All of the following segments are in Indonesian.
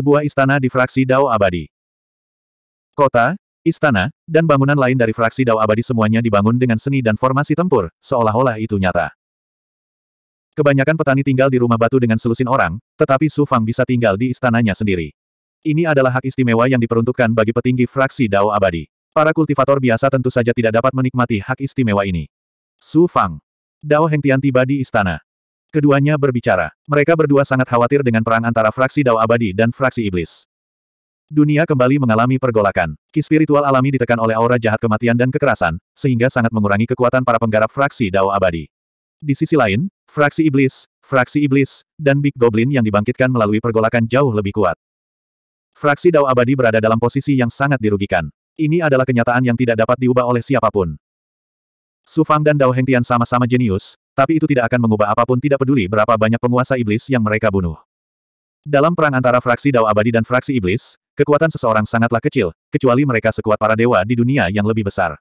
sebuah istana di fraksi Dao Abadi. Kota, istana, dan bangunan lain dari fraksi Dao Abadi semuanya dibangun dengan seni dan formasi tempur, seolah-olah itu nyata. Kebanyakan petani tinggal di rumah batu dengan selusin orang, tetapi Su Fang bisa tinggal di istananya sendiri. Ini adalah hak istimewa yang diperuntukkan bagi petinggi fraksi Dao Abadi. Para kultivator biasa tentu saja tidak dapat menikmati hak istimewa ini. Su Fang. Dao Hengtian tiba di istana. Keduanya berbicara. Mereka berdua sangat khawatir dengan perang antara fraksi Dao Abadi dan fraksi Iblis. Dunia kembali mengalami pergolakan. Ki spiritual alami ditekan oleh aura jahat kematian dan kekerasan, sehingga sangat mengurangi kekuatan para penggarap fraksi Dao Abadi. Di sisi lain, fraksi Iblis, fraksi Iblis, dan Big Goblin yang dibangkitkan melalui pergolakan jauh lebih kuat. Fraksi Dao Abadi berada dalam posisi yang sangat dirugikan. Ini adalah kenyataan yang tidak dapat diubah oleh siapapun. Su Fang dan Dao Hengtian sama-sama jenius, tapi itu tidak akan mengubah apapun tidak peduli berapa banyak penguasa iblis yang mereka bunuh. Dalam perang antara fraksi Dao Abadi dan fraksi iblis, kekuatan seseorang sangatlah kecil, kecuali mereka sekuat para dewa di dunia yang lebih besar.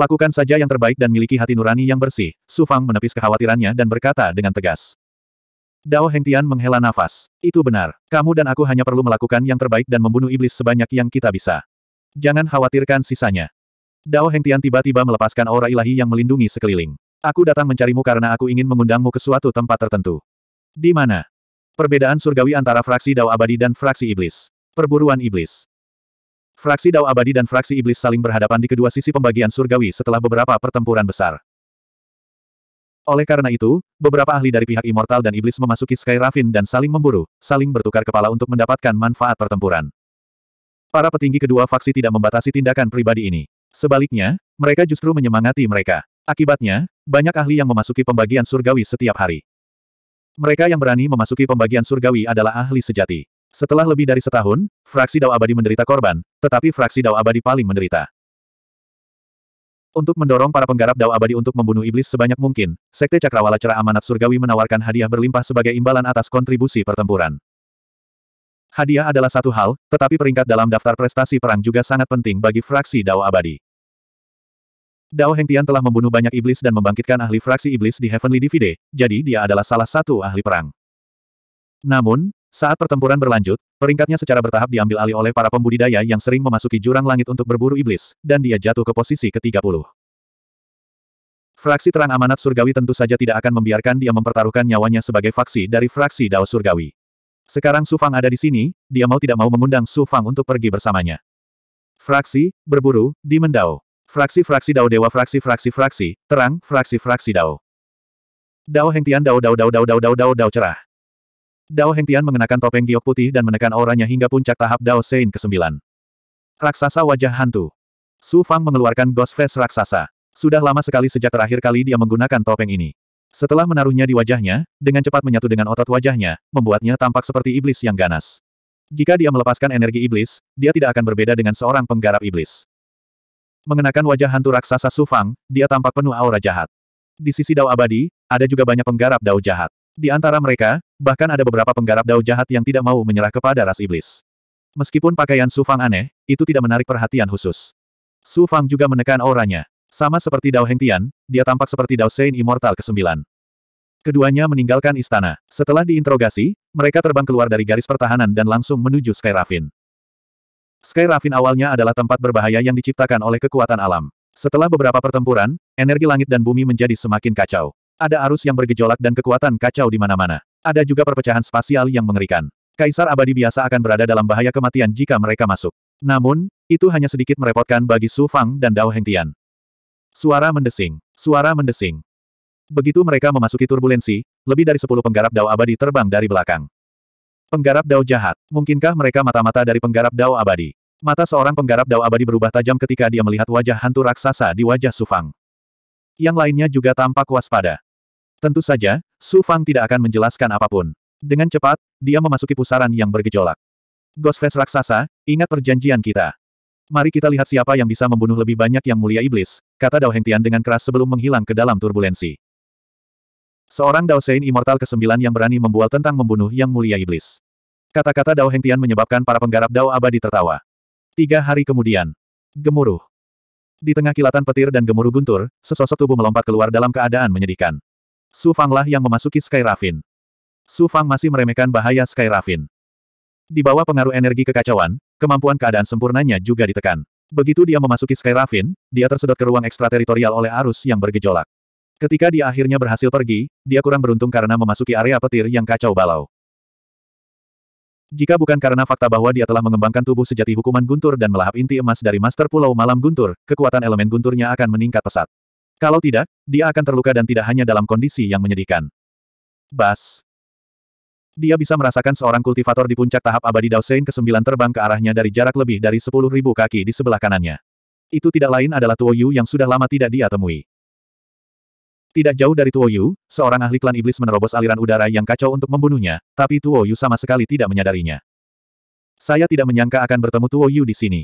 Lakukan saja yang terbaik dan miliki hati nurani yang bersih, Su Fang menepis kekhawatirannya dan berkata dengan tegas. Dao Hengtian menghela nafas. Itu benar, kamu dan aku hanya perlu melakukan yang terbaik dan membunuh iblis sebanyak yang kita bisa. Jangan khawatirkan sisanya. Dao Hengtian tiba-tiba melepaskan aura ilahi yang melindungi sekeliling. Aku datang mencarimu karena aku ingin mengundangmu ke suatu tempat tertentu. Di mana? Perbedaan surgawi antara fraksi Dao Abadi dan fraksi Iblis. Perburuan Iblis. Fraksi Dao Abadi dan fraksi Iblis saling berhadapan di kedua sisi pembagian surgawi setelah beberapa pertempuran besar. Oleh karena itu, beberapa ahli dari pihak Immortal dan Iblis memasuki Sky Raffin dan saling memburu, saling bertukar kepala untuk mendapatkan manfaat pertempuran. Para petinggi kedua faksi tidak membatasi tindakan pribadi ini. Sebaliknya, mereka justru menyemangati mereka. Akibatnya, banyak ahli yang memasuki pembagian surgawi setiap hari. Mereka yang berani memasuki pembagian surgawi adalah ahli sejati. Setelah lebih dari setahun, fraksi Dao Abadi menderita korban, tetapi fraksi Dao Abadi paling menderita. Untuk mendorong para penggarap Dao Abadi untuk membunuh iblis sebanyak mungkin, Sekte Cakrawala Cerah Amanat Surgawi menawarkan hadiah berlimpah sebagai imbalan atas kontribusi pertempuran. Hadiah adalah satu hal, tetapi peringkat dalam daftar prestasi perang juga sangat penting bagi fraksi Dao Abadi. Dao Hengtian telah membunuh banyak iblis dan membangkitkan ahli fraksi iblis di Heavenly Divide, jadi dia adalah salah satu ahli perang. Namun, saat pertempuran berlanjut, peringkatnya secara bertahap diambil alih oleh para pembudidaya yang sering memasuki jurang langit untuk berburu iblis, dan dia jatuh ke posisi ke-30. Fraksi Terang Amanat Surgawi tentu saja tidak akan membiarkan dia mempertaruhkan nyawanya sebagai faksi dari fraksi Dao Surgawi. Sekarang Su Fang ada di sini, dia mau tidak mau mengundang Su Fang untuk pergi bersamanya. Fraksi, berburu, di Mendao. Fraksi-fraksi Dao Dewa fraksi-fraksi-fraksi, terang, fraksi-fraksi Dao. Dao Hengtian Dao Dao Dao Dao Dao Dao Dao Dao cerah. Dao Hengtian mengenakan topeng giok putih dan menekan auranya hingga puncak tahap Dao Sein ke-9. Raksasa wajah hantu. Su Fang mengeluarkan Ghost Face raksasa. Sudah lama sekali sejak terakhir kali dia menggunakan topeng ini. Setelah menaruhnya di wajahnya, dengan cepat menyatu dengan otot wajahnya, membuatnya tampak seperti iblis yang ganas. Jika dia melepaskan energi iblis, dia tidak akan berbeda dengan seorang penggarap iblis. Mengenakan wajah hantu raksasa Sufang, dia tampak penuh aura jahat. Di sisi Dao Abadi, ada juga banyak penggarap Dao jahat. Di antara mereka, bahkan ada beberapa penggarap Dao jahat yang tidak mau menyerah kepada ras iblis. Meskipun pakaian Sufang aneh, itu tidak menarik perhatian khusus. Sufang juga menekan auranya. Sama seperti Dao Hengtian, dia tampak seperti Dao Sein Immortal ke-9. Keduanya meninggalkan istana. Setelah diinterogasi, mereka terbang keluar dari garis pertahanan dan langsung menuju Sky Raffin. Sky Raffin awalnya adalah tempat berbahaya yang diciptakan oleh kekuatan alam. Setelah beberapa pertempuran, energi langit dan bumi menjadi semakin kacau. Ada arus yang bergejolak dan kekuatan kacau di mana-mana. Ada juga perpecahan spasial yang mengerikan. Kaisar abadi biasa akan berada dalam bahaya kematian jika mereka masuk. Namun, itu hanya sedikit merepotkan bagi Su Fang dan Dao Hengtian. Suara mendesing. Suara mendesing. Begitu mereka memasuki turbulensi, lebih dari sepuluh penggarap dao abadi terbang dari belakang. Penggarap dao jahat. Mungkinkah mereka mata-mata dari penggarap dao abadi? Mata seorang penggarap dao abadi berubah tajam ketika dia melihat wajah hantu raksasa di wajah Sufang. Yang lainnya juga tampak waspada. Tentu saja, Sufang tidak akan menjelaskan apapun. Dengan cepat, dia memasuki pusaran yang bergejolak. Ghostface raksasa, ingat perjanjian kita. Mari kita lihat siapa yang bisa membunuh lebih banyak yang mulia iblis, kata Dao Hengtian dengan keras sebelum menghilang ke dalam turbulensi. Seorang Dao Sein Immortal ke-9 yang berani membual tentang membunuh yang mulia iblis. Kata-kata Dao Hengtian menyebabkan para penggarap Dao abadi tertawa. Tiga hari kemudian. Gemuruh. Di tengah kilatan petir dan gemuruh guntur, sesosok tubuh melompat keluar dalam keadaan menyedihkan. Su Fanglah yang memasuki Sky Raffin. Su Fang masih meremehkan bahaya Sky Raffin. Di bawah pengaruh energi kekacauan, Kemampuan keadaan sempurnanya juga ditekan. Begitu dia memasuki Sky Raffin, dia tersedot ke ruang ekstrateritorial oleh arus yang bergejolak. Ketika dia akhirnya berhasil pergi, dia kurang beruntung karena memasuki area petir yang kacau balau. Jika bukan karena fakta bahwa dia telah mengembangkan tubuh sejati hukuman guntur dan melahap inti emas dari Master Pulau Malam Guntur, kekuatan elemen gunturnya akan meningkat pesat. Kalau tidak, dia akan terluka dan tidak hanya dalam kondisi yang menyedihkan. Bas, dia bisa merasakan seorang kultivator di puncak tahap abadi Daosein ke-9 terbang ke arahnya dari jarak lebih dari 10.000 kaki di sebelah kanannya. Itu tidak lain adalah Tuo Yu yang sudah lama tidak dia temui. Tidak jauh dari Tuo Yu, seorang ahli klan iblis menerobos aliran udara yang kacau untuk membunuhnya, tapi Tuo Yu sama sekali tidak menyadarinya. Saya tidak menyangka akan bertemu Tuo Yu di sini.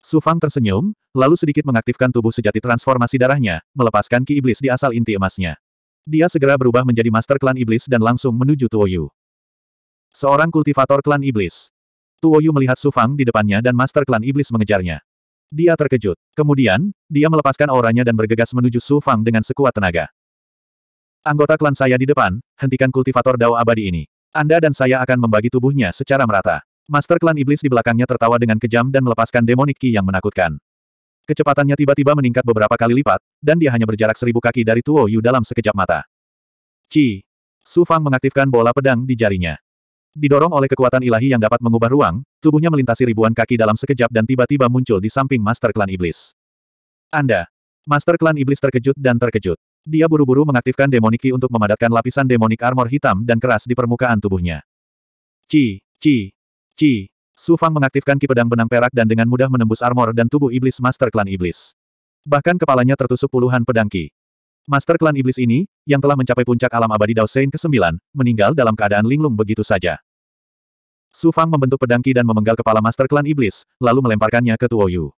Su Fang tersenyum, lalu sedikit mengaktifkan tubuh sejati transformasi darahnya, melepaskan ki iblis di asal inti emasnya. Dia segera berubah menjadi master klan iblis dan langsung menuju Tuoyu. Seorang kultivator klan iblis. Tuoyu melihat Sufang di depannya dan master klan iblis mengejarnya. Dia terkejut. Kemudian, dia melepaskan auranya dan bergegas menuju Sufang dengan sekuat tenaga. Anggota klan saya di depan, hentikan kultivator dao abadi ini. Anda dan saya akan membagi tubuhnya secara merata. Master klan iblis di belakangnya tertawa dengan kejam dan melepaskan demonikki ki yang menakutkan. Kecepatannya tiba-tiba meningkat beberapa kali lipat, dan dia hanya berjarak seribu kaki dari Tuo Yu dalam sekejap mata. Ci! Su Fang mengaktifkan bola pedang di jarinya. Didorong oleh kekuatan ilahi yang dapat mengubah ruang, tubuhnya melintasi ribuan kaki dalam sekejap dan tiba-tiba muncul di samping Master Klan Iblis. Anda! Master Klan Iblis terkejut dan terkejut. Dia buru-buru mengaktifkan demoniki untuk memadatkan lapisan demonik armor hitam dan keras di permukaan tubuhnya. Ci! Ci! Ci! Su Fang mengaktifkan ki pedang benang perak dan dengan mudah menembus armor dan tubuh iblis Master Klan Iblis. Bahkan kepalanya tertusuk puluhan pedang ki. Master Klan Iblis ini, yang telah mencapai puncak alam abadi Dao Sein ke-9, meninggal dalam keadaan linglung begitu saja. Su Fang membentuk pedang ki dan memenggal kepala Master Klan Iblis, lalu melemparkannya ke Tuoyu.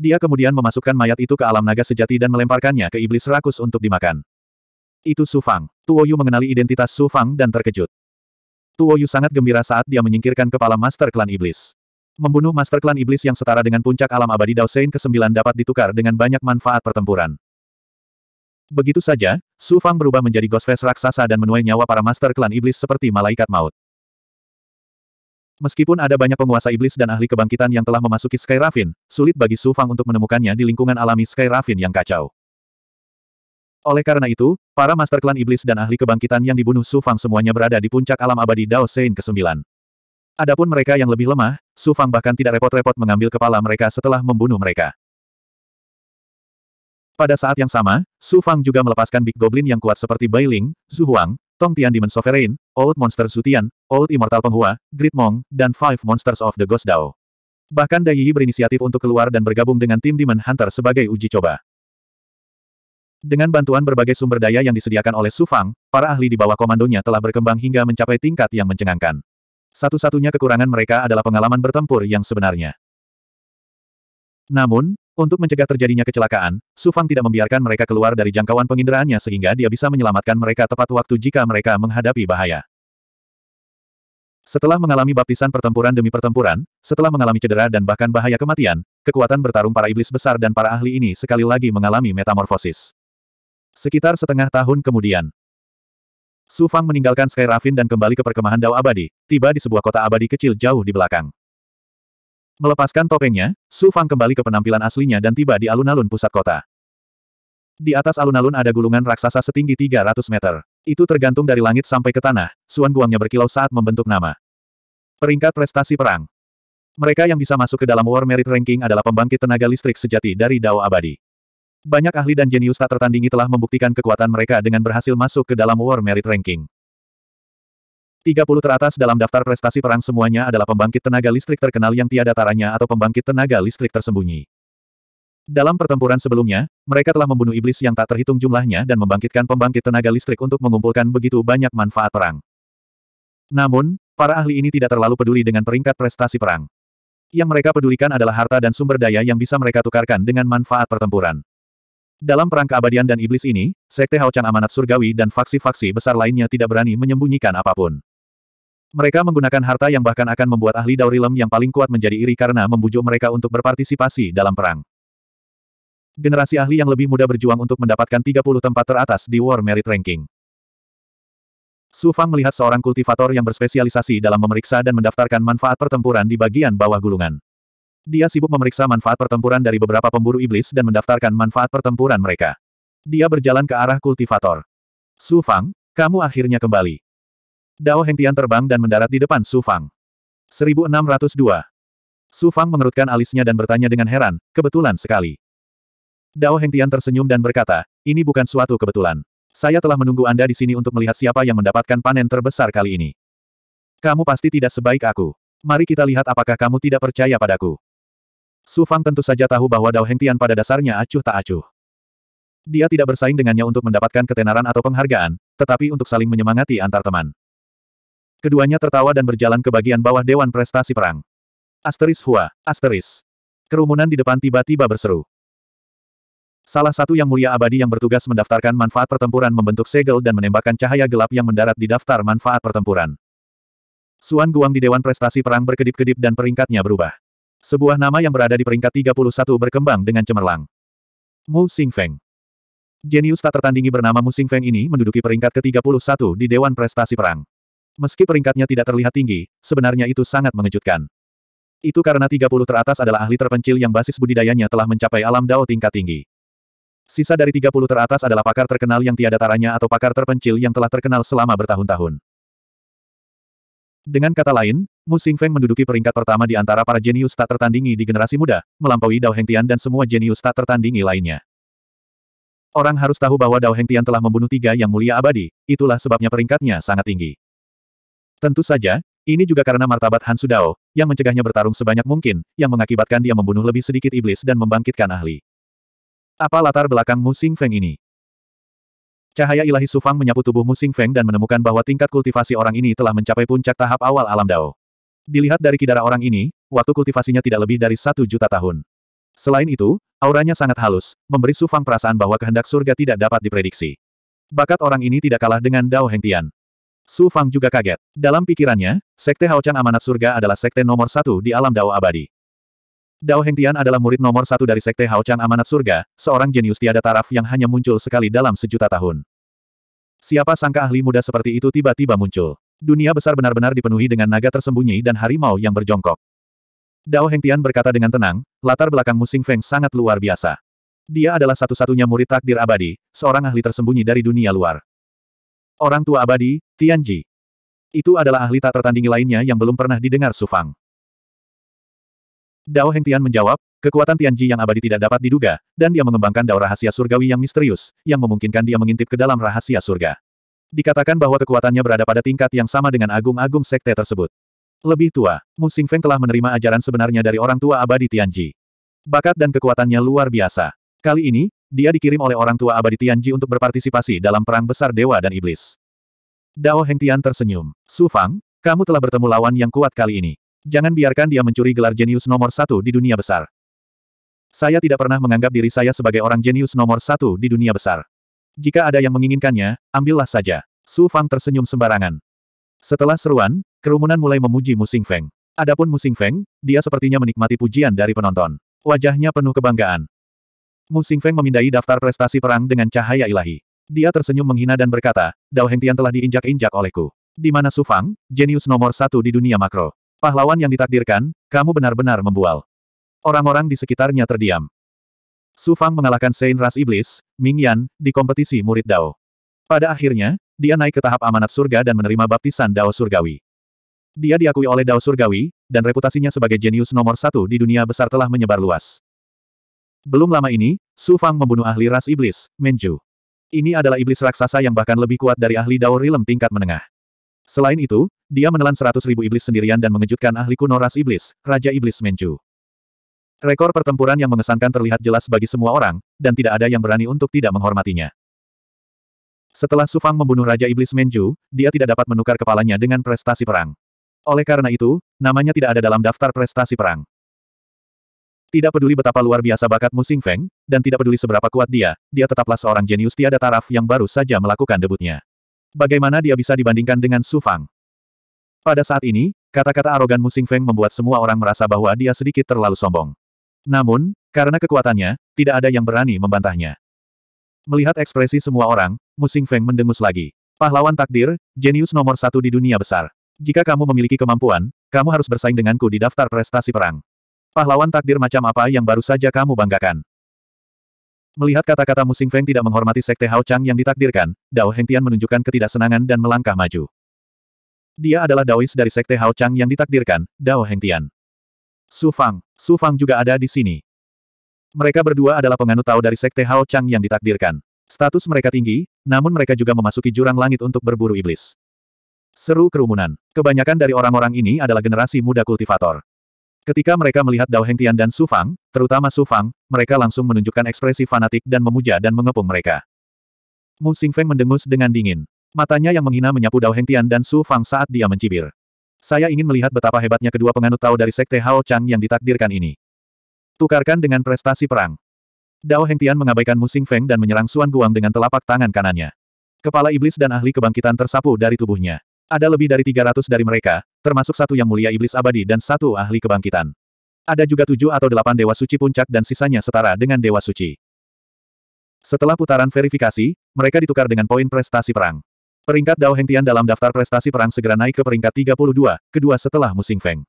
Dia kemudian memasukkan mayat itu ke alam naga sejati dan melemparkannya ke iblis rakus untuk dimakan. Itu Su Fang. Tuoyu mengenali identitas Su Fang dan terkejut. Tuo Yu sangat gembira saat dia menyingkirkan kepala Master Klan Iblis. Membunuh Master Klan Iblis yang setara dengan puncak alam abadi Sein ke-9 dapat ditukar dengan banyak manfaat pertempuran. Begitu saja, Su Fang berubah menjadi Ghost Face raksasa dan menuai nyawa para Master Klan Iblis seperti malaikat maut. Meskipun ada banyak penguasa iblis dan ahli kebangkitan yang telah memasuki Sky Raffin, sulit bagi Su Fang untuk menemukannya di lingkungan alami Sky Raffin yang kacau. Oleh karena itu, para master klan iblis dan ahli kebangkitan yang dibunuh Su Fang semuanya berada di puncak alam abadi Dao Sein ke-9. Adapun mereka yang lebih lemah, Su Fang bahkan tidak repot-repot mengambil kepala mereka setelah membunuh mereka. Pada saat yang sama, Su Fang juga melepaskan Big Goblin yang kuat seperti Bai Ling, Zhu Huang, Tong Tian Demon Sovereign, Old Monster Tian, Old Immortal Penghua, Great Mong, dan Five Monsters of the Ghost Dao. Bahkan Dai Yi berinisiatif untuk keluar dan bergabung dengan tim Demon Hunter sebagai uji coba. Dengan bantuan berbagai sumber daya yang disediakan oleh Su Fang, para ahli di bawah komandonya telah berkembang hingga mencapai tingkat yang mencengangkan. Satu-satunya kekurangan mereka adalah pengalaman bertempur yang sebenarnya. Namun, untuk mencegah terjadinya kecelakaan, Su Fang tidak membiarkan mereka keluar dari jangkauan penginderaannya sehingga dia bisa menyelamatkan mereka tepat waktu jika mereka menghadapi bahaya. Setelah mengalami baptisan pertempuran demi pertempuran, setelah mengalami cedera dan bahkan bahaya kematian, kekuatan bertarung para iblis besar dan para ahli ini sekali lagi mengalami metamorfosis. Sekitar setengah tahun kemudian. Su Fang meninggalkan Sky Raffin dan kembali ke perkemahan Dao Abadi, tiba di sebuah kota abadi kecil jauh di belakang. Melepaskan topengnya, Su Fang kembali ke penampilan aslinya dan tiba di alun-alun pusat kota. Di atas alun-alun ada gulungan raksasa setinggi 300 meter. Itu tergantung dari langit sampai ke tanah, Suan Guangnya berkilau saat membentuk nama. Peringkat prestasi perang. Mereka yang bisa masuk ke dalam War Merit Ranking adalah pembangkit tenaga listrik sejati dari Dao Abadi. Banyak ahli dan jenius tak tertandingi telah membuktikan kekuatan mereka dengan berhasil masuk ke dalam War Merit Ranking. 30 teratas dalam daftar prestasi perang semuanya adalah pembangkit tenaga listrik terkenal yang tiada taranya atau pembangkit tenaga listrik tersembunyi. Dalam pertempuran sebelumnya, mereka telah membunuh iblis yang tak terhitung jumlahnya dan membangkitkan pembangkit tenaga listrik untuk mengumpulkan begitu banyak manfaat perang. Namun, para ahli ini tidak terlalu peduli dengan peringkat prestasi perang. Yang mereka pedulikan adalah harta dan sumber daya yang bisa mereka tukarkan dengan manfaat pertempuran. Dalam perang keabadian dan iblis ini, Sekte Haochan Amanat Surgawi dan faksi-faksi besar lainnya tidak berani menyembunyikan apapun. Mereka menggunakan harta yang bahkan akan membuat ahli Daurilem yang paling kuat menjadi iri karena membujuk mereka untuk berpartisipasi dalam perang. Generasi ahli yang lebih muda berjuang untuk mendapatkan 30 tempat teratas di War Merit Ranking. Su Fang melihat seorang kultivator yang berspesialisasi dalam memeriksa dan mendaftarkan manfaat pertempuran di bagian bawah gulungan. Dia sibuk memeriksa manfaat pertempuran dari beberapa pemburu iblis dan mendaftarkan manfaat pertempuran mereka. Dia berjalan ke arah kultivator. Su Fang, kamu akhirnya kembali. Dao Hengtian terbang dan mendarat di depan Su Fang. 1602. Su Fang mengerutkan alisnya dan bertanya dengan heran, kebetulan sekali. Dao Hengtian tersenyum dan berkata, ini bukan suatu kebetulan. Saya telah menunggu Anda di sini untuk melihat siapa yang mendapatkan panen terbesar kali ini. Kamu pasti tidak sebaik aku. Mari kita lihat apakah kamu tidak percaya padaku. Su Fang tentu saja tahu bahwa Dao Hengtian pada dasarnya acuh tak acuh. Dia tidak bersaing dengannya untuk mendapatkan ketenaran atau penghargaan, tetapi untuk saling menyemangati antar teman. Keduanya tertawa dan berjalan ke bagian bawah Dewan Prestasi Perang. Asteris Hua, Asteris. Kerumunan di depan tiba-tiba berseru. Salah satu yang mulia abadi yang bertugas mendaftarkan manfaat pertempuran membentuk segel dan menembakkan cahaya gelap yang mendarat di daftar manfaat pertempuran. Suan Guang di Dewan Prestasi Perang berkedip-kedip dan peringkatnya berubah. Sebuah nama yang berada di peringkat 31 berkembang dengan cemerlang. Mu Xingfeng. Jenius tak tertandingi bernama Mu Xingfeng ini menduduki peringkat ke-31 di Dewan Prestasi Perang. Meski peringkatnya tidak terlihat tinggi, sebenarnya itu sangat mengejutkan. Itu karena 30 teratas adalah ahli terpencil yang basis budidayanya telah mencapai alam dao tingkat tinggi. Sisa dari 30 teratas adalah pakar terkenal yang tiada taranya atau pakar terpencil yang telah terkenal selama bertahun-tahun. Dengan kata lain, Mu Xingfeng menduduki peringkat pertama di antara para jenius tak tertandingi di generasi muda, melampaui Dao Hengtian dan semua jenius tak tertandingi lainnya. Orang harus tahu bahwa Dao Hengtian telah membunuh tiga yang mulia abadi, itulah sebabnya peringkatnya sangat tinggi. Tentu saja, ini juga karena martabat Hansu Dao yang mencegahnya bertarung sebanyak mungkin, yang mengakibatkan dia membunuh lebih sedikit iblis dan membangkitkan ahli. Apa latar belakang Mu Xingfeng ini? Cahaya ilahi Sufang menyapu tubuh Mu Xingfeng dan menemukan bahwa tingkat kultivasi orang ini telah mencapai puncak tahap awal alam Dao. Dilihat dari kidara orang ini, waktu kultivasinya tidak lebih dari satu juta tahun. Selain itu, auranya sangat halus, memberi Sufang perasaan bahwa kehendak surga tidak dapat diprediksi. Bakat orang ini tidak kalah dengan Dao Hengtian. Su Fang juga kaget. Dalam pikirannya, Sekte Haochang Amanat Surga adalah sekte nomor satu di alam Dao Abadi. Dao Hengtian adalah murid nomor satu dari Sekte Haochang Amanat Surga, seorang jenius tiada taraf yang hanya muncul sekali dalam sejuta tahun. Siapa sangka ahli muda seperti itu tiba-tiba muncul. Dunia besar benar-benar dipenuhi dengan naga tersembunyi dan harimau yang berjongkok. Dao Hengtian berkata dengan tenang, latar belakang Musing Feng sangat luar biasa. Dia adalah satu-satunya murid takdir abadi, seorang ahli tersembunyi dari dunia luar. Orang tua abadi, Tian Ji, Itu adalah ahli tak tertandingi lainnya yang belum pernah didengar Su Fang. Dao Hengtian menjawab, kekuatan Tianji yang abadi tidak dapat diduga, dan dia mengembangkan dao rahasia surgawi yang misterius, yang memungkinkan dia mengintip ke dalam rahasia surga. Dikatakan bahwa kekuatannya berada pada tingkat yang sama dengan agung-agung sekte tersebut. Lebih tua, Mu Feng telah menerima ajaran sebenarnya dari orang tua abadi Tianji. Bakat dan kekuatannya luar biasa. Kali ini, dia dikirim oleh orang tua abadi Tianji untuk berpartisipasi dalam perang besar dewa dan iblis. Dao Heng Tian tersenyum. Su Fang, kamu telah bertemu lawan yang kuat kali ini. Jangan biarkan dia mencuri gelar jenius nomor satu di dunia besar. Saya tidak pernah menganggap diri saya sebagai orang jenius nomor satu di dunia besar. Jika ada yang menginginkannya, ambillah saja. Su Fang tersenyum sembarangan. Setelah seruan, kerumunan mulai memuji Musing Feng. Adapun Musing Feng, dia sepertinya menikmati pujian dari penonton. Wajahnya penuh kebanggaan. Musing Feng memindai daftar prestasi perang dengan cahaya ilahi. Dia tersenyum menghina dan berkata, Dao Hengtian telah diinjak-injak olehku. Di mana Su Fang, jenius nomor satu di dunia makro. Pahlawan yang ditakdirkan, kamu benar-benar membual. Orang-orang di sekitarnya terdiam. Su Fang mengalahkan Sein Ras Iblis, Ming Yan, di kompetisi murid Dao. Pada akhirnya, dia naik ke tahap amanat surga dan menerima baptisan Dao Surgawi. Dia diakui oleh Dao Surgawi, dan reputasinya sebagai jenius nomor satu di dunia besar telah menyebar luas. Belum lama ini, Su Fang membunuh ahli ras iblis, Menju. Ini adalah iblis raksasa yang bahkan lebih kuat dari ahli Dao Rilem tingkat menengah. Selain itu, dia menelan seratus ribu iblis sendirian dan mengejutkan ahli kuno ras iblis, Raja Iblis Menju. Rekor pertempuran yang mengesankan terlihat jelas bagi semua orang, dan tidak ada yang berani untuk tidak menghormatinya. Setelah Sufang membunuh Raja Iblis Menju, dia tidak dapat menukar kepalanya dengan prestasi perang. Oleh karena itu, namanya tidak ada dalam daftar prestasi perang. Tidak peduli betapa luar biasa Mu Sing Feng, dan tidak peduli seberapa kuat dia, dia tetaplah seorang jenius tiada taraf yang baru saja melakukan debutnya. Bagaimana dia bisa dibandingkan dengan Su Fang? Pada saat ini, kata-kata arogan Mu Sing Feng membuat semua orang merasa bahwa dia sedikit terlalu sombong. Namun, karena kekuatannya, tidak ada yang berani membantahnya. Melihat ekspresi semua orang, Musing Feng mendengus lagi. Pahlawan takdir, jenius nomor satu di dunia besar. Jika kamu memiliki kemampuan, kamu harus bersaing denganku di daftar prestasi perang. Pahlawan takdir macam apa yang baru saja kamu banggakan? Melihat kata-kata Musing Feng tidak menghormati sekte Hao Chang yang ditakdirkan, Dao Hengtian menunjukkan ketidaksenangan dan melangkah maju. Dia adalah Daois dari sekte Hao Chang yang ditakdirkan, Dao Hengtian. Su Fang, Su Fang juga ada di sini. Mereka berdua adalah penganut Tao dari Sekte Hao Chang yang ditakdirkan. Status mereka tinggi, namun mereka juga memasuki jurang langit untuk berburu iblis. Seru kerumunan. Kebanyakan dari orang-orang ini adalah generasi muda kultivator. Ketika mereka melihat Dao Hengtian dan Su Fang, terutama Su Fang, mereka langsung menunjukkan ekspresi fanatik dan memuja dan mengepung mereka. Mu Xingfeng mendengus dengan dingin. Matanya yang menghina menyapu Dao Hengtian dan Su Fang saat dia mencibir. Saya ingin melihat betapa hebatnya kedua penganut Tao dari Sekte Hao Chang yang ditakdirkan ini. Tukarkan dengan prestasi perang. Dao Hengtian mengabaikan Musing Feng dan menyerang Suan Guang dengan telapak tangan kanannya. Kepala iblis dan ahli kebangkitan tersapu dari tubuhnya. Ada lebih dari 300 dari mereka, termasuk satu yang mulia iblis abadi dan satu ahli kebangkitan. Ada juga tujuh atau delapan dewa suci puncak dan sisanya setara dengan dewa suci. Setelah putaran verifikasi, mereka ditukar dengan poin prestasi perang. Peringkat Dao Hengtian dalam daftar prestasi perang segera naik ke peringkat 32, kedua setelah Musing Feng.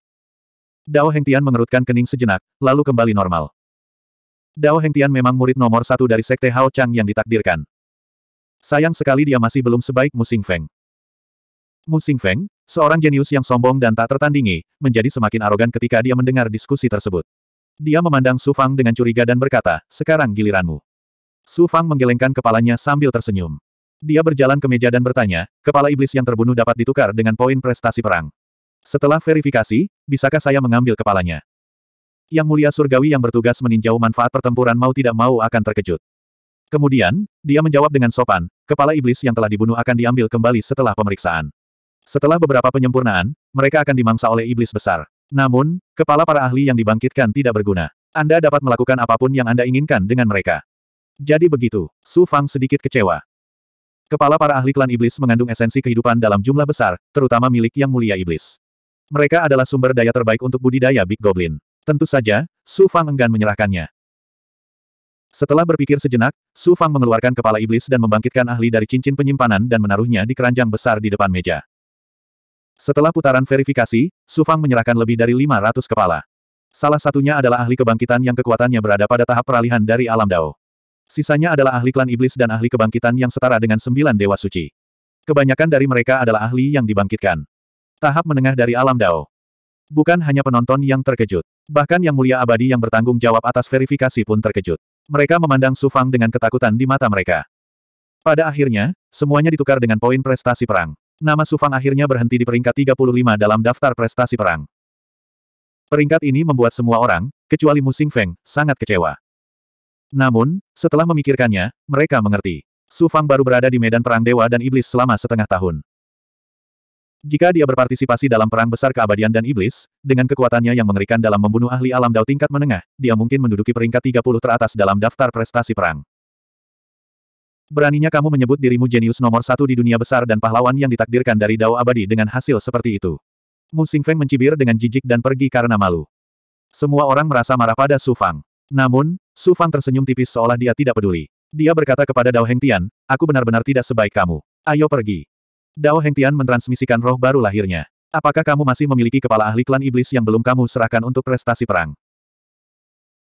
Dao Hengtian mengerutkan kening sejenak, lalu kembali normal. Dao Hengtian memang murid nomor satu dari Sekte Hao Chang yang ditakdirkan. Sayang sekali dia masih belum sebaik Musing Feng. Musing Feng, seorang jenius yang sombong dan tak tertandingi, menjadi semakin arogan ketika dia mendengar diskusi tersebut. Dia memandang Su Fang dengan curiga dan berkata, sekarang giliranmu. Su Fang menggelengkan kepalanya sambil tersenyum. Dia berjalan ke meja dan bertanya, kepala iblis yang terbunuh dapat ditukar dengan poin prestasi perang. Setelah verifikasi, bisakah saya mengambil kepalanya? Yang mulia surgawi yang bertugas meninjau manfaat pertempuran mau tidak mau akan terkejut. Kemudian, dia menjawab dengan sopan, kepala iblis yang telah dibunuh akan diambil kembali setelah pemeriksaan. Setelah beberapa penyempurnaan, mereka akan dimangsa oleh iblis besar. Namun, kepala para ahli yang dibangkitkan tidak berguna. Anda dapat melakukan apapun yang Anda inginkan dengan mereka. Jadi begitu, Su Fang sedikit kecewa. Kepala para ahli klan iblis mengandung esensi kehidupan dalam jumlah besar, terutama milik yang mulia iblis. Mereka adalah sumber daya terbaik untuk budidaya Big Goblin. Tentu saja, Su Fang enggan menyerahkannya. Setelah berpikir sejenak, Su Fang mengeluarkan kepala iblis dan membangkitkan ahli dari cincin penyimpanan dan menaruhnya di keranjang besar di depan meja. Setelah putaran verifikasi, Su Fang menyerahkan lebih dari 500 kepala. Salah satunya adalah ahli kebangkitan yang kekuatannya berada pada tahap peralihan dari alam Dao. Sisanya adalah ahli klan iblis dan ahli kebangkitan yang setara dengan sembilan dewa suci. Kebanyakan dari mereka adalah ahli yang dibangkitkan. Tahap menengah dari alam Dao. Bukan hanya penonton yang terkejut. Bahkan Yang Mulia Abadi yang bertanggung jawab atas verifikasi pun terkejut. Mereka memandang Su Fang dengan ketakutan di mata mereka. Pada akhirnya, semuanya ditukar dengan poin prestasi perang. Nama Su Fang akhirnya berhenti di peringkat 35 dalam daftar prestasi perang. Peringkat ini membuat semua orang, kecuali Musing Feng, sangat kecewa. Namun, setelah memikirkannya, mereka mengerti. Su Fang baru berada di medan perang dewa dan iblis selama setengah tahun. Jika dia berpartisipasi dalam perang besar keabadian dan iblis, dengan kekuatannya yang mengerikan dalam membunuh ahli alam dao tingkat menengah, dia mungkin menduduki peringkat 30 teratas dalam daftar prestasi perang. Beraninya kamu menyebut dirimu jenius nomor satu di dunia besar dan pahlawan yang ditakdirkan dari dao abadi dengan hasil seperti itu. Mu Xingfeng mencibir dengan jijik dan pergi karena malu. Semua orang merasa marah pada Su Fang. Namun, Su Fang tersenyum tipis seolah dia tidak peduli. Dia berkata kepada Dao Hengtian, aku benar-benar tidak sebaik kamu. Ayo pergi. Dao Hengtian mentransmisikan roh baru lahirnya. Apakah kamu masih memiliki kepala ahli klan iblis yang belum kamu serahkan untuk prestasi perang?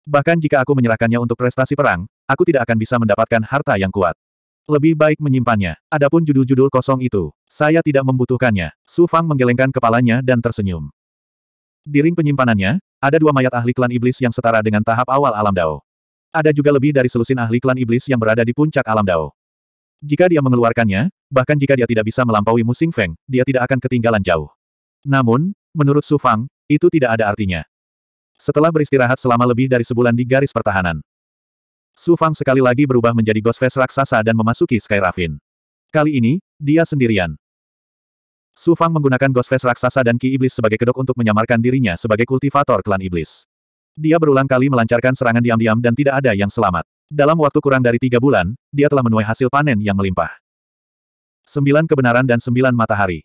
Bahkan jika aku menyerahkannya untuk prestasi perang, aku tidak akan bisa mendapatkan harta yang kuat. Lebih baik menyimpannya. Adapun judul-judul kosong itu, saya tidak membutuhkannya. Su Fang menggelengkan kepalanya dan tersenyum. Di ring penyimpanannya, ada dua mayat ahli klan iblis yang setara dengan tahap awal alam Dao. Ada juga lebih dari selusin ahli klan iblis yang berada di puncak alam Dao. Jika dia mengeluarkannya, bahkan jika dia tidak bisa melampaui Musing Feng, dia tidak akan ketinggalan jauh. Namun, menurut Su Fang, itu tidak ada artinya. Setelah beristirahat selama lebih dari sebulan di garis pertahanan, Su Fang sekali lagi berubah menjadi Ghost Face raksasa dan memasuki Sky Raffin. Kali ini, dia sendirian. Su Fang menggunakan Ghost Face raksasa dan Ki Iblis sebagai kedok untuk menyamarkan dirinya sebagai kultivator klan Iblis. Dia berulang kali melancarkan serangan diam-diam dan tidak ada yang selamat. Dalam waktu kurang dari tiga bulan, dia telah menuai hasil panen yang melimpah. Sembilan kebenaran dan sembilan matahari.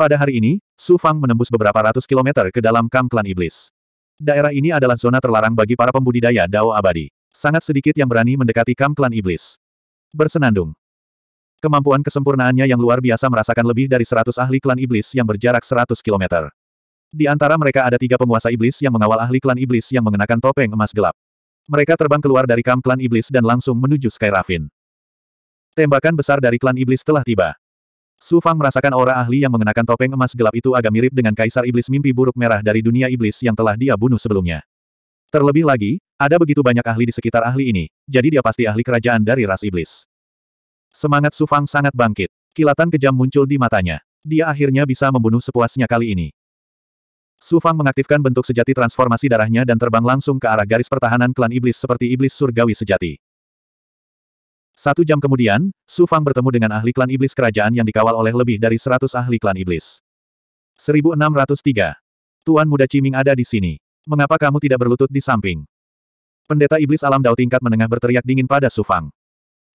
Pada hari ini, Su Fang menembus beberapa ratus kilometer ke dalam kamp klan Iblis. Daerah ini adalah zona terlarang bagi para pembudidaya Dao abadi. Sangat sedikit yang berani mendekati kamp klan Iblis. Bersenandung. Kemampuan kesempurnaannya yang luar biasa merasakan lebih dari seratus ahli klan iblis yang berjarak seratus kilometer. Di antara mereka ada tiga penguasa iblis yang mengawal ahli klan iblis yang mengenakan topeng emas gelap. Mereka terbang keluar dari kamp klan iblis dan langsung menuju sky Raffin. Tembakan besar dari klan iblis telah tiba. Su Fang merasakan aura ahli yang mengenakan topeng emas gelap itu agak mirip dengan kaisar iblis mimpi buruk merah dari dunia iblis yang telah dia bunuh sebelumnya. Terlebih lagi, ada begitu banyak ahli di sekitar ahli ini, jadi dia pasti ahli kerajaan dari ras iblis. Semangat Sufang sangat bangkit. Kilatan kejam muncul di matanya. Dia akhirnya bisa membunuh sepuasnya kali ini. Sufang mengaktifkan bentuk sejati transformasi darahnya dan terbang langsung ke arah garis pertahanan klan iblis seperti iblis surgawi sejati. Satu jam kemudian, Sufang bertemu dengan ahli klan iblis kerajaan yang dikawal oleh lebih dari seratus ahli klan iblis. 1603. Tuan muda Ciming ada di sini. Mengapa kamu tidak berlutut di samping? Pendeta iblis alam dao tingkat menengah berteriak dingin pada Sufang.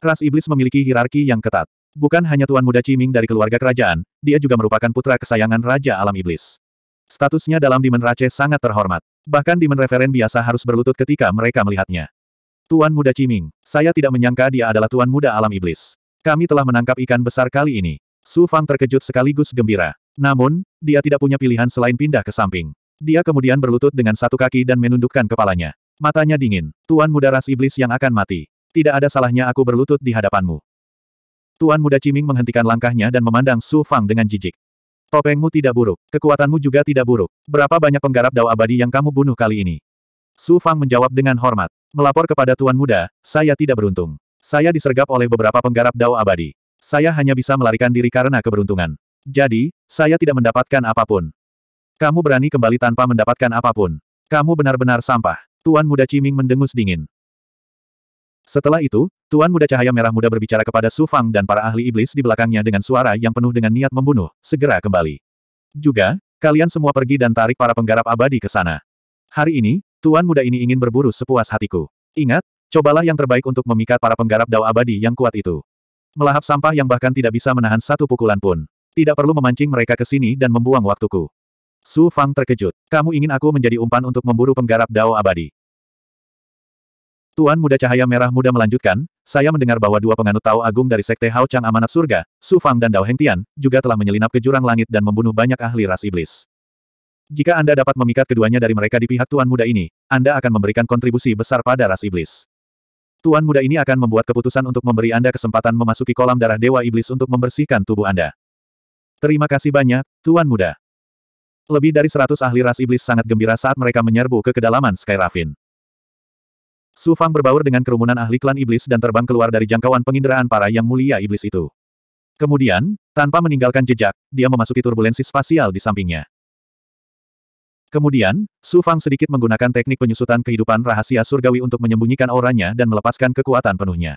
Ras Iblis memiliki hierarki yang ketat. Bukan hanya Tuan Muda Ciming dari keluarga kerajaan, dia juga merupakan putra kesayangan Raja Alam Iblis. Statusnya dalam Dimen rache sangat terhormat. Bahkan Dimen Referen biasa harus berlutut ketika mereka melihatnya. Tuan Muda Ciming, saya tidak menyangka dia adalah Tuan Muda Alam Iblis. Kami telah menangkap ikan besar kali ini. Su Fang terkejut sekaligus gembira. Namun, dia tidak punya pilihan selain pindah ke samping. Dia kemudian berlutut dengan satu kaki dan menundukkan kepalanya. Matanya dingin. Tuan muda ras iblis yang akan mati tidak ada salahnya aku berlutut di hadapanmu. Tuan muda Ciming menghentikan langkahnya dan memandang Su Fang dengan jijik. Topengmu tidak buruk, kekuatanmu juga tidak buruk. Berapa banyak penggarap dao abadi yang kamu bunuh kali ini? Su Fang menjawab dengan hormat. Melapor kepada Tuan Muda, saya tidak beruntung. Saya disergap oleh beberapa penggarap dao abadi. Saya hanya bisa melarikan diri karena keberuntungan. Jadi, saya tidak mendapatkan apapun. Kamu berani kembali tanpa mendapatkan apapun. Kamu benar-benar sampah. Tuan Muda Ciming mendengus dingin. Setelah itu, Tuan Muda Cahaya Merah Muda berbicara kepada Su Fang dan para ahli iblis di belakangnya dengan suara yang penuh dengan niat membunuh, segera kembali. Juga, kalian semua pergi dan tarik para penggarap abadi ke sana. Hari ini, Tuan Muda ini ingin berburu sepuas hatiku. Ingat, cobalah yang terbaik untuk memikat para penggarap dao abadi yang kuat itu. Melahap sampah yang bahkan tidak bisa menahan satu pukulan pun. Tidak perlu memancing mereka ke sini dan membuang waktuku. Su Fang terkejut. Kamu ingin aku menjadi umpan untuk memburu penggarap dao abadi. Tuan Muda Cahaya Merah Muda melanjutkan, saya mendengar bahwa dua penganut Tao Agung dari Sekte Hao Chang Amanat Surga, Su Fang dan Dao Heng Tian, juga telah menyelinap ke jurang langit dan membunuh banyak ahli ras iblis. Jika Anda dapat memikat keduanya dari mereka di pihak Tuan Muda ini, Anda akan memberikan kontribusi besar pada ras iblis. Tuan Muda ini akan membuat keputusan untuk memberi Anda kesempatan memasuki kolam darah Dewa Iblis untuk membersihkan tubuh Anda. Terima kasih banyak, Tuan Muda. Lebih dari seratus ahli ras iblis sangat gembira saat mereka menyerbu ke kedalaman Sky Raffin. Su Fang berbaur dengan kerumunan ahli klan iblis dan terbang keluar dari jangkauan penginderaan para yang mulia iblis itu. Kemudian, tanpa meninggalkan jejak, dia memasuki turbulensi spasial di sampingnya. Kemudian, Su Fang sedikit menggunakan teknik penyusutan kehidupan rahasia surgawi untuk menyembunyikan auranya dan melepaskan kekuatan penuhnya.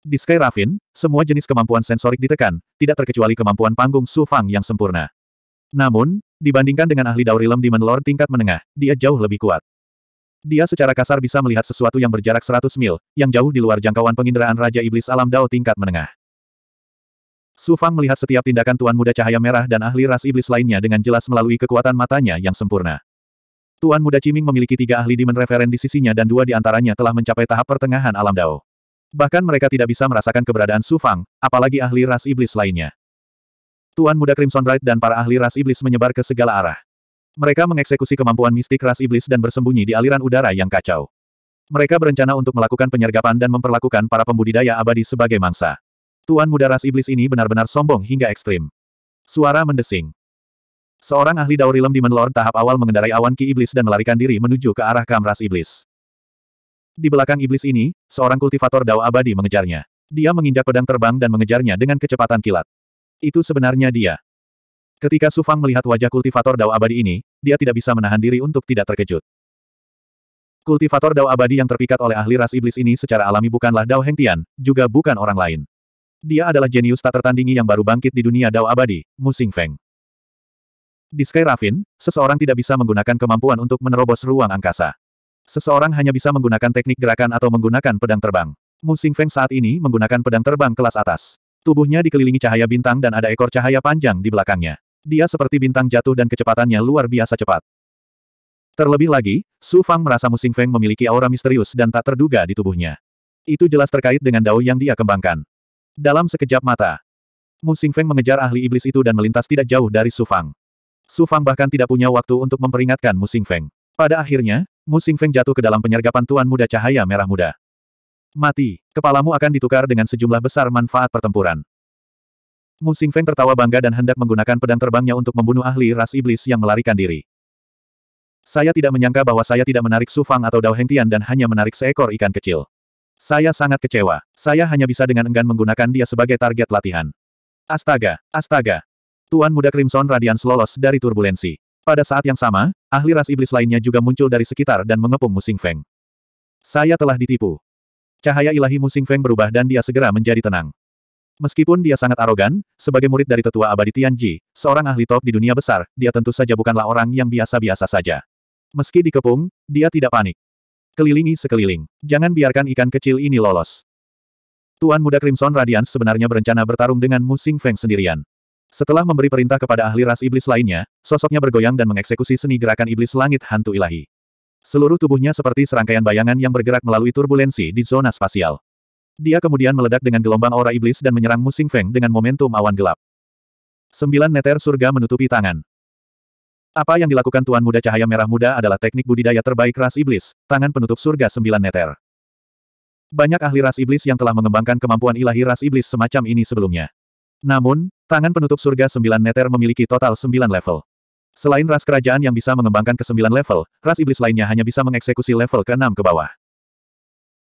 Di Sky Raffin, semua jenis kemampuan sensorik ditekan, tidak terkecuali kemampuan panggung Su Fang yang sempurna. Namun, dibandingkan dengan ahli daur di Demon Lord tingkat menengah, dia jauh lebih kuat. Dia secara kasar bisa melihat sesuatu yang berjarak 100 mil, yang jauh di luar jangkauan penginderaan Raja Iblis Alam Dao tingkat menengah. Su Fang melihat setiap tindakan Tuan Muda Cahaya Merah dan ahli ras iblis lainnya dengan jelas melalui kekuatan matanya yang sempurna. Tuan Muda Ciming memiliki tiga ahli Demon referen di sisinya dan dua di antaranya telah mencapai tahap pertengahan alam Dao. Bahkan mereka tidak bisa merasakan keberadaan Su Fang, apalagi ahli ras iblis lainnya. Tuan Muda Crimson Bright dan para ahli ras iblis menyebar ke segala arah. Mereka mengeksekusi kemampuan mistik ras iblis dan bersembunyi di aliran udara yang kacau. Mereka berencana untuk melakukan penyergapan dan memperlakukan para pembudidaya abadi sebagai mangsa. Tuan muda ras iblis ini benar-benar sombong hingga ekstrim. Suara mendesing. Seorang ahli Daurilem di Lord tahap awal mengendarai awan ki iblis dan melarikan diri menuju ke arah kam ras iblis. Di belakang iblis ini, seorang kultivator dao abadi mengejarnya. Dia menginjak pedang terbang dan mengejarnya dengan kecepatan kilat. Itu sebenarnya dia. Ketika Su Fang melihat wajah kultivator Dao Abadi ini, dia tidak bisa menahan diri untuk tidak terkejut. Kultivator Dao Abadi yang terpikat oleh ahli ras iblis ini secara alami bukanlah Dao Hengtian, juga bukan orang lain. Dia adalah jenius tak tertandingi yang baru bangkit di dunia Dao Abadi, Musing Feng. Di Sky Raffin, seseorang tidak bisa menggunakan kemampuan untuk menerobos ruang angkasa. Seseorang hanya bisa menggunakan teknik gerakan atau menggunakan pedang terbang. Mu Feng saat ini menggunakan pedang terbang kelas atas. Tubuhnya dikelilingi cahaya bintang dan ada ekor cahaya panjang di belakangnya. Dia seperti bintang jatuh dan kecepatannya luar biasa cepat. Terlebih lagi, Su Fang merasa Musing Feng memiliki aura misterius dan tak terduga di tubuhnya. Itu jelas terkait dengan dao yang dia kembangkan. Dalam sekejap mata, Musing Feng mengejar ahli iblis itu dan melintas tidak jauh dari Su Fang. Su Fang bahkan tidak punya waktu untuk memperingatkan Musing Feng. Pada akhirnya, Musing Feng jatuh ke dalam penyergapan Tuan Muda Cahaya Merah Muda. Mati, kepalamu akan ditukar dengan sejumlah besar manfaat pertempuran. Mu Feng tertawa bangga dan hendak menggunakan pedang terbangnya untuk membunuh ahli ras iblis yang melarikan diri. Saya tidak menyangka bahwa saya tidak menarik Su Fang atau Dao Hengtian dan hanya menarik seekor ikan kecil. Saya sangat kecewa. Saya hanya bisa dengan enggan menggunakan dia sebagai target latihan. Astaga, astaga. Tuan muda Crimson Radiance lolos dari turbulensi. Pada saat yang sama, ahli ras iblis lainnya juga muncul dari sekitar dan mengepung Musing Feng. Saya telah ditipu. Cahaya ilahi Musing Feng berubah dan dia segera menjadi tenang. Meskipun dia sangat arogan, sebagai murid dari tetua abadi Tianji, seorang ahli top di dunia besar, dia tentu saja bukanlah orang yang biasa-biasa saja. Meski dikepung, dia tidak panik. Kelilingi sekeliling. Jangan biarkan ikan kecil ini lolos. Tuan muda Crimson Radiance sebenarnya berencana bertarung dengan Musing Feng sendirian. Setelah memberi perintah kepada ahli ras iblis lainnya, sosoknya bergoyang dan mengeksekusi seni gerakan iblis langit hantu ilahi. Seluruh tubuhnya seperti serangkaian bayangan yang bergerak melalui turbulensi di zona spasial. Dia kemudian meledak dengan gelombang aura iblis dan menyerang Musing Feng dengan momentum awan gelap. Sembilan neter surga menutupi tangan. Apa yang dilakukan Tuan Muda Cahaya Merah Muda adalah teknik budidaya terbaik ras iblis, tangan penutup surga sembilan neter. Banyak ahli ras iblis yang telah mengembangkan kemampuan ilahi ras iblis semacam ini sebelumnya. Namun, tangan penutup surga sembilan neter memiliki total sembilan level. Selain ras kerajaan yang bisa mengembangkan ke sembilan level, ras iblis lainnya hanya bisa mengeksekusi level ke-6 ke bawah.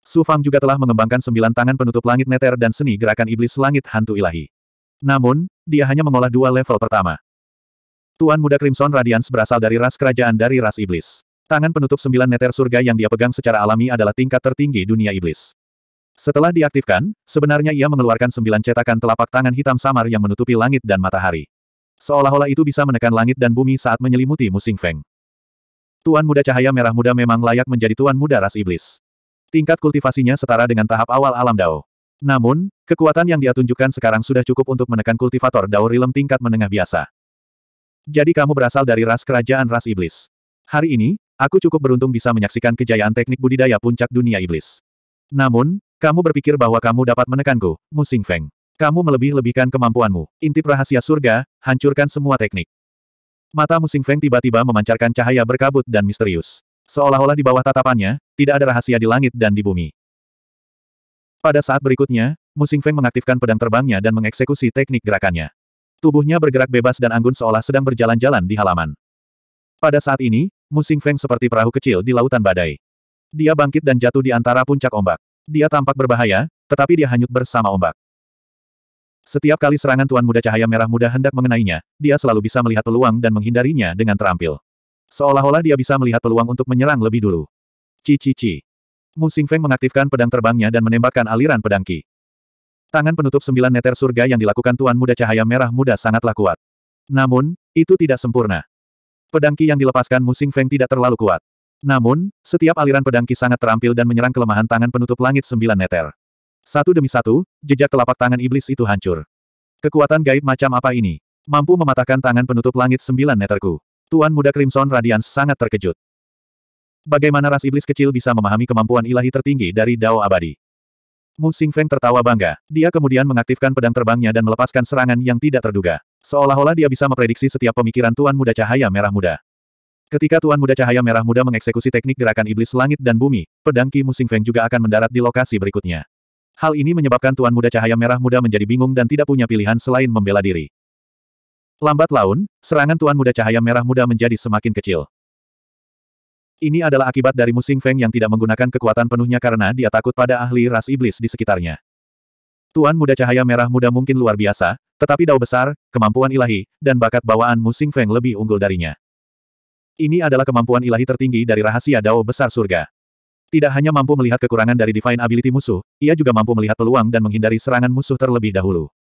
Su Fang juga telah mengembangkan sembilan tangan penutup langit neter dan seni gerakan iblis langit hantu ilahi. Namun, dia hanya mengolah dua level pertama. Tuan muda Crimson Radiance berasal dari ras kerajaan dari ras iblis. Tangan penutup sembilan neter surga yang dia pegang secara alami adalah tingkat tertinggi dunia iblis. Setelah diaktifkan, sebenarnya ia mengeluarkan sembilan cetakan telapak tangan hitam samar yang menutupi langit dan matahari. Seolah-olah itu bisa menekan langit dan bumi saat menyelimuti Musing Feng. Tuan muda cahaya merah muda memang layak menjadi tuan muda ras iblis. Tingkat kultivasinya setara dengan tahap awal alam Dao. Namun, kekuatan yang dia tunjukkan sekarang sudah cukup untuk menekan kultivator Dao Rilem tingkat menengah biasa. Jadi kamu berasal dari ras kerajaan ras iblis. Hari ini, aku cukup beruntung bisa menyaksikan kejayaan teknik budidaya puncak dunia iblis. Namun, kamu berpikir bahwa kamu dapat menekanku, Musing Feng. Kamu melebih-lebihkan kemampuanmu. Intip rahasia surga, hancurkan semua teknik. Mata Musing Feng tiba-tiba memancarkan cahaya berkabut dan misterius. Seolah-olah di bawah tatapannya, tidak ada rahasia di langit dan di bumi. Pada saat berikutnya, Musing Feng mengaktifkan pedang terbangnya dan mengeksekusi teknik gerakannya. Tubuhnya bergerak bebas dan anggun seolah sedang berjalan-jalan di halaman. Pada saat ini, Musing Feng seperti perahu kecil di lautan badai. Dia bangkit dan jatuh di antara puncak ombak. Dia tampak berbahaya, tetapi dia hanyut bersama ombak. Setiap kali serangan Tuan Muda Cahaya Merah Muda hendak mengenainya, dia selalu bisa melihat peluang dan menghindarinya dengan terampil. Seolah-olah dia bisa melihat peluang untuk menyerang lebih dulu. Cici-ci. Mu Xingfeng mengaktifkan pedang terbangnya dan menembakkan aliran pedang Qi. Tangan penutup sembilan neter surga yang dilakukan Tuan Muda Cahaya Merah Muda sangatlah kuat. Namun, itu tidak sempurna. Pedang Qi yang dilepaskan Mu Xingfeng tidak terlalu kuat. Namun, setiap aliran pedang Qi sangat terampil dan menyerang kelemahan tangan penutup langit sembilan neter. Satu demi satu, jejak telapak tangan iblis itu hancur. Kekuatan gaib macam apa ini? Mampu mematahkan tangan penutup langit sembilan neterku. Tuan Muda Crimson Radiance sangat terkejut. Bagaimana ras iblis kecil bisa memahami kemampuan ilahi tertinggi dari Dao Abadi? Mu Xingfeng tertawa bangga. Dia kemudian mengaktifkan pedang terbangnya dan melepaskan serangan yang tidak terduga. Seolah-olah dia bisa memprediksi setiap pemikiran Tuan Muda Cahaya Merah Muda. Ketika Tuan Muda Cahaya Merah Muda mengeksekusi teknik gerakan iblis langit dan bumi, pedang Ki Mu Xingfeng juga akan mendarat di lokasi berikutnya. Hal ini menyebabkan Tuan Muda Cahaya Merah Muda menjadi bingung dan tidak punya pilihan selain membela diri. Lambat laun, serangan Tuan Muda Cahaya Merah Muda menjadi semakin kecil. Ini adalah akibat dari Musing Feng yang tidak menggunakan kekuatan penuhnya karena dia takut pada ahli ras iblis di sekitarnya. Tuan Muda Cahaya Merah Muda mungkin luar biasa, tetapi dao besar, kemampuan ilahi, dan bakat bawaan Musing Feng lebih unggul darinya. Ini adalah kemampuan ilahi tertinggi dari rahasia dao besar surga. Tidak hanya mampu melihat kekurangan dari divine ability musuh, ia juga mampu melihat peluang dan menghindari serangan musuh terlebih dahulu.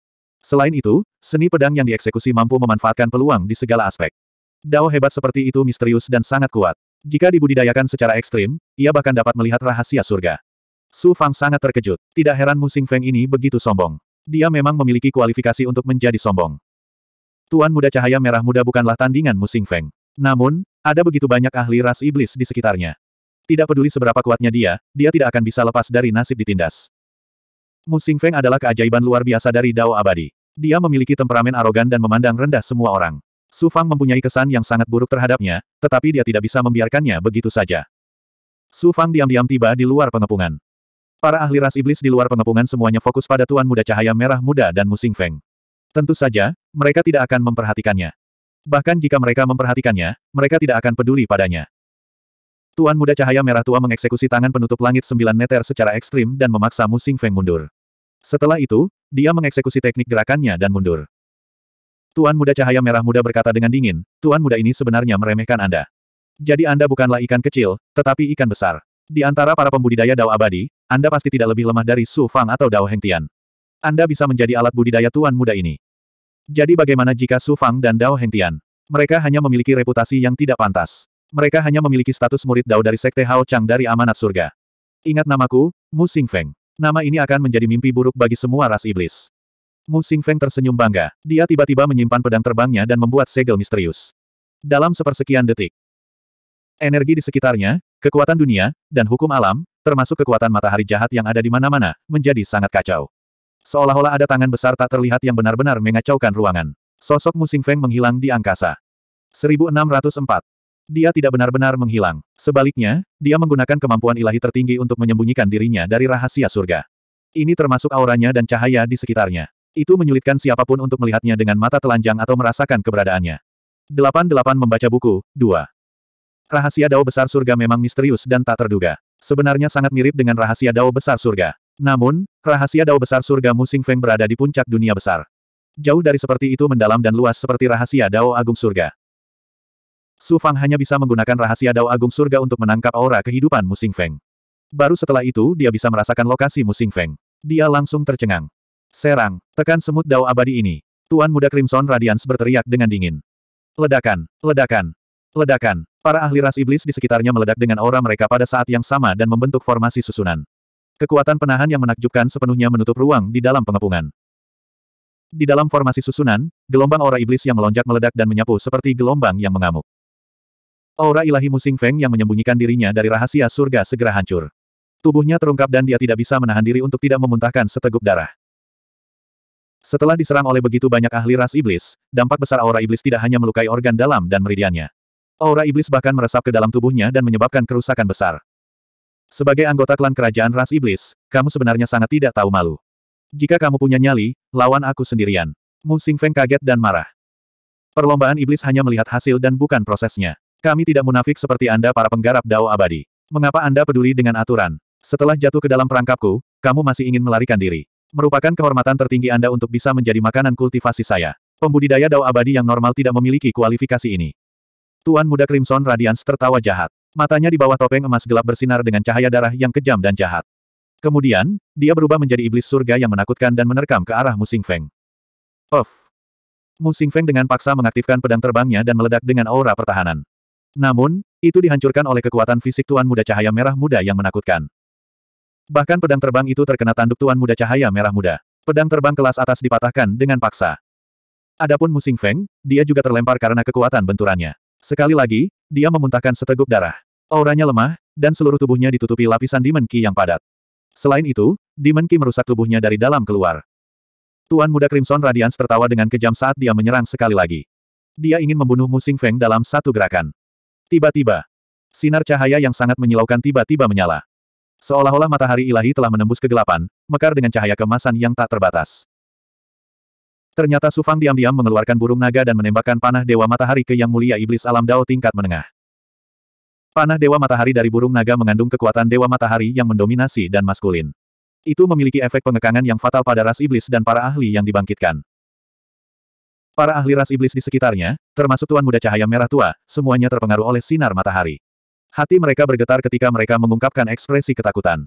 Selain itu, seni pedang yang dieksekusi mampu memanfaatkan peluang di segala aspek. Dao hebat seperti itu misterius dan sangat kuat. Jika dibudidayakan secara ekstrim, ia bahkan dapat melihat rahasia surga. Su Fang sangat terkejut. Tidak heran Musing Feng ini begitu sombong. Dia memang memiliki kualifikasi untuk menjadi sombong. Tuan muda cahaya merah muda bukanlah tandingan Musing Feng. Namun, ada begitu banyak ahli ras iblis di sekitarnya. Tidak peduli seberapa kuatnya dia, dia tidak akan bisa lepas dari nasib ditindas. Mu Feng adalah keajaiban luar biasa dari Dao Abadi. Dia memiliki temperamen arogan dan memandang rendah semua orang. Su Fang mempunyai kesan yang sangat buruk terhadapnya, tetapi dia tidak bisa membiarkannya begitu saja. Su Fang diam-diam tiba di luar pengepungan. Para ahli ras iblis di luar pengepungan semuanya fokus pada Tuan Muda Cahaya Merah Muda dan Xing Feng. Tentu saja, mereka tidak akan memperhatikannya. Bahkan jika mereka memperhatikannya, mereka tidak akan peduli padanya. Tuan muda cahaya merah tua mengeksekusi tangan penutup langit sembilan meter secara ekstrim dan memaksa Musing Feng mundur. Setelah itu, dia mengeksekusi teknik gerakannya dan mundur. Tuan muda cahaya merah muda berkata dengan dingin, Tuan muda ini sebenarnya meremehkan Anda. Jadi Anda bukanlah ikan kecil, tetapi ikan besar. Di antara para pembudidaya Dao Abadi, Anda pasti tidak lebih lemah dari Su Fang atau Dao Hengtian. Anda bisa menjadi alat budidaya Tuan muda ini. Jadi bagaimana jika Su Fang dan Dao Hengtian? Mereka hanya memiliki reputasi yang tidak pantas mereka hanya memiliki status murid Dao dari Sekte Hao Chang dari Amanat Surga. Ingat namaku, Mu Feng. Nama ini akan menjadi mimpi buruk bagi semua ras iblis. Mu Feng tersenyum bangga. Dia tiba-tiba menyimpan pedang terbangnya dan membuat segel misterius. Dalam sepersekian detik, energi di sekitarnya, kekuatan dunia, dan hukum alam, termasuk kekuatan matahari jahat yang ada di mana-mana, menjadi sangat kacau. Seolah-olah ada tangan besar tak terlihat yang benar-benar mengacaukan ruangan. Sosok Mu Feng menghilang di angkasa. 1604. Dia tidak benar-benar menghilang. Sebaliknya, dia menggunakan kemampuan ilahi tertinggi untuk menyembunyikan dirinya dari rahasia surga. Ini termasuk auranya dan cahaya di sekitarnya. Itu menyulitkan siapapun untuk melihatnya dengan mata telanjang atau merasakan keberadaannya. 88 Membaca Buku, 2 Rahasia Dao Besar Surga memang misterius dan tak terduga. Sebenarnya sangat mirip dengan rahasia Dao Besar Surga. Namun, rahasia Dao Besar Surga Musing Feng berada di puncak dunia besar. Jauh dari seperti itu mendalam dan luas seperti rahasia Dao Agung Surga. Su Fang hanya bisa menggunakan rahasia Dao Agung Surga untuk menangkap aura kehidupan Musing Feng. Baru setelah itu dia bisa merasakan lokasi Musing Feng. Dia langsung tercengang. Serang, tekan semut Dao abadi ini. Tuan muda Crimson Radiance berteriak dengan dingin. Ledakan, ledakan, ledakan. Para ahli ras iblis di sekitarnya meledak dengan aura mereka pada saat yang sama dan membentuk formasi susunan. Kekuatan penahan yang menakjubkan sepenuhnya menutup ruang di dalam pengepungan. Di dalam formasi susunan, gelombang aura iblis yang melonjak meledak dan menyapu seperti gelombang yang mengamuk. Aura ilahi Musing Feng yang menyembunyikan dirinya dari rahasia surga segera hancur. Tubuhnya terungkap dan dia tidak bisa menahan diri untuk tidak memuntahkan seteguk darah. Setelah diserang oleh begitu banyak ahli ras iblis, dampak besar aura iblis tidak hanya melukai organ dalam dan meridiannya. Aura iblis bahkan meresap ke dalam tubuhnya dan menyebabkan kerusakan besar. Sebagai anggota klan kerajaan ras iblis, kamu sebenarnya sangat tidak tahu malu. Jika kamu punya nyali, lawan aku sendirian. Mu Xingfeng kaget dan marah. Perlombaan iblis hanya melihat hasil dan bukan prosesnya. Kami tidak munafik seperti Anda para penggarap dao abadi. Mengapa Anda peduli dengan aturan? Setelah jatuh ke dalam perangkapku, kamu masih ingin melarikan diri. Merupakan kehormatan tertinggi Anda untuk bisa menjadi makanan kultivasi saya. Pembudidaya dao abadi yang normal tidak memiliki kualifikasi ini. Tuan muda Crimson Radiance tertawa jahat. Matanya di bawah topeng emas gelap bersinar dengan cahaya darah yang kejam dan jahat. Kemudian, dia berubah menjadi iblis surga yang menakutkan dan menerkam ke arah Musing Feng. Mu Musing Feng dengan paksa mengaktifkan pedang terbangnya dan meledak dengan aura pertahanan. Namun, itu dihancurkan oleh kekuatan fisik Tuan Muda Cahaya Merah Muda yang menakutkan. Bahkan pedang terbang itu terkena tanduk Tuan Muda Cahaya Merah Muda. Pedang terbang kelas atas dipatahkan dengan paksa. Adapun Musing Feng, dia juga terlempar karena kekuatan benturannya. Sekali lagi, dia memuntahkan seteguk darah. Auranya lemah, dan seluruh tubuhnya ditutupi lapisan Demon Ki yang padat. Selain itu, Demon Ki merusak tubuhnya dari dalam keluar. Tuan Muda Crimson Radiance tertawa dengan kejam saat dia menyerang sekali lagi. Dia ingin membunuh Musing Feng dalam satu gerakan. Tiba-tiba, sinar cahaya yang sangat menyilaukan tiba-tiba menyala. Seolah-olah matahari ilahi telah menembus kegelapan, mekar dengan cahaya kemasan yang tak terbatas. Ternyata Sufang diam-diam mengeluarkan burung naga dan menembakkan panah Dewa Matahari ke Yang Mulia Iblis Alam Dao tingkat menengah. Panah Dewa Matahari dari burung naga mengandung kekuatan Dewa Matahari yang mendominasi dan maskulin. Itu memiliki efek pengekangan yang fatal pada ras iblis dan para ahli yang dibangkitkan. Para ahli ras iblis di sekitarnya, termasuk Tuan Muda Cahaya Merah Tua, semuanya terpengaruh oleh sinar matahari. Hati mereka bergetar ketika mereka mengungkapkan ekspresi ketakutan.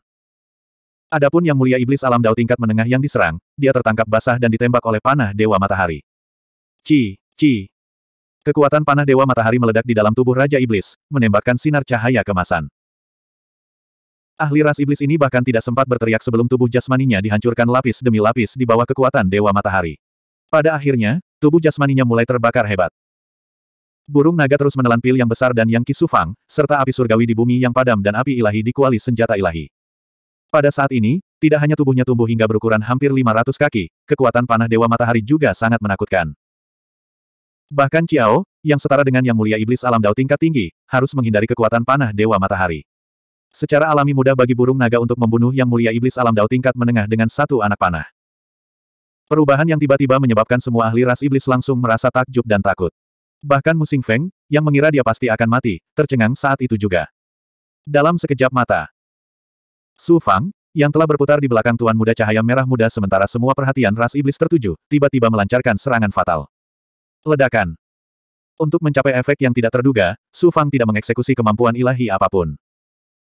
Adapun yang mulia iblis alam dao tingkat menengah yang diserang, dia tertangkap basah dan ditembak oleh panah Dewa Matahari. Ci, ci. Kekuatan panah Dewa Matahari meledak di dalam tubuh Raja Iblis, menembakkan sinar cahaya kemasan. Ahli ras iblis ini bahkan tidak sempat berteriak sebelum tubuh jasmaninya dihancurkan lapis demi lapis di bawah kekuatan Dewa Matahari. Pada akhirnya, tubuh jasmaninya mulai terbakar hebat. Burung naga terus menelan pil yang besar dan yang kisufang, serta api surgawi di bumi yang padam dan api ilahi di kuali senjata ilahi. Pada saat ini, tidak hanya tubuhnya tumbuh hingga berukuran hampir 500 kaki, kekuatan panah Dewa Matahari juga sangat menakutkan. Bahkan Ciao, yang setara dengan yang mulia iblis alam dao tingkat tinggi, harus menghindari kekuatan panah Dewa Matahari. Secara alami mudah bagi burung naga untuk membunuh yang mulia iblis alam dao tingkat menengah dengan satu anak panah. Perubahan yang tiba-tiba menyebabkan semua ahli ras iblis langsung merasa takjub dan takut. Bahkan Musing Feng, yang mengira dia pasti akan mati, tercengang saat itu juga. Dalam sekejap mata, Su Fang, yang telah berputar di belakang Tuan Muda Cahaya Merah Muda sementara semua perhatian ras iblis tertuju, tiba-tiba melancarkan serangan fatal. Ledakan. Untuk mencapai efek yang tidak terduga, Su Fang tidak mengeksekusi kemampuan ilahi apapun.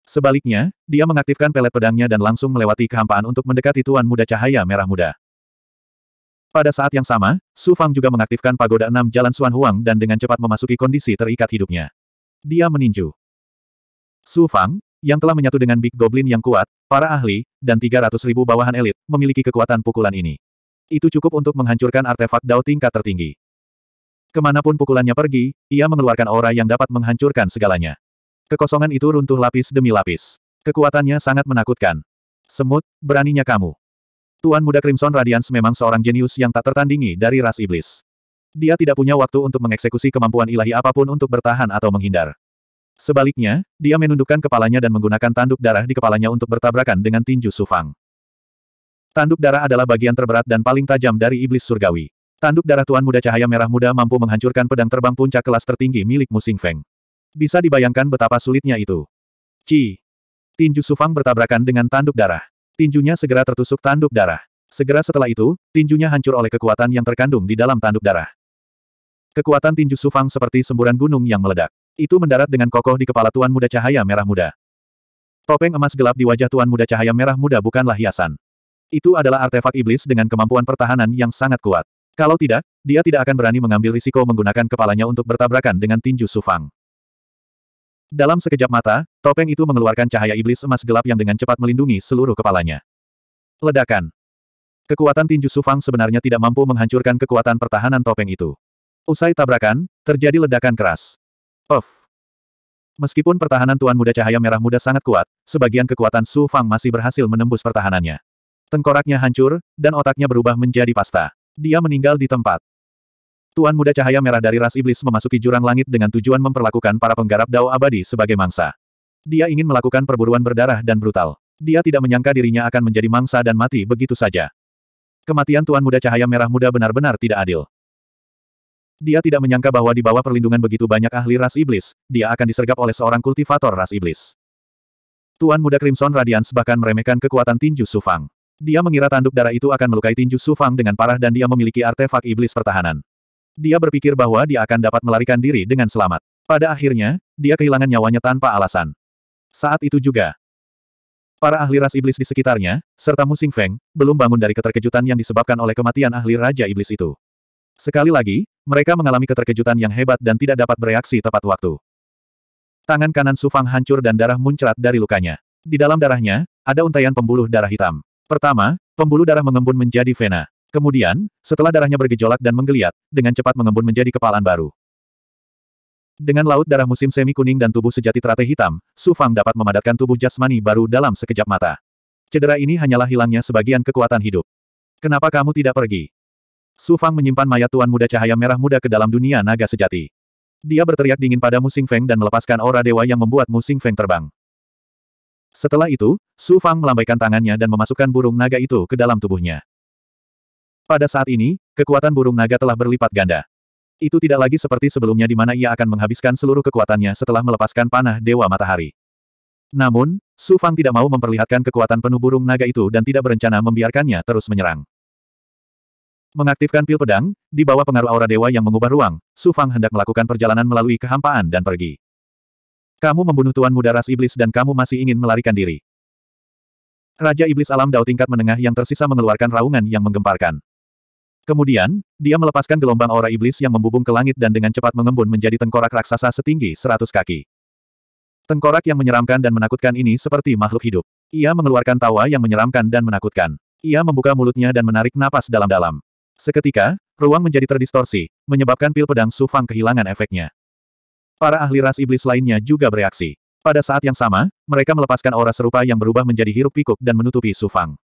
Sebaliknya, dia mengaktifkan pelet pedangnya dan langsung melewati kehampaan untuk mendekati Tuan Muda Cahaya Merah Muda. Pada saat yang sama, Su Fang juga mengaktifkan pagoda enam jalan Suan Huang dan dengan cepat memasuki kondisi terikat hidupnya. Dia meninju. Su Fang, yang telah menyatu dengan Big Goblin yang kuat, para ahli, dan 300 ribu bawahan elit, memiliki kekuatan pukulan ini. Itu cukup untuk menghancurkan artefak Dao tingkat tertinggi. Kemanapun pukulannya pergi, ia mengeluarkan aura yang dapat menghancurkan segalanya. Kekosongan itu runtuh lapis demi lapis. Kekuatannya sangat menakutkan. Semut, beraninya kamu. Tuan Muda Crimson Radiance memang seorang jenius yang tak tertandingi dari ras iblis. Dia tidak punya waktu untuk mengeksekusi kemampuan ilahi apapun untuk bertahan atau menghindar. Sebaliknya, dia menundukkan kepalanya dan menggunakan tanduk darah di kepalanya untuk bertabrakan dengan tinju Sufang. Tanduk darah adalah bagian terberat dan paling tajam dari iblis surgawi. Tanduk darah Tuan Muda Cahaya Merah Muda mampu menghancurkan pedang terbang puncak kelas tertinggi milik Mu Sing Feng. Bisa dibayangkan betapa sulitnya itu. Ci. Tinju Sufang bertabrakan dengan tanduk darah. Tinjunya segera tertusuk tanduk darah. Segera setelah itu, tinjunya hancur oleh kekuatan yang terkandung di dalam tanduk darah. Kekuatan tinju Sufang seperti semburan gunung yang meledak. Itu mendarat dengan kokoh di kepala Tuan Muda Cahaya Merah Muda. Topeng emas gelap di wajah Tuan Muda Cahaya Merah Muda bukanlah hiasan. Itu adalah artefak iblis dengan kemampuan pertahanan yang sangat kuat. Kalau tidak, dia tidak akan berani mengambil risiko menggunakan kepalanya untuk bertabrakan dengan tinju Sufang. Dalam sekejap mata, topeng itu mengeluarkan cahaya iblis emas gelap yang dengan cepat melindungi seluruh kepalanya. Ledakan. Kekuatan tinju Sufang sebenarnya tidak mampu menghancurkan kekuatan pertahanan topeng itu. Usai tabrakan, terjadi ledakan keras. Of. Meskipun pertahanan Tuan Muda Cahaya Merah Muda sangat kuat, sebagian kekuatan Su Fang masih berhasil menembus pertahanannya. Tengkoraknya hancur, dan otaknya berubah menjadi pasta. Dia meninggal di tempat. Tuan Muda Cahaya Merah dari ras iblis memasuki jurang langit dengan tujuan memperlakukan para penggarap dao abadi sebagai mangsa. Dia ingin melakukan perburuan berdarah dan brutal. Dia tidak menyangka dirinya akan menjadi mangsa dan mati begitu saja. Kematian Tuan Muda Cahaya Merah Muda benar-benar tidak adil. Dia tidak menyangka bahwa di bawah perlindungan begitu banyak ahli ras iblis, dia akan disergap oleh seorang kultivator ras iblis. Tuan Muda Crimson Radiance bahkan meremehkan kekuatan tinju Sufang. Dia mengira tanduk darah itu akan melukai tinju Sufang dengan parah dan dia memiliki artefak iblis pertahanan. Dia berpikir bahwa dia akan dapat melarikan diri dengan selamat. Pada akhirnya, dia kehilangan nyawanya tanpa alasan. Saat itu juga, para ahli ras iblis di sekitarnya, serta Musing Feng, belum bangun dari keterkejutan yang disebabkan oleh kematian ahli Raja Iblis itu. Sekali lagi, mereka mengalami keterkejutan yang hebat dan tidak dapat bereaksi tepat waktu. Tangan kanan Sufang hancur dan darah muncrat dari lukanya. Di dalam darahnya, ada untaian pembuluh darah hitam. Pertama, pembuluh darah mengembun menjadi vena. Kemudian, setelah darahnya bergejolak dan menggeliat, dengan cepat mengembun menjadi kepalan baru. Dengan laut darah musim semi kuning dan tubuh sejati teratai hitam, Su Fang dapat memadatkan tubuh jasmani baru dalam sekejap mata. Cedera ini hanyalah hilangnya sebagian kekuatan hidup. Kenapa kamu tidak pergi? Su Fang menyimpan mayat tuan muda cahaya merah muda ke dalam dunia naga sejati. Dia berteriak dingin pada Musing Feng dan melepaskan aura dewa yang membuat Musing Feng terbang. Setelah itu, Su Fang melambaikan tangannya dan memasukkan burung naga itu ke dalam tubuhnya. Pada saat ini, kekuatan burung naga telah berlipat ganda. Itu tidak lagi seperti sebelumnya di mana ia akan menghabiskan seluruh kekuatannya setelah melepaskan panah Dewa Matahari. Namun, Su Fang tidak mau memperlihatkan kekuatan penuh burung naga itu dan tidak berencana membiarkannya terus menyerang. Mengaktifkan pil pedang, di bawah pengaruh aura dewa yang mengubah ruang, Su Fang hendak melakukan perjalanan melalui kehampaan dan pergi. Kamu membunuh tuan muda ras iblis dan kamu masih ingin melarikan diri. Raja iblis alam Dao tingkat menengah yang tersisa mengeluarkan raungan yang menggemparkan. Kemudian, dia melepaskan gelombang aura iblis yang membubung ke langit dan dengan cepat mengembun menjadi tengkorak raksasa setinggi seratus kaki. Tengkorak yang menyeramkan dan menakutkan ini seperti makhluk hidup. Ia mengeluarkan tawa yang menyeramkan dan menakutkan. Ia membuka mulutnya dan menarik napas dalam-dalam. Seketika, ruang menjadi terdistorsi, menyebabkan pil pedang Sufang kehilangan efeknya. Para ahli ras iblis lainnya juga bereaksi. Pada saat yang sama, mereka melepaskan aura serupa yang berubah menjadi hiruk pikuk dan menutupi Sufang.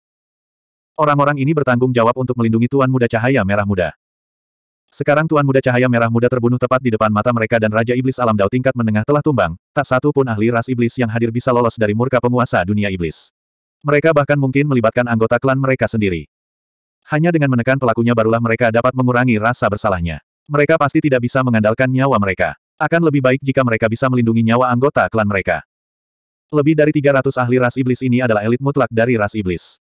Orang-orang ini bertanggung jawab untuk melindungi Tuan Muda Cahaya Merah Muda. Sekarang Tuan Muda Cahaya Merah Muda terbunuh tepat di depan mata mereka dan Raja Iblis Alam Dao tingkat menengah telah tumbang, tak satu pun ahli ras iblis yang hadir bisa lolos dari murka penguasa dunia iblis. Mereka bahkan mungkin melibatkan anggota klan mereka sendiri. Hanya dengan menekan pelakunya barulah mereka dapat mengurangi rasa bersalahnya. Mereka pasti tidak bisa mengandalkan nyawa mereka. Akan lebih baik jika mereka bisa melindungi nyawa anggota klan mereka. Lebih dari 300 ahli ras iblis ini adalah elit mutlak dari ras iblis.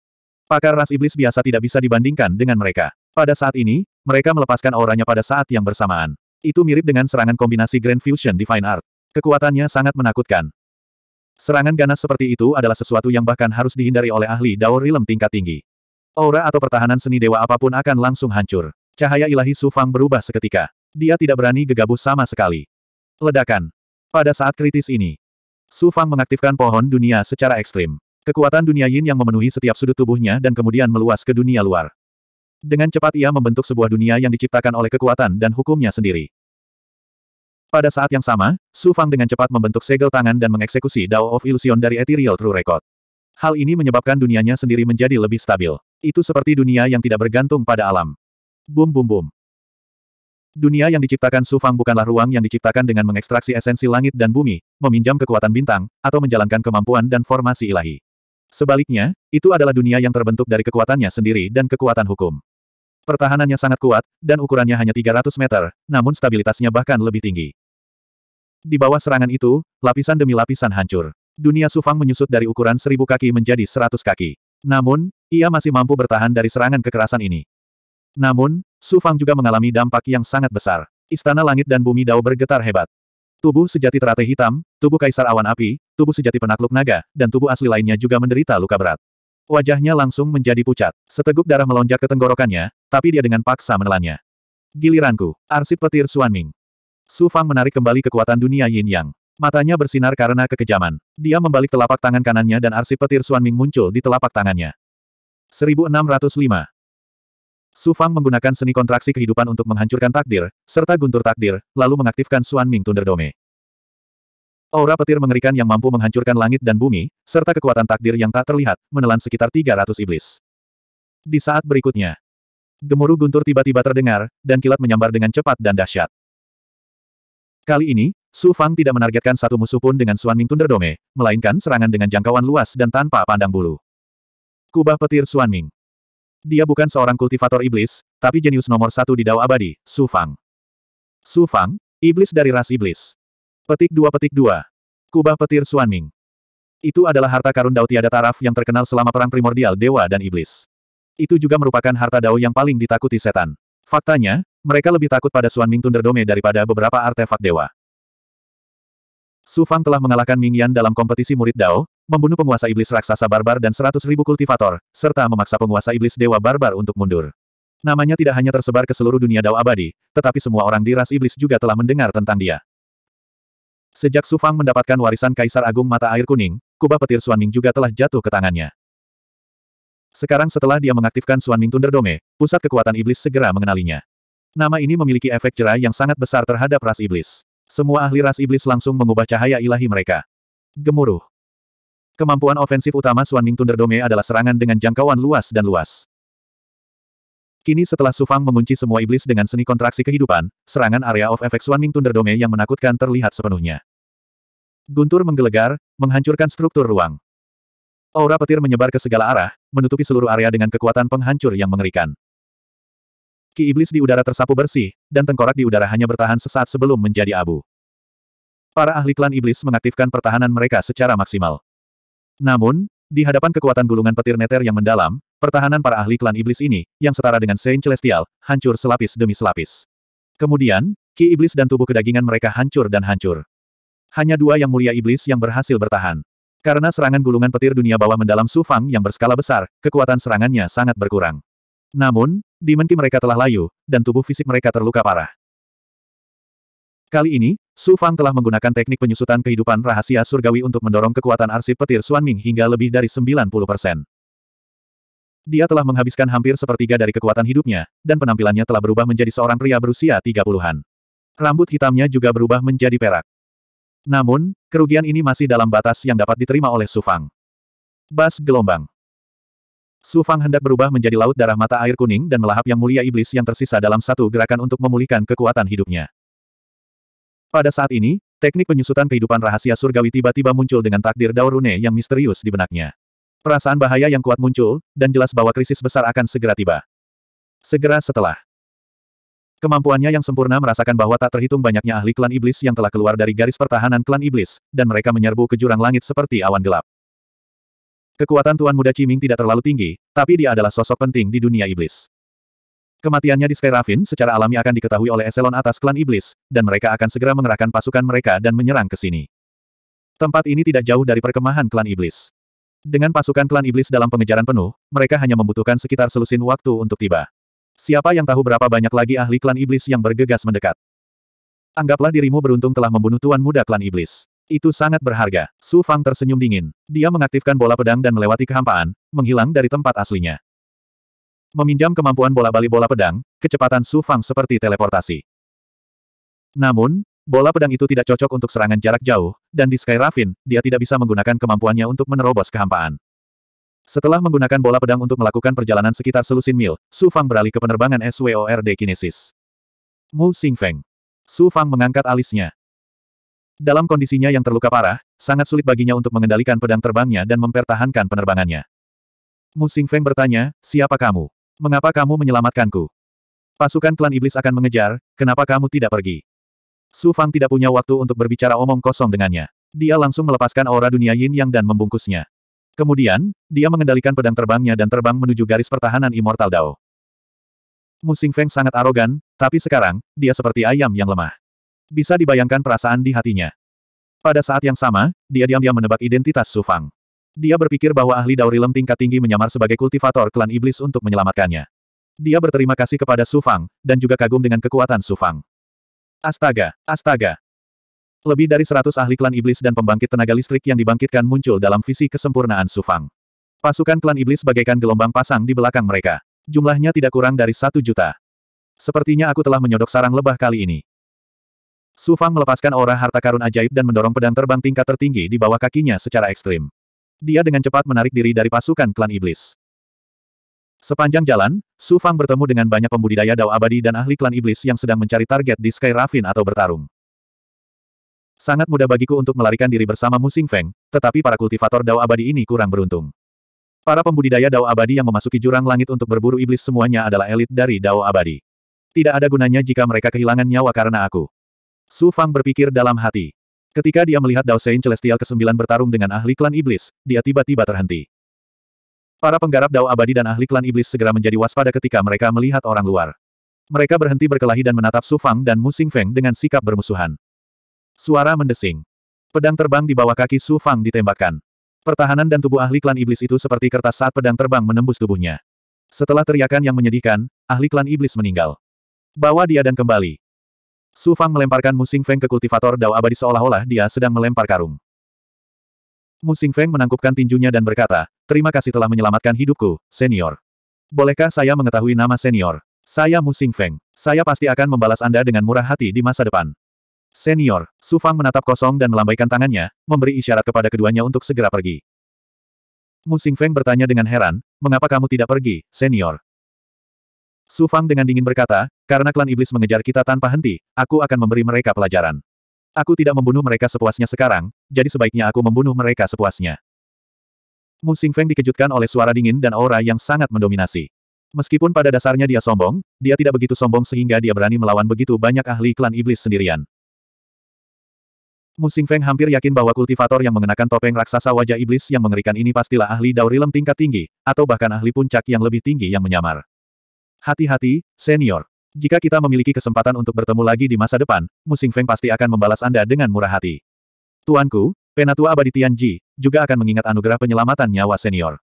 Pakar ras iblis biasa tidak bisa dibandingkan dengan mereka. Pada saat ini, mereka melepaskan auranya pada saat yang bersamaan. Itu mirip dengan serangan kombinasi Grand Fusion Divine Art. Kekuatannya sangat menakutkan. Serangan ganas seperti itu adalah sesuatu yang bahkan harus dihindari oleh ahli Dao Realm tingkat tinggi. Aura atau pertahanan seni dewa apapun akan langsung hancur. Cahaya ilahi Sufang berubah seketika. Dia tidak berani gegabah sama sekali. Ledakan. Pada saat kritis ini, Sufang mengaktifkan pohon dunia secara ekstrim. Kekuatan dunia yin yang memenuhi setiap sudut tubuhnya dan kemudian meluas ke dunia luar. Dengan cepat ia membentuk sebuah dunia yang diciptakan oleh kekuatan dan hukumnya sendiri. Pada saat yang sama, Su Fang dengan cepat membentuk segel tangan dan mengeksekusi Dao of Illusion dari Ethereal True Record. Hal ini menyebabkan dunianya sendiri menjadi lebih stabil. Itu seperti dunia yang tidak bergantung pada alam. Bum bum bum. Dunia yang diciptakan Su Fang bukanlah ruang yang diciptakan dengan mengekstraksi esensi langit dan bumi, meminjam kekuatan bintang, atau menjalankan kemampuan dan formasi ilahi. Sebaliknya, itu adalah dunia yang terbentuk dari kekuatannya sendiri dan kekuatan hukum. Pertahanannya sangat kuat, dan ukurannya hanya 300 meter, namun stabilitasnya bahkan lebih tinggi. Di bawah serangan itu, lapisan demi lapisan hancur. Dunia Sufang menyusut dari ukuran seribu kaki menjadi seratus kaki. Namun, ia masih mampu bertahan dari serangan kekerasan ini. Namun, Sufang juga mengalami dampak yang sangat besar. Istana langit dan bumi Dao bergetar hebat. Tubuh sejati teratai hitam, tubuh kaisar awan api, tubuh sejati penakluk naga, dan tubuh asli lainnya juga menderita luka berat. Wajahnya langsung menjadi pucat. Seteguk darah melonjak ke tenggorokannya, tapi dia dengan paksa menelannya. Giliranku, arsip petir Suanming. Su Fang menarik kembali kekuatan dunia Yin Yang. Matanya bersinar karena kekejaman. Dia membalik telapak tangan kanannya dan arsip petir Suanming muncul di telapak tangannya. 1605. Su Fang menggunakan seni kontraksi kehidupan untuk menghancurkan takdir, serta guntur takdir, lalu mengaktifkan Suan Ming Thunder Dome. Aura petir mengerikan yang mampu menghancurkan langit dan bumi, serta kekuatan takdir yang tak terlihat, menelan sekitar 300 iblis. Di saat berikutnya, gemuruh guntur tiba-tiba terdengar, dan kilat menyambar dengan cepat dan dahsyat. Kali ini, Su Fang tidak menargetkan satu musuh pun dengan Suan Ming Thunder Dome, melainkan serangan dengan jangkauan luas dan tanpa pandang bulu. Kubah petir Suan Ming dia bukan seorang kultivator iblis, tapi jenius nomor satu di Dao Abadi, Su Fang. Su Fang, iblis dari ras iblis. Petik dua petik dua. Kubah petir Ming. Itu adalah harta karun Dao tiada taraf yang terkenal selama perang primordial dewa dan iblis. Itu juga merupakan harta Dao yang paling ditakuti setan. Faktanya, mereka lebih takut pada Suanming Tunderdome daripada beberapa artefak dewa. Su Fang telah mengalahkan Ming Yan dalam kompetisi murid Dao, membunuh penguasa iblis raksasa barbar dan seratus ribu kultivator, serta memaksa penguasa iblis dewa barbar untuk mundur. Namanya tidak hanya tersebar ke seluruh dunia Dao Abadi, tetapi semua orang di ras iblis juga telah mendengar tentang dia. Sejak Sufang mendapatkan warisan Kaisar Agung Mata Air Kuning, kubah petir Suaming juga telah jatuh ke tangannya. Sekarang setelah dia mengaktifkan Suanming Tunderdome, pusat kekuatan iblis segera mengenalinya. Nama ini memiliki efek cerah yang sangat besar terhadap ras iblis. Semua ahli ras iblis langsung mengubah cahaya ilahi mereka. Gemuruh. Kemampuan ofensif utama Suan Ming Dome adalah serangan dengan jangkauan luas dan luas. Kini setelah Su Fang mengunci semua iblis dengan seni kontraksi kehidupan, serangan area of effect Suan Ming Dome yang menakutkan terlihat sepenuhnya. Guntur menggelegar, menghancurkan struktur ruang. Aura petir menyebar ke segala arah, menutupi seluruh area dengan kekuatan penghancur yang mengerikan. Ki iblis di udara tersapu bersih, dan tengkorak di udara hanya bertahan sesaat sebelum menjadi abu. Para ahli klan iblis mengaktifkan pertahanan mereka secara maksimal. Namun, di hadapan kekuatan gulungan petir neter yang mendalam, pertahanan para ahli klan iblis ini, yang setara dengan Saint Celestial, hancur selapis demi selapis. Kemudian, ki iblis dan tubuh kedagingan mereka hancur dan hancur. Hanya dua yang mulia iblis yang berhasil bertahan. Karena serangan gulungan petir dunia bawah mendalam Sufang yang berskala besar, kekuatan serangannya sangat berkurang. Namun, dimenki mereka telah layu, dan tubuh fisik mereka terluka parah. Kali ini, Su Fang telah menggunakan teknik penyusutan kehidupan rahasia surgawi untuk mendorong kekuatan arsip petir Suan Ming hingga lebih dari 90 persen. Dia telah menghabiskan hampir sepertiga dari kekuatan hidupnya, dan penampilannya telah berubah menjadi seorang pria berusia 30-an. Rambut hitamnya juga berubah menjadi perak. Namun, kerugian ini masih dalam batas yang dapat diterima oleh Su Fang. Bas gelombang. Su Fang hendak berubah menjadi laut darah mata air kuning dan melahap yang mulia iblis yang tersisa dalam satu gerakan untuk memulihkan kekuatan hidupnya. Pada saat ini, teknik penyusutan kehidupan rahasia surgawi tiba-tiba muncul dengan takdir Daurune yang misterius di benaknya. Perasaan bahaya yang kuat muncul, dan jelas bahwa krisis besar akan segera tiba. Segera setelah. Kemampuannya yang sempurna merasakan bahwa tak terhitung banyaknya ahli klan iblis yang telah keluar dari garis pertahanan klan iblis, dan mereka menyerbu ke jurang langit seperti awan gelap. Kekuatan Tuan Muda Ciming tidak terlalu tinggi, tapi dia adalah sosok penting di dunia iblis. Kematiannya di Sferafin secara alami akan diketahui oleh eselon atas klan iblis, dan mereka akan segera mengerahkan pasukan mereka dan menyerang ke sini. Tempat ini tidak jauh dari perkemahan klan iblis. Dengan pasukan klan iblis dalam pengejaran penuh, mereka hanya membutuhkan sekitar selusin waktu untuk tiba. Siapa yang tahu berapa banyak lagi ahli klan iblis yang bergegas mendekat. Anggaplah dirimu beruntung telah membunuh tuan muda klan iblis. Itu sangat berharga. Su Fang tersenyum dingin. Dia mengaktifkan bola pedang dan melewati kehampaan, menghilang dari tempat aslinya. Meminjam kemampuan bola bali bola pedang, kecepatan Su Fang seperti teleportasi. Namun, bola pedang itu tidak cocok untuk serangan jarak jauh, dan di Sky Raffin, dia tidak bisa menggunakan kemampuannya untuk menerobos kehampaan. Setelah menggunakan bola pedang untuk melakukan perjalanan sekitar selusin mil, Su Fang beralih ke penerbangan SWORD Kinesis. Mu Xingfeng. Su Fang mengangkat alisnya. Dalam kondisinya yang terluka parah, sangat sulit baginya untuk mengendalikan pedang terbangnya dan mempertahankan penerbangannya. Mu Feng bertanya, siapa kamu? Mengapa kamu menyelamatkanku? Pasukan klan iblis akan mengejar, kenapa kamu tidak pergi? Su Fang tidak punya waktu untuk berbicara omong kosong dengannya. Dia langsung melepaskan aura dunia yin yang dan membungkusnya. Kemudian, dia mengendalikan pedang terbangnya dan terbang menuju garis pertahanan Immortal Dao. Musing Feng sangat arogan, tapi sekarang, dia seperti ayam yang lemah. Bisa dibayangkan perasaan di hatinya. Pada saat yang sama, dia diam-diam menebak identitas Su Fang. Dia berpikir bahwa ahli Daurilem tingkat tinggi menyamar sebagai kultivator klan iblis untuk menyelamatkannya. Dia berterima kasih kepada Sufang, dan juga kagum dengan kekuatan Sufang. Astaga, astaga. Lebih dari seratus ahli klan iblis dan pembangkit tenaga listrik yang dibangkitkan muncul dalam visi kesempurnaan Sufang. Pasukan klan iblis bagaikan gelombang pasang di belakang mereka. Jumlahnya tidak kurang dari satu juta. Sepertinya aku telah menyodok sarang lebah kali ini. Sufang melepaskan aura harta karun ajaib dan mendorong pedang terbang tingkat tertinggi di bawah kakinya secara ekstrim dia dengan cepat menarik diri dari pasukan klan iblis. Sepanjang jalan, Su Fang bertemu dengan banyak pembudidaya dao abadi dan ahli klan iblis yang sedang mencari target di Sky Raffin atau bertarung. Sangat mudah bagiku untuk melarikan diri bersama Musing Feng, tetapi para kultivator dao abadi ini kurang beruntung. Para pembudidaya dao abadi yang memasuki jurang langit untuk berburu iblis semuanya adalah elit dari dao abadi. Tidak ada gunanya jika mereka kehilangan nyawa karena aku. Su Fang berpikir dalam hati. Ketika dia melihat Dao Sein Celestial ke-9 bertarung dengan ahli klan iblis, dia tiba-tiba terhenti. Para penggarap Dao Abadi dan ahli klan iblis segera menjadi waspada ketika mereka melihat orang luar. Mereka berhenti berkelahi dan menatap Su Fang dan Mu Xing Feng dengan sikap bermusuhan. Suara mendesing. Pedang terbang di bawah kaki Su Fang ditembakkan. Pertahanan dan tubuh ahli klan iblis itu seperti kertas saat pedang terbang menembus tubuhnya. Setelah teriakan yang menyedihkan, ahli klan iblis meninggal. Bawa dia dan kembali. Su Fang melemparkan Musing Feng ke kultivator Dao abadi seolah-olah dia sedang melempar karung. Musing Feng menangkupkan tinjunya dan berkata, Terima kasih telah menyelamatkan hidupku, senior. Bolehkah saya mengetahui nama senior? Saya Musing Feng. Saya pasti akan membalas Anda dengan murah hati di masa depan. Senior, Su Fang menatap kosong dan melambaikan tangannya, memberi isyarat kepada keduanya untuk segera pergi. Musing Feng bertanya dengan heran, mengapa kamu tidak pergi, senior? Su Fang dengan dingin berkata, karena klan iblis mengejar kita tanpa henti, aku akan memberi mereka pelajaran. Aku tidak membunuh mereka sepuasnya sekarang, jadi sebaiknya aku membunuh mereka sepuasnya. Mu Feng dikejutkan oleh suara dingin dan aura yang sangat mendominasi. Meskipun pada dasarnya dia sombong, dia tidak begitu sombong sehingga dia berani melawan begitu banyak ahli klan iblis sendirian. Mu Feng hampir yakin bahwa kultivator yang mengenakan topeng raksasa wajah iblis yang mengerikan ini pastilah ahli daurilem tingkat tinggi, atau bahkan ahli puncak yang lebih tinggi yang menyamar. Hati-hati, senior. Jika kita memiliki kesempatan untuk bertemu lagi di masa depan, Musing Feng pasti akan membalas Anda dengan murah hati. Tuanku, Penatua Abadi Tianji, juga akan mengingat anugerah penyelamatan nyawa senior.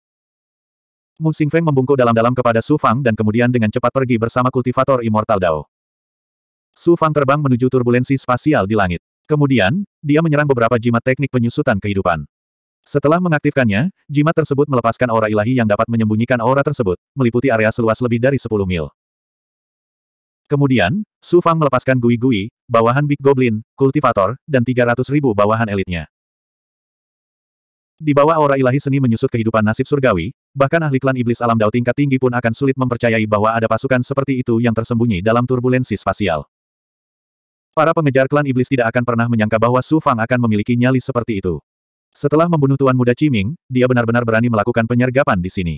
Musing Feng membungkuk dalam-dalam kepada Su Fang dan kemudian dengan cepat pergi bersama kultivator Immortal Dao. Su Fang terbang menuju turbulensi spasial di langit. Kemudian, dia menyerang beberapa jimat teknik penyusutan kehidupan. Setelah mengaktifkannya, jimat tersebut melepaskan aura ilahi yang dapat menyembunyikan aura tersebut, meliputi area seluas lebih dari 10 mil. Kemudian, Su Fang melepaskan Gui-Gui, bawahan Big Goblin, kultivator, dan 300 ribu bawahan elitnya. Di bawah aura ilahi seni menyusut kehidupan nasib surgawi, bahkan ahli klan iblis alam dao tingkat tinggi pun akan sulit mempercayai bahwa ada pasukan seperti itu yang tersembunyi dalam turbulensi spasial. Para pengejar klan iblis tidak akan pernah menyangka bahwa Su Fang akan memiliki nyali seperti itu. Setelah membunuh Tuan Muda Ciming, dia benar-benar berani melakukan penyergapan di sini.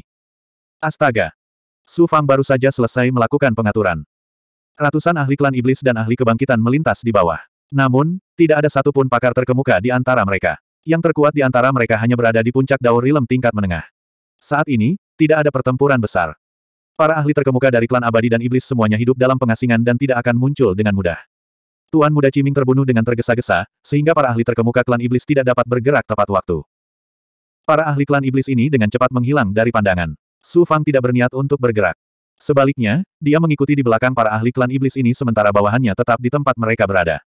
Astaga! Su Fang baru saja selesai melakukan pengaturan. Ratusan ahli klan iblis dan ahli kebangkitan melintas di bawah. Namun, tidak ada satupun pakar terkemuka di antara mereka. Yang terkuat di antara mereka hanya berada di puncak daur Rilem tingkat menengah. Saat ini, tidak ada pertempuran besar. Para ahli terkemuka dari klan abadi dan iblis semuanya hidup dalam pengasingan dan tidak akan muncul dengan mudah. Tuan muda Ciming terbunuh dengan tergesa-gesa, sehingga para ahli terkemuka klan iblis tidak dapat bergerak tepat waktu. Para ahli klan iblis ini dengan cepat menghilang dari pandangan. Su Fang tidak berniat untuk bergerak. Sebaliknya, dia mengikuti di belakang para ahli klan iblis ini sementara bawahannya tetap di tempat mereka berada.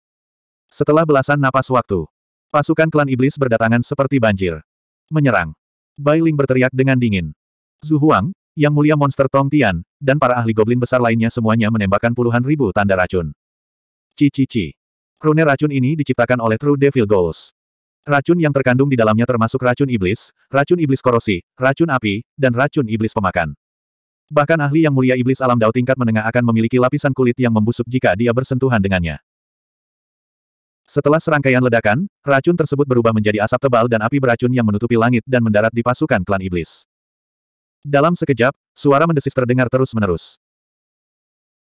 Setelah belasan napas waktu, pasukan klan iblis berdatangan seperti banjir. Menyerang. Bai Ling berteriak dengan dingin. Zhu Huang, yang mulia monster Tong Tian, dan para ahli goblin besar lainnya semuanya menembakkan puluhan ribu tanda racun. Cici-ci. Rune racun ini diciptakan oleh True Devil Goals. Racun yang terkandung di dalamnya termasuk racun iblis, racun iblis korosi, racun api, dan racun iblis pemakan. Bahkan ahli yang mulia iblis alam dao tingkat menengah akan memiliki lapisan kulit yang membusuk jika dia bersentuhan dengannya. Setelah serangkaian ledakan, racun tersebut berubah menjadi asap tebal dan api beracun yang menutupi langit dan mendarat di pasukan klan iblis. Dalam sekejap, suara mendesis terdengar terus-menerus.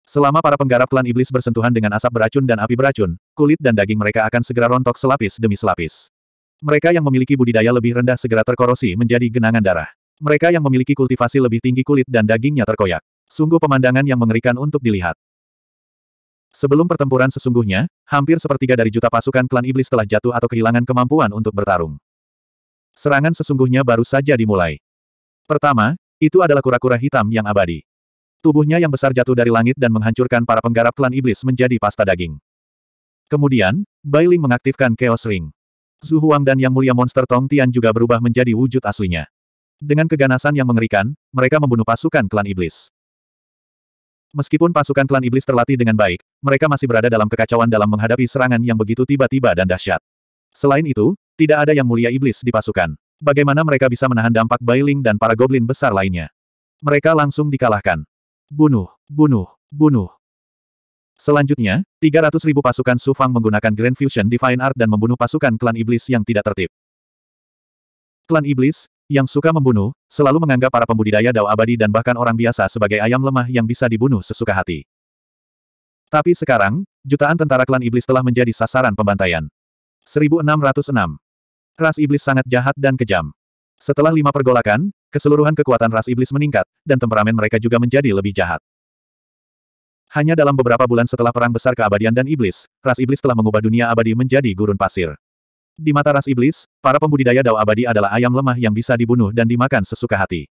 Selama para penggarap klan iblis bersentuhan dengan asap beracun dan api beracun, kulit dan daging mereka akan segera rontok selapis demi selapis. Mereka yang memiliki budidaya lebih rendah segera terkorosi menjadi genangan darah. Mereka yang memiliki kultivasi lebih tinggi kulit dan dagingnya terkoyak. Sungguh pemandangan yang mengerikan untuk dilihat. Sebelum pertempuran sesungguhnya, hampir sepertiga dari juta pasukan klan iblis telah jatuh atau kehilangan kemampuan untuk bertarung. Serangan sesungguhnya baru saja dimulai. Pertama, itu adalah kura-kura hitam yang abadi. Tubuhnya yang besar jatuh dari langit dan menghancurkan para penggarap klan iblis menjadi pasta daging. Kemudian, Ling mengaktifkan Chaos Ring. Zhu Huang dan Yang Mulia Monster Tong Tian juga berubah menjadi wujud aslinya. Dengan keganasan yang mengerikan, mereka membunuh pasukan klan iblis. Meskipun pasukan klan iblis terlatih dengan baik, mereka masih berada dalam kekacauan dalam menghadapi serangan yang begitu tiba-tiba dan dahsyat. Selain itu, tidak ada yang mulia iblis di pasukan. Bagaimana mereka bisa menahan dampak Bailing dan para goblin besar lainnya? Mereka langsung dikalahkan. Bunuh, bunuh, bunuh. Selanjutnya, 300 ribu pasukan Sufang menggunakan Grand Fusion Divine Art dan membunuh pasukan klan iblis yang tidak tertib. Klan iblis, yang suka membunuh, selalu menganggap para pembudidaya dao abadi dan bahkan orang biasa sebagai ayam lemah yang bisa dibunuh sesuka hati. Tapi sekarang, jutaan tentara klan iblis telah menjadi sasaran pembantaian. 1606. Ras iblis sangat jahat dan kejam. Setelah lima pergolakan, keseluruhan kekuatan ras iblis meningkat, dan temperamen mereka juga menjadi lebih jahat. Hanya dalam beberapa bulan setelah Perang Besar Keabadian dan Iblis, ras iblis telah mengubah dunia abadi menjadi gurun pasir. Di mata ras iblis, para pembudidaya dao abadi adalah ayam lemah yang bisa dibunuh dan dimakan sesuka hati.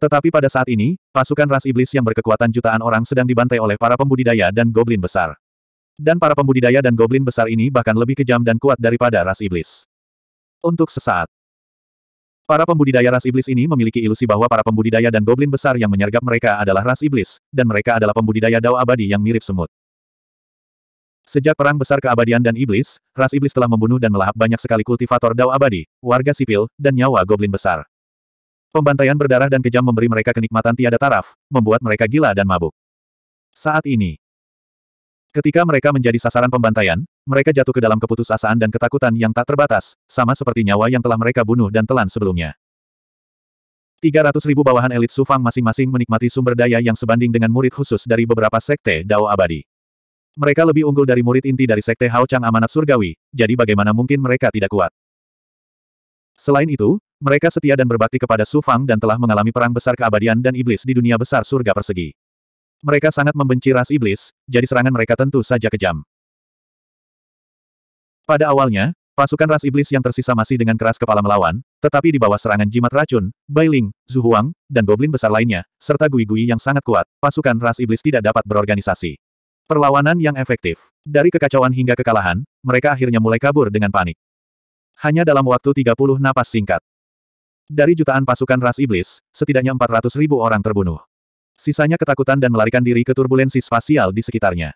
Tetapi pada saat ini, pasukan ras iblis yang berkekuatan jutaan orang sedang dibantai oleh para pembudidaya dan goblin besar. Dan para pembudidaya dan goblin besar ini bahkan lebih kejam dan kuat daripada ras iblis. Untuk sesaat, para pembudidaya ras iblis ini memiliki ilusi bahwa para pembudidaya dan goblin besar yang menyergap mereka adalah ras iblis, dan mereka adalah pembudidaya dao abadi yang mirip semut. Sejak Perang Besar Keabadian dan Iblis, ras iblis telah membunuh dan melahap banyak sekali kultivator dao abadi, warga sipil, dan nyawa goblin besar. Pembantaian berdarah dan kejam memberi mereka kenikmatan tiada taraf, membuat mereka gila dan mabuk. Saat ini, ketika mereka menjadi sasaran pembantaian, mereka jatuh ke dalam keputusasaan dan ketakutan yang tak terbatas, sama seperti nyawa yang telah mereka bunuh dan telan sebelumnya. 300 ribu bawahan elit Sufang masing-masing menikmati sumber daya yang sebanding dengan murid khusus dari beberapa sekte Dao Abadi. Mereka lebih unggul dari murid inti dari Sekte Hao Chang Amanat Surgawi, jadi bagaimana mungkin mereka tidak kuat? Selain itu, mereka setia dan berbakti kepada Su Fang dan telah mengalami perang besar keabadian dan iblis di dunia besar surga persegi. Mereka sangat membenci ras iblis, jadi serangan mereka tentu saja kejam. Pada awalnya, pasukan ras iblis yang tersisa masih dengan keras kepala melawan, tetapi di bawah serangan jimat racun, Bailing, Zuhuang, dan goblin besar lainnya, serta gui-gui yang sangat kuat, pasukan ras iblis tidak dapat berorganisasi. Perlawanan yang efektif. Dari kekacauan hingga kekalahan, mereka akhirnya mulai kabur dengan panik. Hanya dalam waktu 30 napas singkat. Dari jutaan pasukan ras iblis, setidaknya 400 ribu orang terbunuh. Sisanya ketakutan dan melarikan diri ke turbulensi spasial di sekitarnya.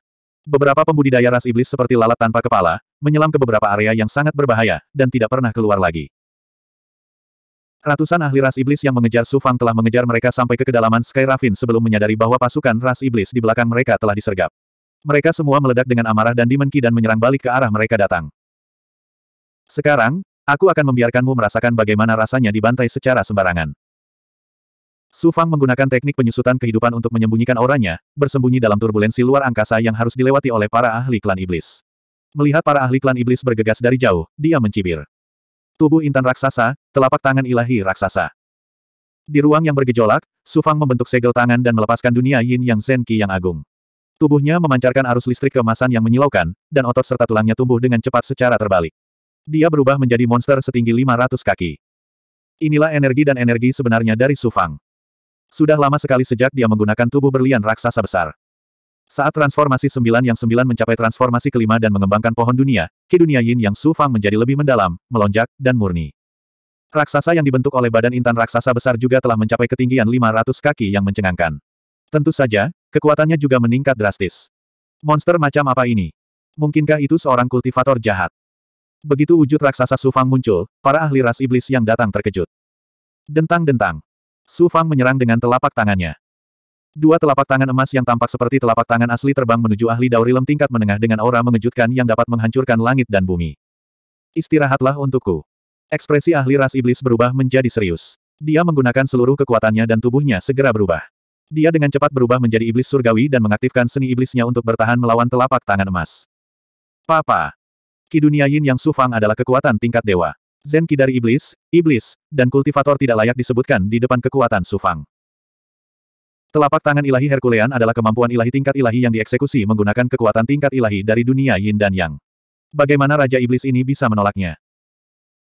Beberapa pembudidaya ras iblis seperti lalat tanpa kepala, menyelam ke beberapa area yang sangat berbahaya, dan tidak pernah keluar lagi. Ratusan ahli ras iblis yang mengejar sufang telah mengejar mereka sampai ke kedalaman Sky Raffin sebelum menyadari bahwa pasukan ras iblis di belakang mereka telah disergap. Mereka semua meledak dengan amarah dan Dimenki dan menyerang balik ke arah mereka datang. Sekarang, aku akan membiarkanmu merasakan bagaimana rasanya dibantai secara sembarangan. Su Fang menggunakan teknik penyusutan kehidupan untuk menyembunyikan auranya, bersembunyi dalam turbulensi luar angkasa yang harus dilewati oleh para ahli klan iblis. Melihat para ahli klan iblis bergegas dari jauh, dia mencibir. Tubuh intan raksasa, telapak tangan ilahi raksasa. Di ruang yang bergejolak, Su Fang membentuk segel tangan dan melepaskan dunia yin yang zenki yang agung. Tubuhnya memancarkan arus listrik keemasan yang menyilaukan, dan otot serta tulangnya tumbuh dengan cepat secara terbalik. Dia berubah menjadi monster setinggi 500 kaki. Inilah energi dan energi sebenarnya dari Sufang. Sudah lama sekali sejak dia menggunakan tubuh berlian raksasa besar. Saat transformasi sembilan yang sembilan mencapai transformasi kelima dan mengembangkan pohon dunia, Ki Dunia Yin yang Su menjadi lebih mendalam, melonjak, dan murni. Raksasa yang dibentuk oleh badan intan raksasa besar juga telah mencapai ketinggian 500 kaki yang mencengangkan. Tentu saja, kekuatannya juga meningkat drastis. Monster macam apa ini? Mungkinkah itu seorang kultivator jahat? Begitu wujud raksasa Sufang muncul, para ahli ras iblis yang datang terkejut. Dentang-dentang. Sufang menyerang dengan telapak tangannya. Dua telapak tangan emas yang tampak seperti telapak tangan asli terbang menuju ahli Daurilem tingkat menengah dengan aura mengejutkan yang dapat menghancurkan langit dan bumi. Istirahatlah untukku. Ekspresi ahli ras iblis berubah menjadi serius. Dia menggunakan seluruh kekuatannya dan tubuhnya segera berubah. Dia dengan cepat berubah menjadi iblis surgawi dan mengaktifkan seni iblisnya untuk bertahan melawan telapak tangan emas. Papa. Ki dunia Yin Yang Sufang adalah kekuatan tingkat dewa. Zenki dari iblis, iblis, dan kultivator tidak layak disebutkan di depan kekuatan Sufang. Telapak tangan ilahi Herculean adalah kemampuan ilahi tingkat ilahi yang dieksekusi menggunakan kekuatan tingkat ilahi dari dunia Yin dan Yang. Bagaimana Raja Iblis ini bisa menolaknya?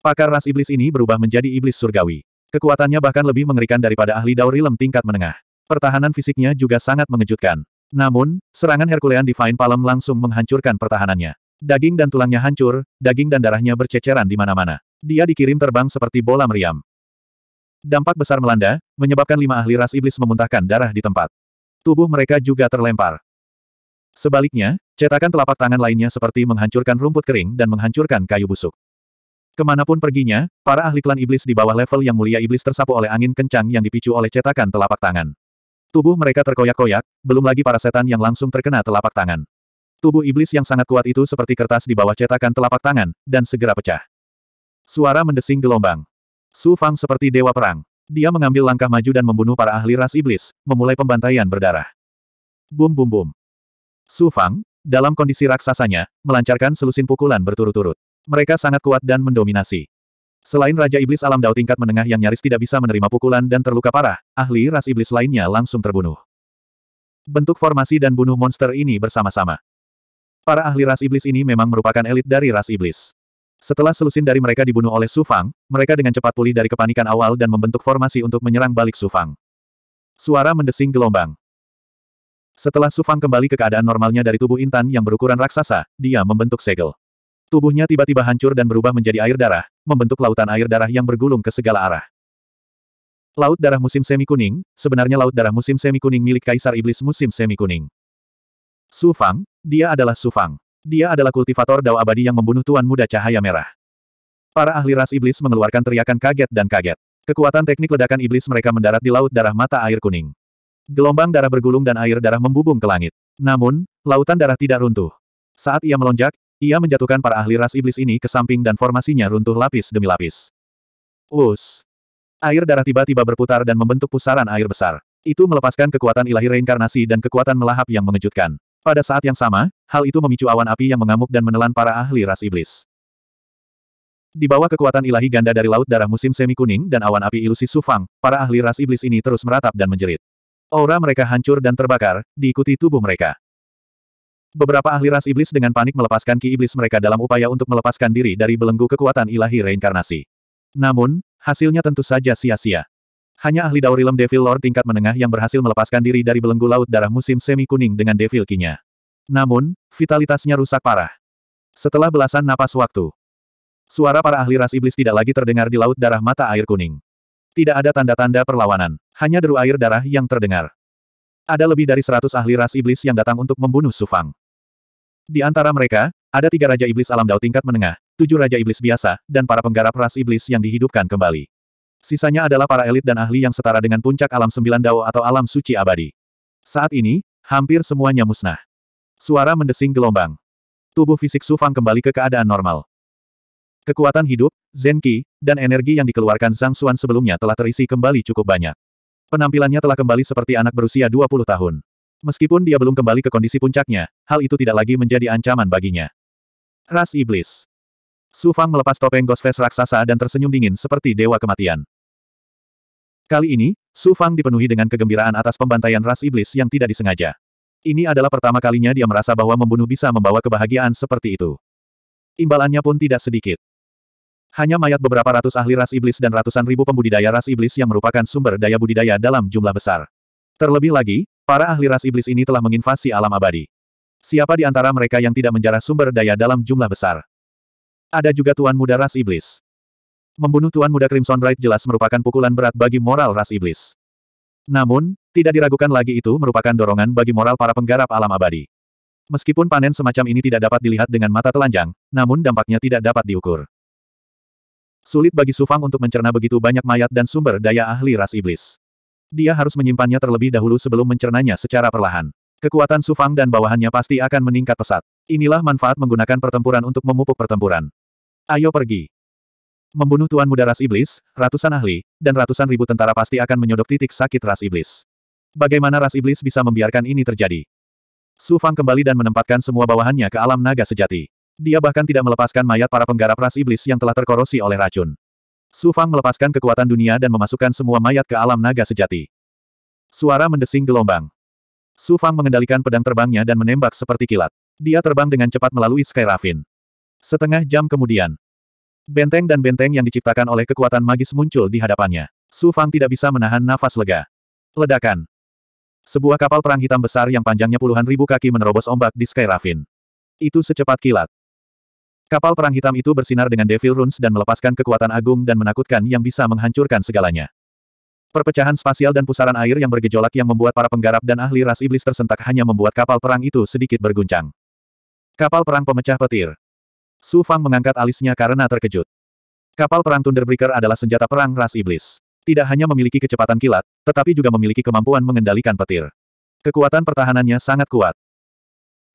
Pakar ras iblis ini berubah menjadi iblis surgawi. Kekuatannya bahkan lebih mengerikan daripada ahli daurilem tingkat menengah. Pertahanan fisiknya juga sangat mengejutkan. Namun, serangan Herculean Divine Palm langsung menghancurkan pertahanannya. Daging dan tulangnya hancur, daging dan darahnya berceceran di mana-mana. Dia dikirim terbang seperti bola meriam. Dampak besar melanda, menyebabkan lima ahli ras iblis memuntahkan darah di tempat. Tubuh mereka juga terlempar. Sebaliknya, cetakan telapak tangan lainnya seperti menghancurkan rumput kering dan menghancurkan kayu busuk. Kemanapun perginya, para ahli klan iblis di bawah level yang mulia iblis tersapu oleh angin kencang yang dipicu oleh cetakan telapak tangan. Tubuh mereka terkoyak-koyak, belum lagi para setan yang langsung terkena telapak tangan. Tubuh iblis yang sangat kuat itu seperti kertas di bawah cetakan telapak tangan, dan segera pecah. Suara mendesing gelombang. Su Fang seperti dewa perang. Dia mengambil langkah maju dan membunuh para ahli ras iblis, memulai pembantaian berdarah. Bum bum bum. Su Fang, dalam kondisi raksasanya, melancarkan selusin pukulan berturut-turut. Mereka sangat kuat dan mendominasi. Selain Raja Iblis Alam Dao tingkat menengah yang nyaris tidak bisa menerima pukulan dan terluka parah, ahli ras iblis lainnya langsung terbunuh. Bentuk formasi dan bunuh monster ini bersama-sama. Para ahli ras iblis ini memang merupakan elit dari ras iblis. Setelah selusin dari mereka dibunuh oleh Sufang, mereka dengan cepat pulih dari kepanikan awal dan membentuk formasi untuk menyerang balik Sufang. Suara mendesing gelombang. Setelah Sufang kembali ke keadaan normalnya dari tubuh intan yang berukuran raksasa, dia membentuk segel. Tubuhnya tiba-tiba hancur dan berubah menjadi air darah, membentuk lautan air darah yang bergulung ke segala arah. Laut darah musim semi kuning, sebenarnya laut darah musim semi kuning milik Kaisar Iblis musim semi kuning. Su Fang, dia adalah Su Fang. Dia adalah kultivator dao abadi yang membunuh Tuan Muda Cahaya Merah. Para ahli ras iblis mengeluarkan teriakan kaget dan kaget. Kekuatan teknik ledakan iblis mereka mendarat di laut darah mata air kuning. Gelombang darah bergulung dan air darah membubung ke langit. Namun, lautan darah tidak runtuh. Saat ia melonjak, ia menjatuhkan para ahli ras iblis ini ke samping dan formasinya runtuh lapis demi lapis. Us, Air darah tiba-tiba berputar dan membentuk pusaran air besar. Itu melepaskan kekuatan ilahi reinkarnasi dan kekuatan melahap yang mengejutkan. Pada saat yang sama, hal itu memicu awan api yang mengamuk dan menelan para ahli ras iblis. Di bawah kekuatan ilahi ganda dari Laut Darah Musim Semi Kuning dan awan api ilusi Sufang, para ahli ras iblis ini terus meratap dan menjerit. Aura mereka hancur dan terbakar, diikuti tubuh mereka. Beberapa ahli ras iblis dengan panik melepaskan ki iblis mereka dalam upaya untuk melepaskan diri dari belenggu kekuatan ilahi reinkarnasi. Namun, hasilnya tentu saja sia-sia. Hanya ahli Daur Devil Lord tingkat menengah yang berhasil melepaskan diri dari belenggu laut darah musim semi kuning dengan Devil Kinya. Namun, vitalitasnya rusak parah. Setelah belasan napas waktu, suara para ahli ras iblis tidak lagi terdengar di laut darah mata air kuning. Tidak ada tanda-tanda perlawanan, hanya deru air darah yang terdengar. Ada lebih dari seratus ahli ras iblis yang datang untuk membunuh Sufang. Di antara mereka, ada tiga Raja Iblis Alam Dao tingkat menengah, tujuh Raja Iblis biasa, dan para penggarap ras iblis yang dihidupkan kembali. Sisanya adalah para elit dan ahli yang setara dengan puncak alam sembilan Dao atau alam suci abadi. Saat ini, hampir semuanya musnah. Suara mendesing gelombang. Tubuh fisik Su Fang kembali ke keadaan normal. Kekuatan hidup, Zen Qi, dan energi yang dikeluarkan Zhang Xuan sebelumnya telah terisi kembali cukup banyak. Penampilannya telah kembali seperti anak berusia 20 tahun. Meskipun dia belum kembali ke kondisi puncaknya, hal itu tidak lagi menjadi ancaman baginya. Ras Iblis Su Fang melepas topeng Ghost Face raksasa dan tersenyum dingin seperti dewa kematian. Kali ini, Su Fang dipenuhi dengan kegembiraan atas pembantaian ras iblis yang tidak disengaja. Ini adalah pertama kalinya dia merasa bahwa membunuh bisa membawa kebahagiaan seperti itu. Imbalannya pun tidak sedikit. Hanya mayat beberapa ratus ahli ras iblis dan ratusan ribu pembudidaya ras iblis yang merupakan sumber daya budidaya dalam jumlah besar. Terlebih lagi, Para ahli ras iblis ini telah menginvasi alam abadi. Siapa di antara mereka yang tidak menjarah sumber daya dalam jumlah besar? Ada juga tuan muda ras iblis. Membunuh tuan muda Crimson Bright jelas merupakan pukulan berat bagi moral ras iblis. Namun, tidak diragukan lagi itu merupakan dorongan bagi moral para penggarap alam abadi. Meskipun panen semacam ini tidak dapat dilihat dengan mata telanjang, namun dampaknya tidak dapat diukur. Sulit bagi Sufang untuk mencerna begitu banyak mayat dan sumber daya ahli ras iblis. Dia harus menyimpannya terlebih dahulu sebelum mencernanya secara perlahan. Kekuatan Sufang dan bawahannya pasti akan meningkat pesat. Inilah manfaat menggunakan pertempuran untuk memupuk pertempuran. Ayo pergi. Membunuh Tuan Muda Ras Iblis, ratusan ahli, dan ratusan ribu tentara pasti akan menyodok titik sakit Ras Iblis. Bagaimana Ras Iblis bisa membiarkan ini terjadi? Sufang kembali dan menempatkan semua bawahannya ke alam naga sejati. Dia bahkan tidak melepaskan mayat para penggarap Ras Iblis yang telah terkorosi oleh racun. Su Fang melepaskan kekuatan dunia dan memasukkan semua mayat ke alam naga sejati. Suara mendesing gelombang. Su Fang mengendalikan pedang terbangnya dan menembak seperti kilat. Dia terbang dengan cepat melalui sky Skyravin. Setengah jam kemudian, benteng dan benteng yang diciptakan oleh kekuatan magis muncul di hadapannya. Su Fang tidak bisa menahan nafas lega. Ledakan. Sebuah kapal perang hitam besar yang panjangnya puluhan ribu kaki menerobos ombak di sky Skyravin. Itu secepat kilat. Kapal perang hitam itu bersinar dengan Devil Runes dan melepaskan kekuatan agung dan menakutkan yang bisa menghancurkan segalanya. Perpecahan spasial dan pusaran air yang bergejolak yang membuat para penggarap dan ahli ras iblis tersentak hanya membuat kapal perang itu sedikit berguncang. Kapal perang pemecah petir. Su Fang mengangkat alisnya karena terkejut. Kapal perang Thunderbreaker adalah senjata perang ras iblis. Tidak hanya memiliki kecepatan kilat, tetapi juga memiliki kemampuan mengendalikan petir. Kekuatan pertahanannya sangat kuat.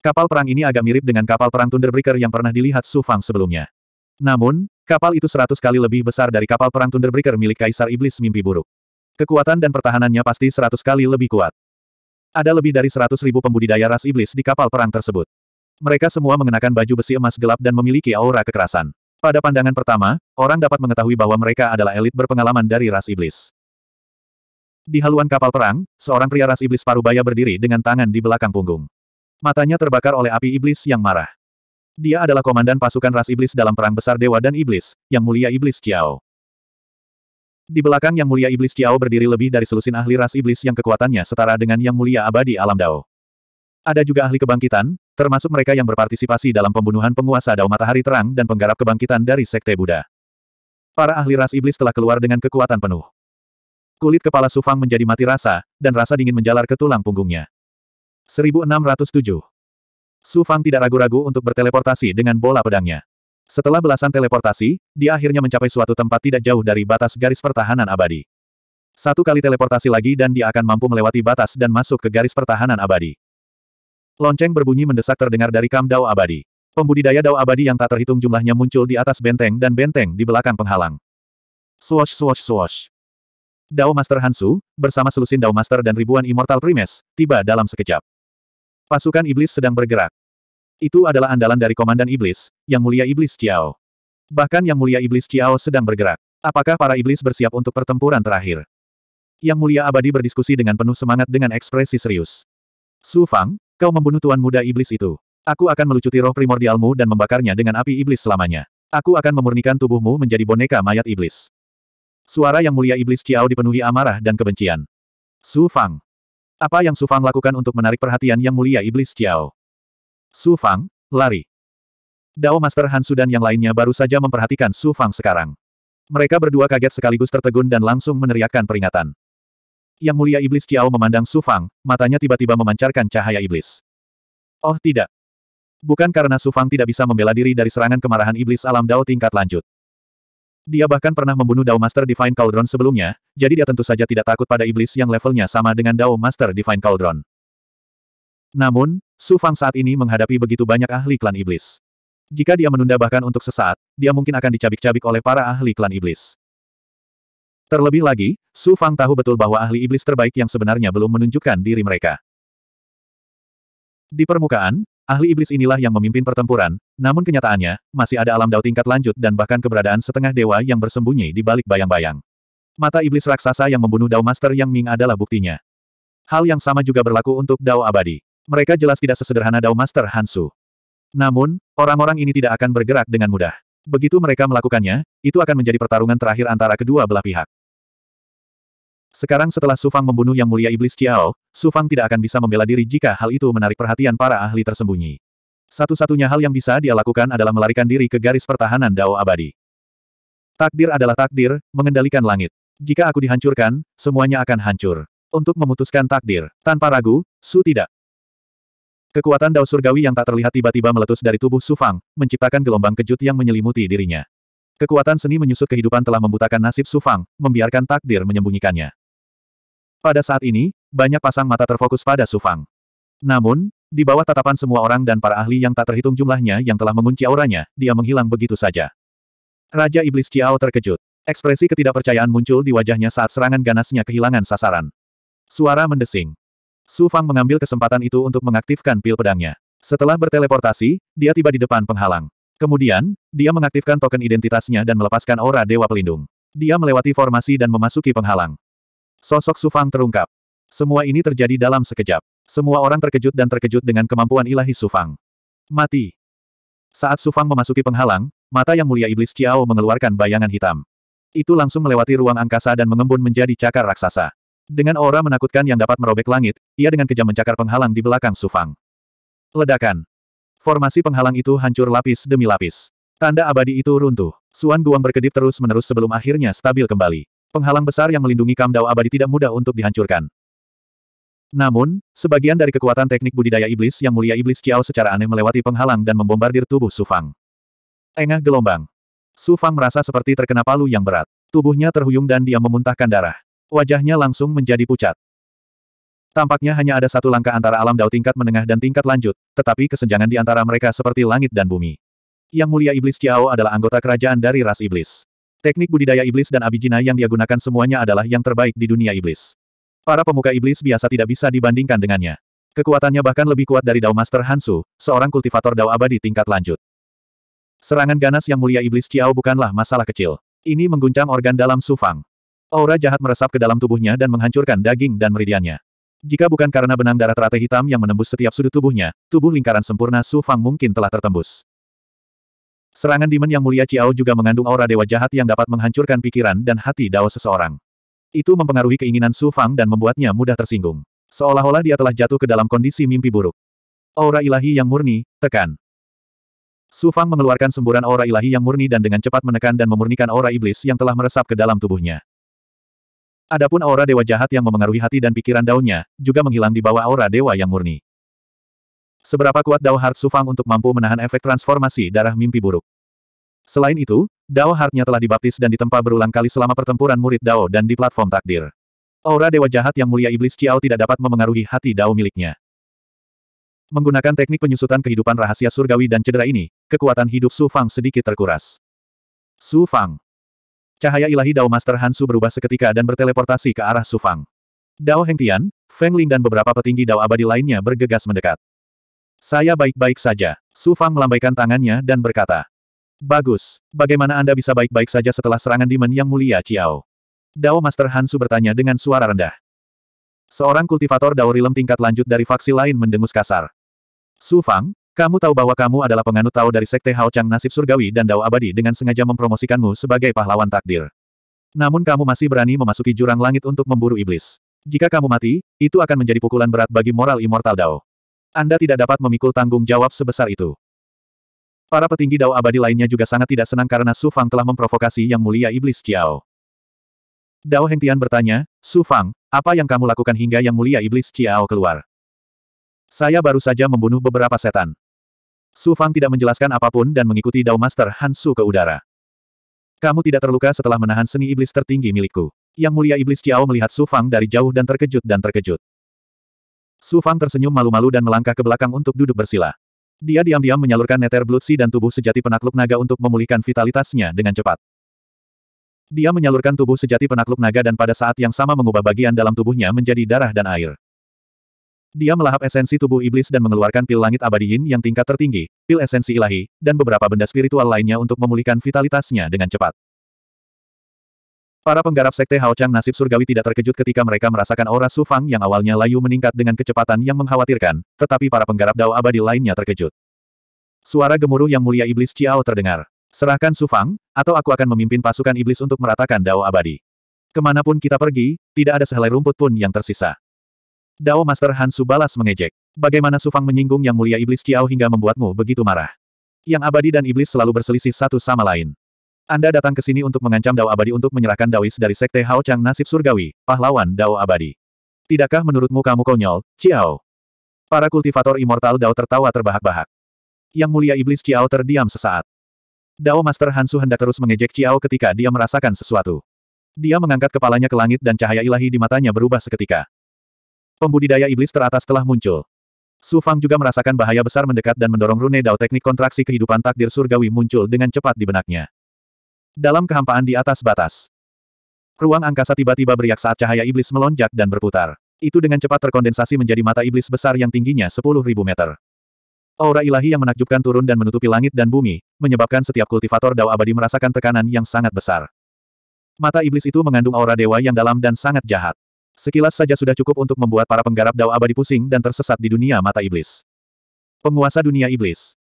Kapal perang ini agak mirip dengan kapal perang Thunderbreaker yang pernah dilihat Su Fang sebelumnya. Namun, kapal itu seratus kali lebih besar dari kapal perang Thunderbreaker milik Kaisar Iblis Mimpi Buruk. Kekuatan dan pertahanannya pasti seratus kali lebih kuat. Ada lebih dari seratus ribu pembudidaya ras iblis di kapal perang tersebut. Mereka semua mengenakan baju besi emas gelap dan memiliki aura kekerasan. Pada pandangan pertama, orang dapat mengetahui bahwa mereka adalah elit berpengalaman dari ras iblis. Di haluan kapal perang, seorang pria ras iblis parubaya berdiri dengan tangan di belakang punggung. Matanya terbakar oleh api iblis yang marah. Dia adalah komandan pasukan ras iblis dalam perang besar dewa dan iblis, yang mulia iblis Ciao. Di belakang yang mulia iblis Ciao berdiri lebih dari selusin ahli ras iblis yang kekuatannya setara dengan yang mulia abadi alam Dao. Ada juga ahli kebangkitan, termasuk mereka yang berpartisipasi dalam pembunuhan penguasa Dao Matahari Terang dan penggarap kebangkitan dari Sekte Buddha. Para ahli ras iblis telah keluar dengan kekuatan penuh. Kulit kepala Sufang menjadi mati rasa, dan rasa dingin menjalar ke tulang punggungnya. 1607. Su Fang tidak ragu-ragu untuk berteleportasi dengan bola pedangnya. Setelah belasan teleportasi, dia akhirnya mencapai suatu tempat tidak jauh dari batas garis pertahanan abadi. Satu kali teleportasi lagi dan dia akan mampu melewati batas dan masuk ke garis pertahanan abadi. Lonceng berbunyi mendesak terdengar dari kam Dao abadi. Pembudidaya Dao abadi yang tak terhitung jumlahnya muncul di atas benteng dan benteng di belakang penghalang. Swash swash swash. Dao Master Hansu, bersama selusin Dao Master dan ribuan Immortal Primes, tiba dalam sekejap. Pasukan iblis sedang bergerak. Itu adalah andalan dari Komandan Iblis, Yang Mulia Iblis Ciao. Bahkan Yang Mulia Iblis Ciao sedang bergerak. Apakah para iblis bersiap untuk pertempuran terakhir? Yang Mulia Abadi berdiskusi dengan penuh semangat dengan ekspresi serius. Su Fang, kau membunuh tuan muda iblis itu. Aku akan melucuti roh primordialmu dan membakarnya dengan api iblis selamanya. Aku akan memurnikan tubuhmu menjadi boneka mayat iblis. Suara Yang Mulia Iblis Ciao dipenuhi amarah dan kebencian. Su Fang, apa yang Su Fang lakukan untuk menarik perhatian yang mulia iblis Ciao? Su Fang, lari. Dao Master Han Sudan yang lainnya baru saja memperhatikan Su Fang sekarang. Mereka berdua kaget sekaligus tertegun dan langsung meneriakkan peringatan. Yang mulia iblis Ciao memandang Su Fang, matanya tiba-tiba memancarkan cahaya iblis. Oh tidak. Bukan karena Su Fang tidak bisa membela diri dari serangan kemarahan iblis alam Dao tingkat lanjut. Dia bahkan pernah membunuh Dao Master Divine Cauldron sebelumnya, jadi dia tentu saja tidak takut pada iblis yang levelnya sama dengan Dao Master Divine Cauldron. Namun, Su Fang saat ini menghadapi begitu banyak ahli klan iblis. Jika dia menunda bahkan untuk sesaat, dia mungkin akan dicabik-cabik oleh para ahli klan iblis. Terlebih lagi, Su Fang tahu betul bahwa ahli iblis terbaik yang sebenarnya belum menunjukkan diri mereka. Di permukaan, Ahli iblis inilah yang memimpin pertempuran, namun kenyataannya, masih ada alam dao tingkat lanjut dan bahkan keberadaan setengah dewa yang bersembunyi di balik bayang-bayang. Mata iblis raksasa yang membunuh Dao Master Yang Ming adalah buktinya. Hal yang sama juga berlaku untuk Dao Abadi. Mereka jelas tidak sesederhana Dao Master Hansu. Namun, orang-orang ini tidak akan bergerak dengan mudah. Begitu mereka melakukannya, itu akan menjadi pertarungan terakhir antara kedua belah pihak. Sekarang setelah Sufang membunuh Yang Mulia Iblis Ciao, Sufang tidak akan bisa membela diri jika hal itu menarik perhatian para ahli tersembunyi. Satu-satunya hal yang bisa dia lakukan adalah melarikan diri ke garis pertahanan Dao Abadi. Takdir adalah takdir, mengendalikan langit. Jika aku dihancurkan, semuanya akan hancur. Untuk memutuskan takdir, tanpa ragu, Su tidak. Kekuatan Dao Surgawi yang tak terlihat tiba-tiba meletus dari tubuh Sufang, menciptakan gelombang kejut yang menyelimuti dirinya. Kekuatan seni menyusut kehidupan telah membutakan nasib Sufang, membiarkan takdir menyembunyikannya. Pada saat ini, banyak pasang mata terfokus pada Sufang. Namun, di bawah tatapan semua orang dan para ahli yang tak terhitung jumlahnya yang telah mengunci auranya, dia menghilang begitu saja. Raja Iblis Ciao terkejut. Ekspresi ketidakpercayaan muncul di wajahnya saat serangan ganasnya kehilangan sasaran. Suara mendesing. Su Fang mengambil kesempatan itu untuk mengaktifkan pil pedangnya. Setelah berteleportasi, dia tiba di depan penghalang. Kemudian, dia mengaktifkan token identitasnya dan melepaskan aura Dewa Pelindung. Dia melewati formasi dan memasuki penghalang. Sosok Sufang terungkap. Semua ini terjadi dalam sekejap. Semua orang terkejut dan terkejut dengan kemampuan ilahi Sufang. Mati. Saat Sufang memasuki penghalang, mata yang mulia iblis Ciao mengeluarkan bayangan hitam. Itu langsung melewati ruang angkasa dan mengembun menjadi cakar raksasa. Dengan aura menakutkan yang dapat merobek langit, ia dengan kejam mencakar penghalang di belakang Sufang. Ledakan. Formasi penghalang itu hancur lapis demi lapis. Tanda abadi itu runtuh. Suan Guang berkedip terus-menerus sebelum akhirnya stabil kembali. Penghalang besar yang melindungi Kamdao abadi tidak mudah untuk dihancurkan. Namun, sebagian dari kekuatan teknik budidaya iblis yang mulia iblis Ciao secara aneh melewati penghalang dan membombardir tubuh Sufang. Engah gelombang. Sufang merasa seperti terkena palu yang berat. Tubuhnya terhuyung dan dia memuntahkan darah. Wajahnya langsung menjadi pucat. Tampaknya hanya ada satu langkah antara alam dao tingkat menengah dan tingkat lanjut, tetapi kesenjangan di antara mereka seperti langit dan bumi. Yang mulia iblis Ciao adalah anggota kerajaan dari ras iblis. Teknik budidaya iblis dan abijina yang dia gunakan semuanya adalah yang terbaik di dunia iblis. Para pemuka iblis biasa tidak bisa dibandingkan dengannya. Kekuatannya bahkan lebih kuat dari Dao Master Hansu, seorang kultivator Dao abadi tingkat lanjut. Serangan ganas yang mulia iblis Ciao bukanlah masalah kecil. Ini mengguncang organ dalam Sufang. Aura jahat meresap ke dalam tubuhnya dan menghancurkan daging dan meridiannya. Jika bukan karena benang darah teratai hitam yang menembus setiap sudut tubuhnya, tubuh lingkaran sempurna Sufang mungkin telah tertembus. Serangan demon yang mulia Ciao juga mengandung aura dewa jahat yang dapat menghancurkan pikiran dan hati dao seseorang. Itu mempengaruhi keinginan Su Fang dan membuatnya mudah tersinggung. Seolah-olah dia telah jatuh ke dalam kondisi mimpi buruk. Aura ilahi yang murni, tekan. Su Fang mengeluarkan semburan aura ilahi yang murni dan dengan cepat menekan dan memurnikan aura iblis yang telah meresap ke dalam tubuhnya. Adapun aura dewa jahat yang memengaruhi hati dan pikiran daunnya, juga menghilang di bawah aura dewa yang murni. Seberapa kuat Dao Heart Su Fang untuk mampu menahan efek transformasi darah mimpi buruk? Selain itu, Dao Hartnya telah dibaptis dan ditempa berulang kali selama pertempuran murid Dao dan di platform takdir. Aura Dewa Jahat yang mulia Iblis Ciao tidak dapat memengaruhi hati Dao miliknya. Menggunakan teknik penyusutan kehidupan rahasia surgawi dan cedera ini, kekuatan hidup Su Fang sedikit terkuras. Su Fang. Cahaya ilahi Dao Master Hansu berubah seketika dan berteleportasi ke arah Su Fang. Dao Hengtian, Feng Ling dan beberapa petinggi Dao abadi lainnya bergegas mendekat. Saya baik-baik saja. Su Fang melambaikan tangannya dan berkata, Bagus. Bagaimana Anda bisa baik-baik saja setelah serangan Demon Yang Mulia Ciao? Dao Master Hansu bertanya dengan suara rendah. Seorang kultivator Dao Rilem tingkat lanjut dari faksi lain mendengus kasar. Su Fang, kamu tahu bahwa kamu adalah penganut Tao dari Sekte Hao Chang Nasib Surgawi dan Dao Abadi dengan sengaja mempromosikanmu sebagai pahlawan takdir. Namun kamu masih berani memasuki jurang langit untuk memburu iblis. Jika kamu mati, itu akan menjadi pukulan berat bagi moral immortal Dao. Anda tidak dapat memikul tanggung jawab sebesar itu. Para petinggi Dao abadi lainnya juga sangat tidak senang karena Su Fang telah memprovokasi Yang Mulia Iblis Ciao. Dao Hengtian bertanya, Su Fang, apa yang kamu lakukan hingga Yang Mulia Iblis Ciao keluar? Saya baru saja membunuh beberapa setan. Su Fang tidak menjelaskan apapun dan mengikuti Dao Master Han Su ke udara. Kamu tidak terluka setelah menahan seni iblis tertinggi milikku. Yang Mulia Iblis Ciao melihat Su Fang dari jauh dan terkejut dan terkejut. Su Fang tersenyum malu-malu dan melangkah ke belakang untuk duduk bersila. Dia diam-diam menyalurkan neter blutsi dan tubuh sejati penakluk naga untuk memulihkan vitalitasnya dengan cepat. Dia menyalurkan tubuh sejati penakluk naga dan pada saat yang sama mengubah bagian dalam tubuhnya menjadi darah dan air. Dia melahap esensi tubuh iblis dan mengeluarkan pil langit abadi yin yang tingkat tertinggi, pil esensi ilahi, dan beberapa benda spiritual lainnya untuk memulihkan vitalitasnya dengan cepat. Para penggarap sekte Hao Chang nasib surgawi tidak terkejut ketika mereka merasakan aura Su Fang yang awalnya layu meningkat dengan kecepatan yang mengkhawatirkan, tetapi para penggarap Dao abadi lainnya terkejut. Suara gemuruh yang mulia iblis Ciao terdengar. Serahkan Su Fang, atau aku akan memimpin pasukan iblis untuk meratakan Dao abadi. Kemanapun kita pergi, tidak ada sehelai rumput pun yang tersisa. Dao Master Han Su balas mengejek. Bagaimana Su Fang menyinggung yang mulia iblis Ciao hingga membuatmu begitu marah? Yang abadi dan iblis selalu berselisih satu sama lain. Anda datang ke sini untuk mengancam Dao Abadi untuk menyerahkan Daois dari Sekte Hao Chang nasib surgawi, pahlawan Dao Abadi. Tidakkah menurutmu kamu konyol, Ciao? Para kultivator immortal Dao tertawa terbahak-bahak. Yang mulia iblis Ciao terdiam sesaat. Dao Master Hansu hendak terus mengejek Ciao ketika dia merasakan sesuatu. Dia mengangkat kepalanya ke langit dan cahaya ilahi di matanya berubah seketika. Pembudidaya iblis teratas telah muncul. Su Fang juga merasakan bahaya besar mendekat dan mendorong Rune Dao teknik kontraksi kehidupan takdir surgawi muncul dengan cepat di benaknya. Dalam kehampaan di atas batas. Ruang angkasa tiba-tiba beriak saat cahaya iblis melonjak dan berputar. Itu dengan cepat terkondensasi menjadi mata iblis besar yang tingginya 10.000 meter. Aura ilahi yang menakjubkan turun dan menutupi langit dan bumi, menyebabkan setiap kultivator Dao abadi merasakan tekanan yang sangat besar. Mata iblis itu mengandung aura dewa yang dalam dan sangat jahat. Sekilas saja sudah cukup untuk membuat para penggarap Dao abadi pusing dan tersesat di dunia mata iblis. Penguasa dunia iblis.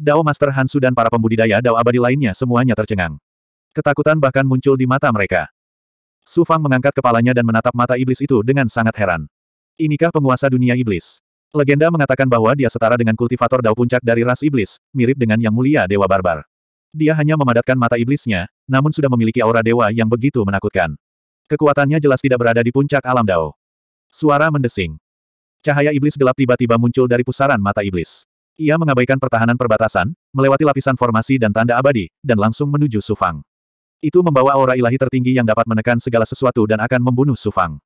Dao Master Hansu dan para pembudidaya Dao abadi lainnya semuanya tercengang. Ketakutan bahkan muncul di mata mereka. Su Fang mengangkat kepalanya dan menatap mata iblis itu dengan sangat heran. Inikah penguasa dunia iblis? Legenda mengatakan bahwa dia setara dengan kultivator dao puncak dari ras iblis, mirip dengan yang mulia Dewa Barbar. Dia hanya memadatkan mata iblisnya, namun sudah memiliki aura dewa yang begitu menakutkan. Kekuatannya jelas tidak berada di puncak alam dao. Suara mendesing. Cahaya iblis gelap tiba-tiba muncul dari pusaran mata iblis. Ia mengabaikan pertahanan perbatasan, melewati lapisan formasi dan tanda abadi, dan langsung menuju Sufang. Itu membawa aura ilahi tertinggi yang dapat menekan segala sesuatu dan akan membunuh Sufang.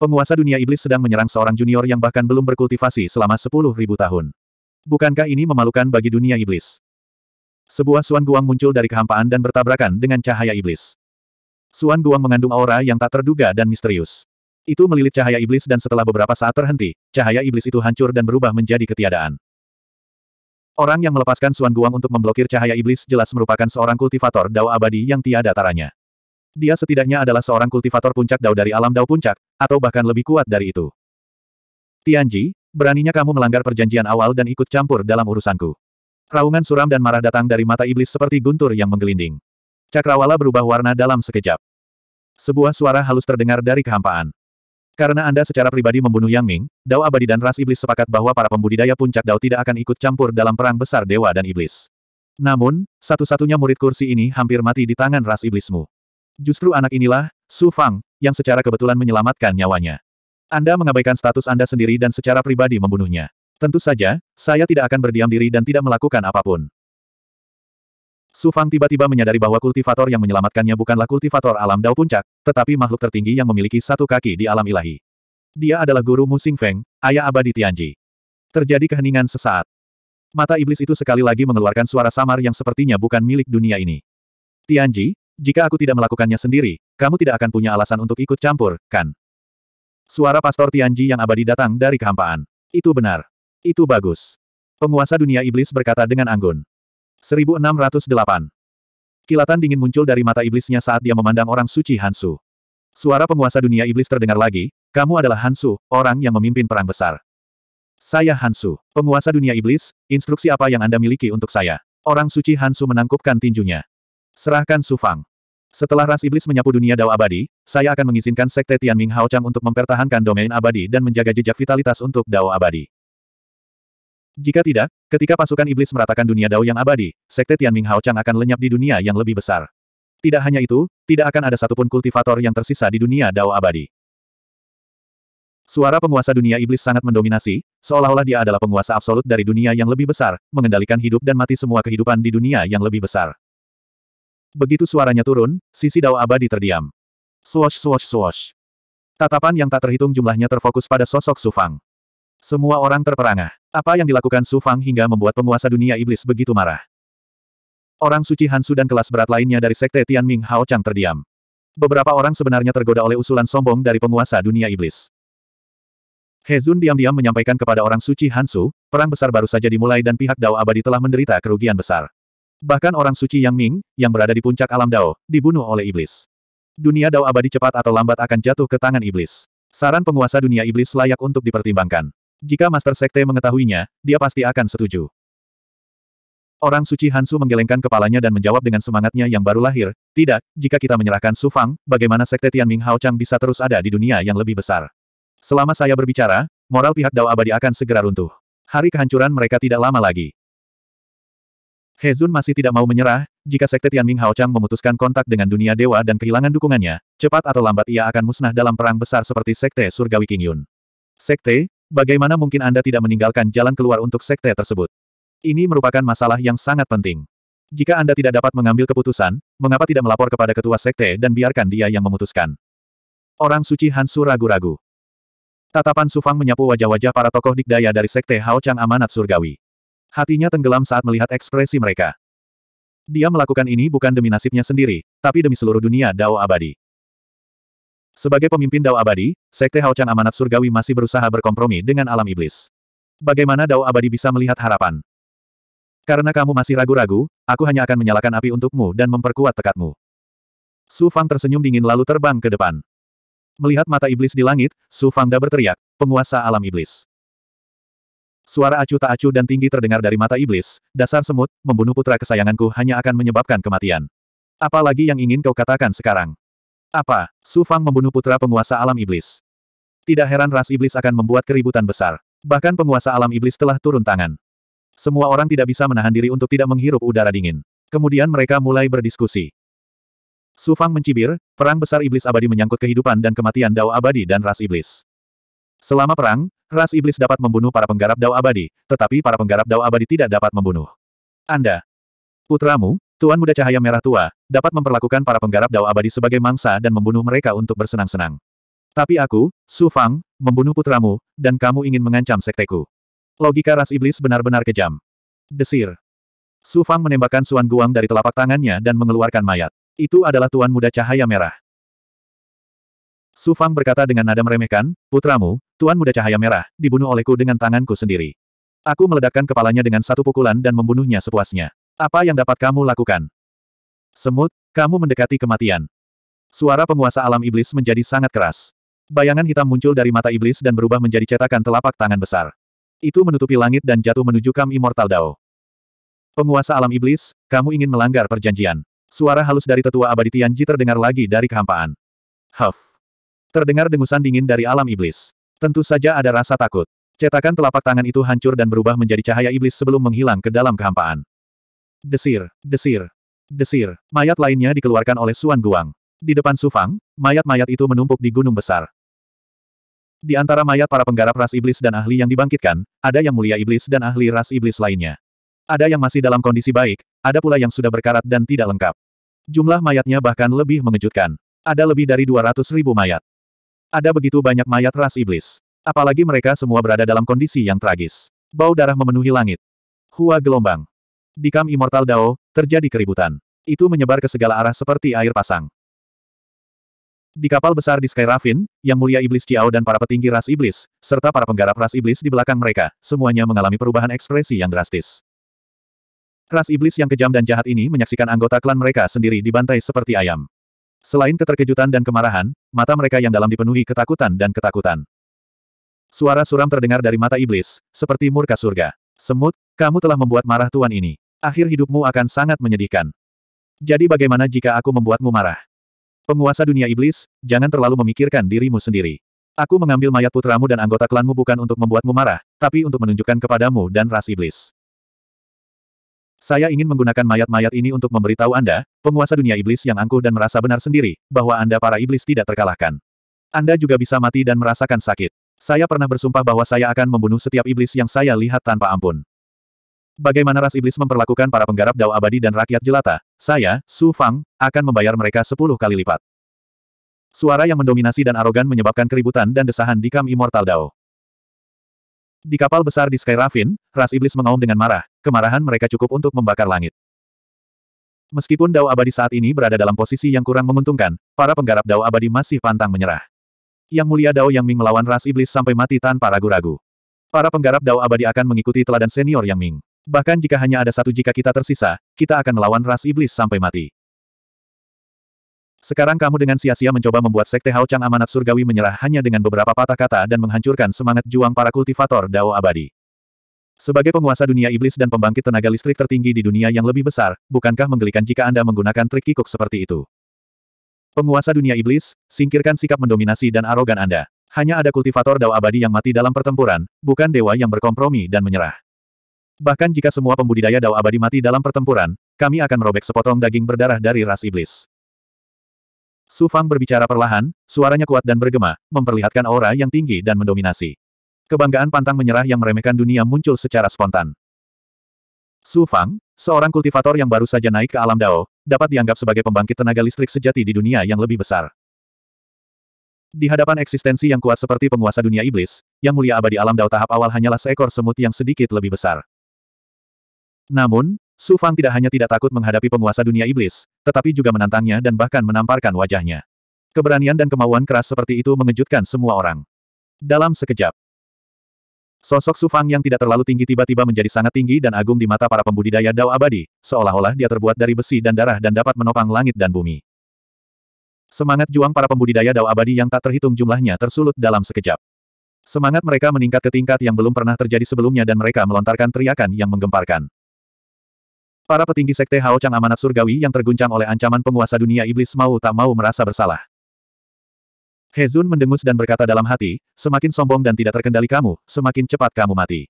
Penguasa dunia iblis sedang menyerang seorang junior yang bahkan belum berkultivasi selama sepuluh ribu tahun. Bukankah ini memalukan bagi dunia iblis? Sebuah Suan Guang muncul dari kehampaan dan bertabrakan dengan cahaya iblis. Suan Guang mengandung aura yang tak terduga dan misterius. Itu melilit cahaya iblis dan setelah beberapa saat terhenti, cahaya iblis itu hancur dan berubah menjadi ketiadaan. Orang yang melepaskan Suan Guang untuk memblokir cahaya iblis jelas merupakan seorang kultivator dao abadi yang tiada taranya. Dia setidaknya adalah seorang kultivator puncak dao dari alam dao puncak, atau bahkan lebih kuat dari itu. Tianji, beraninya kamu melanggar perjanjian awal dan ikut campur dalam urusanku. Raungan suram dan marah datang dari mata iblis seperti guntur yang menggelinding. Cakrawala berubah warna dalam sekejap. Sebuah suara halus terdengar dari kehampaan. Karena Anda secara pribadi membunuh Yang Ming, Dao Abadi dan Ras Iblis sepakat bahwa para pembudidaya puncak Dao tidak akan ikut campur dalam perang besar Dewa dan Iblis. Namun, satu-satunya murid kursi ini hampir mati di tangan Ras Iblismu. Justru anak inilah, Su Fang, yang secara kebetulan menyelamatkan nyawanya. Anda mengabaikan status Anda sendiri dan secara pribadi membunuhnya. Tentu saja, saya tidak akan berdiam diri dan tidak melakukan apapun. Su Fang tiba-tiba menyadari bahwa kultivator yang menyelamatkannya bukanlah kultivator alam Dao Puncak, tetapi makhluk tertinggi yang memiliki satu kaki di alam ilahi. Dia adalah guru Mu Feng, ayah abadi Tianji. Terjadi keheningan sesaat. Mata iblis itu sekali lagi mengeluarkan suara samar yang sepertinya bukan milik dunia ini. Tianji, jika aku tidak melakukannya sendiri, kamu tidak akan punya alasan untuk ikut campur, kan? Suara Pastor Tianji yang abadi datang dari kehampaan. Itu benar. Itu bagus. Penguasa dunia iblis berkata dengan anggun. 1608. Kilatan dingin muncul dari mata iblisnya saat dia memandang orang suci Hansu. Suara penguasa dunia iblis terdengar lagi, kamu adalah Hansu, orang yang memimpin perang besar. Saya Hansu, penguasa dunia iblis, instruksi apa yang Anda miliki untuk saya? Orang suci Hansu menangkupkan tinjunya. Serahkan Sufang. Setelah ras iblis menyapu dunia Dao abadi, saya akan mengizinkan Sekte Tianming Haochang untuk mempertahankan domain abadi dan menjaga jejak vitalitas untuk Dao abadi. Jika tidak, ketika pasukan iblis meratakan dunia Dao yang abadi, sekte Tianming Chang akan lenyap di dunia yang lebih besar. Tidak hanya itu, tidak akan ada satupun kultivator yang tersisa di dunia Dao abadi. Suara penguasa dunia iblis sangat mendominasi, seolah-olah dia adalah penguasa absolut dari dunia yang lebih besar, mengendalikan hidup dan mati semua kehidupan di dunia yang lebih besar. Begitu suaranya turun, sisi Dao abadi terdiam. Swash swash swash. Tatapan yang tak terhitung jumlahnya terfokus pada sosok Sufang. Semua orang terperangah. Apa yang dilakukan Su Fang hingga membuat penguasa dunia iblis begitu marah? Orang suci Hansu dan kelas berat lainnya dari sekte Tianming Hao Chang terdiam. Beberapa orang sebenarnya tergoda oleh usulan sombong dari penguasa dunia iblis. He Zun diam-diam menyampaikan kepada orang suci Hansu, perang besar baru saja dimulai dan pihak Dao Abadi telah menderita kerugian besar. Bahkan orang suci Yang Ming, yang berada di puncak alam Dao, dibunuh oleh iblis. Dunia Dao abadi cepat atau lambat akan jatuh ke tangan iblis. Saran penguasa dunia iblis layak untuk dipertimbangkan. Jika Master Sekte mengetahuinya, dia pasti akan setuju. Orang suci Hansu menggelengkan kepalanya dan menjawab dengan semangatnya yang baru lahir, tidak, jika kita menyerahkan Su Fang, bagaimana Sekte Tianming Chang bisa terus ada di dunia yang lebih besar? Selama saya berbicara, moral pihak Dao Abadi akan segera runtuh. Hari kehancuran mereka tidak lama lagi. Hezun masih tidak mau menyerah, jika Sekte Tianming Chang memutuskan kontak dengan dunia dewa dan kehilangan dukungannya, cepat atau lambat ia akan musnah dalam perang besar seperti Sekte Surgawi King Yun. Sekte, Bagaimana mungkin Anda tidak meninggalkan jalan keluar untuk sekte tersebut? Ini merupakan masalah yang sangat penting. Jika Anda tidak dapat mengambil keputusan, mengapa tidak melapor kepada ketua sekte dan biarkan dia yang memutuskan? Orang suci Hansu ragu-ragu. Tatapan Sufang menyapu wajah-wajah para tokoh dikdaya dari sekte Hao Chang Amanat Surgawi. Hatinya tenggelam saat melihat ekspresi mereka. Dia melakukan ini bukan demi nasibnya sendiri, tapi demi seluruh dunia Dao abadi. Sebagai pemimpin Dao Abadi, Sekte Haochan Amanat Surgawi masih berusaha berkompromi dengan alam iblis. Bagaimana Dao Abadi bisa melihat harapan? Karena kamu masih ragu-ragu, aku hanya akan menyalakan api untukmu dan memperkuat tekadmu. Su Fang tersenyum dingin lalu terbang ke depan. Melihat mata iblis di langit, Su Fang Da berteriak, penguasa alam iblis. Suara acuh tak acuh dan tinggi terdengar dari mata iblis, dasar semut, membunuh putra kesayanganku hanya akan menyebabkan kematian. Apalagi yang ingin kau katakan sekarang? Apa, Su Fang membunuh putra penguasa alam iblis? Tidak heran ras iblis akan membuat keributan besar. Bahkan penguasa alam iblis telah turun tangan. Semua orang tidak bisa menahan diri untuk tidak menghirup udara dingin. Kemudian mereka mulai berdiskusi. Su Fang mencibir, perang besar iblis abadi menyangkut kehidupan dan kematian Dao abadi dan ras iblis. Selama perang, ras iblis dapat membunuh para penggarap Dao abadi, tetapi para penggarap Dao abadi tidak dapat membunuh. Anda, putramu, Tuan Muda Cahaya Merah Tua, dapat memperlakukan para penggarap dao abadi sebagai mangsa dan membunuh mereka untuk bersenang-senang. Tapi aku, Su Fang, membunuh putramu, dan kamu ingin mengancam sekteku. Logika ras iblis benar-benar kejam. Desir. Su Fang menembakkan Suan Guang dari telapak tangannya dan mengeluarkan mayat. Itu adalah Tuan Muda Cahaya Merah. Su Fang berkata dengan nada meremehkan, Putramu, Tuan Muda Cahaya Merah, dibunuh olehku dengan tanganku sendiri. Aku meledakkan kepalanya dengan satu pukulan dan membunuhnya sepuasnya. Apa yang dapat kamu lakukan? Semut, kamu mendekati kematian. Suara penguasa alam iblis menjadi sangat keras. Bayangan hitam muncul dari mata iblis dan berubah menjadi cetakan telapak tangan besar. Itu menutupi langit dan jatuh menuju Kam Immortal Dao. Penguasa alam iblis, kamu ingin melanggar perjanjian. Suara halus dari tetua abadi Tianji terdengar lagi dari kehampaan. Huff. Terdengar dengusan dingin dari alam iblis. Tentu saja ada rasa takut. Cetakan telapak tangan itu hancur dan berubah menjadi cahaya iblis sebelum menghilang ke dalam kehampaan. Desir, desir, desir. Mayat lainnya dikeluarkan oleh Suan Guang. Di depan Sufang, mayat-mayat itu menumpuk di gunung besar. Di antara mayat para penggarap ras iblis dan ahli yang dibangkitkan, ada yang mulia iblis dan ahli ras iblis lainnya. Ada yang masih dalam kondisi baik, ada pula yang sudah berkarat dan tidak lengkap. Jumlah mayatnya bahkan lebih mengejutkan. Ada lebih dari 200 ribu mayat. Ada begitu banyak mayat ras iblis. Apalagi mereka semua berada dalam kondisi yang tragis. Bau darah memenuhi langit. Hua gelombang. Di Kam Immortal Dao, terjadi keributan. Itu menyebar ke segala arah seperti air pasang. Di kapal besar di Sky Raffin, yang mulia Iblis Ciao dan para petinggi ras iblis, serta para penggarap ras iblis di belakang mereka, semuanya mengalami perubahan ekspresi yang drastis. Ras iblis yang kejam dan jahat ini menyaksikan anggota klan mereka sendiri dibantai seperti ayam. Selain keterkejutan dan kemarahan, mata mereka yang dalam dipenuhi ketakutan dan ketakutan. Suara suram terdengar dari mata iblis, seperti murka surga. Semut, kamu telah membuat marah tuan ini akhir hidupmu akan sangat menyedihkan. Jadi bagaimana jika aku membuatmu marah? Penguasa dunia iblis, jangan terlalu memikirkan dirimu sendiri. Aku mengambil mayat putramu dan anggota klanmu bukan untuk membuatmu marah, tapi untuk menunjukkan kepadamu dan ras iblis. Saya ingin menggunakan mayat-mayat ini untuk memberitahu Anda, penguasa dunia iblis yang angkuh dan merasa benar sendiri, bahwa Anda para iblis tidak terkalahkan. Anda juga bisa mati dan merasakan sakit. Saya pernah bersumpah bahwa saya akan membunuh setiap iblis yang saya lihat tanpa ampun. Bagaimana ras iblis memperlakukan para penggarap dao abadi dan rakyat jelata, saya, Su Fang, akan membayar mereka sepuluh kali lipat. Suara yang mendominasi dan arogan menyebabkan keributan dan desahan di Kam Immortal Dao. Di kapal besar di Sky Raffin, ras iblis mengaum dengan marah, kemarahan mereka cukup untuk membakar langit. Meskipun Dao Abadi saat ini berada dalam posisi yang kurang menguntungkan, para penggarap Dao Abadi masih pantang menyerah. Yang mulia Dao Yang Ming melawan ras iblis sampai mati tanpa ragu-ragu. Para penggarap Dao Abadi akan mengikuti teladan senior Yang Ming. Bahkan jika hanya ada satu jika kita tersisa, kita akan melawan ras iblis sampai mati. Sekarang kamu dengan sia-sia mencoba membuat Sekte Hao Chang Amanat Surgawi menyerah hanya dengan beberapa patah kata dan menghancurkan semangat juang para kultivator Dao Abadi. Sebagai penguasa dunia iblis dan pembangkit tenaga listrik tertinggi di dunia yang lebih besar, bukankah menggelikan jika Anda menggunakan trik kikuk seperti itu? Penguasa dunia iblis, singkirkan sikap mendominasi dan arogan Anda. Hanya ada kultivator Dao Abadi yang mati dalam pertempuran, bukan dewa yang berkompromi dan menyerah. Bahkan jika semua pembudidaya dao abadi mati dalam pertempuran, kami akan merobek sepotong daging berdarah dari ras iblis. Su Fang berbicara perlahan, suaranya kuat dan bergema, memperlihatkan aura yang tinggi dan mendominasi. Kebanggaan pantang menyerah yang meremehkan dunia muncul secara spontan. Su Fang, seorang kultivator yang baru saja naik ke alam Dao, dapat dianggap sebagai pembangkit tenaga listrik sejati di dunia yang lebih besar. Di hadapan eksistensi yang kuat seperti penguasa dunia iblis, yang mulia abadi alam Dao tahap awal hanyalah seekor semut yang sedikit lebih besar. Namun, Su Fang tidak hanya tidak takut menghadapi penguasa dunia iblis, tetapi juga menantangnya dan bahkan menamparkan wajahnya. Keberanian dan kemauan keras seperti itu mengejutkan semua orang. Dalam sekejap, sosok Su Fang yang tidak terlalu tinggi tiba-tiba menjadi sangat tinggi dan agung di mata para pembudidaya Dao abadi, seolah-olah dia terbuat dari besi dan darah dan dapat menopang langit dan bumi. Semangat juang para pembudidaya Dao abadi yang tak terhitung jumlahnya tersulut dalam sekejap. Semangat mereka meningkat ke tingkat yang belum pernah terjadi sebelumnya dan mereka melontarkan teriakan yang menggemparkan. Para petinggi Sekte Hao Chang Amanat Surgawi yang terguncang oleh ancaman penguasa dunia iblis mau tak mau merasa bersalah. Hezun mendengus dan berkata dalam hati, semakin sombong dan tidak terkendali kamu, semakin cepat kamu mati.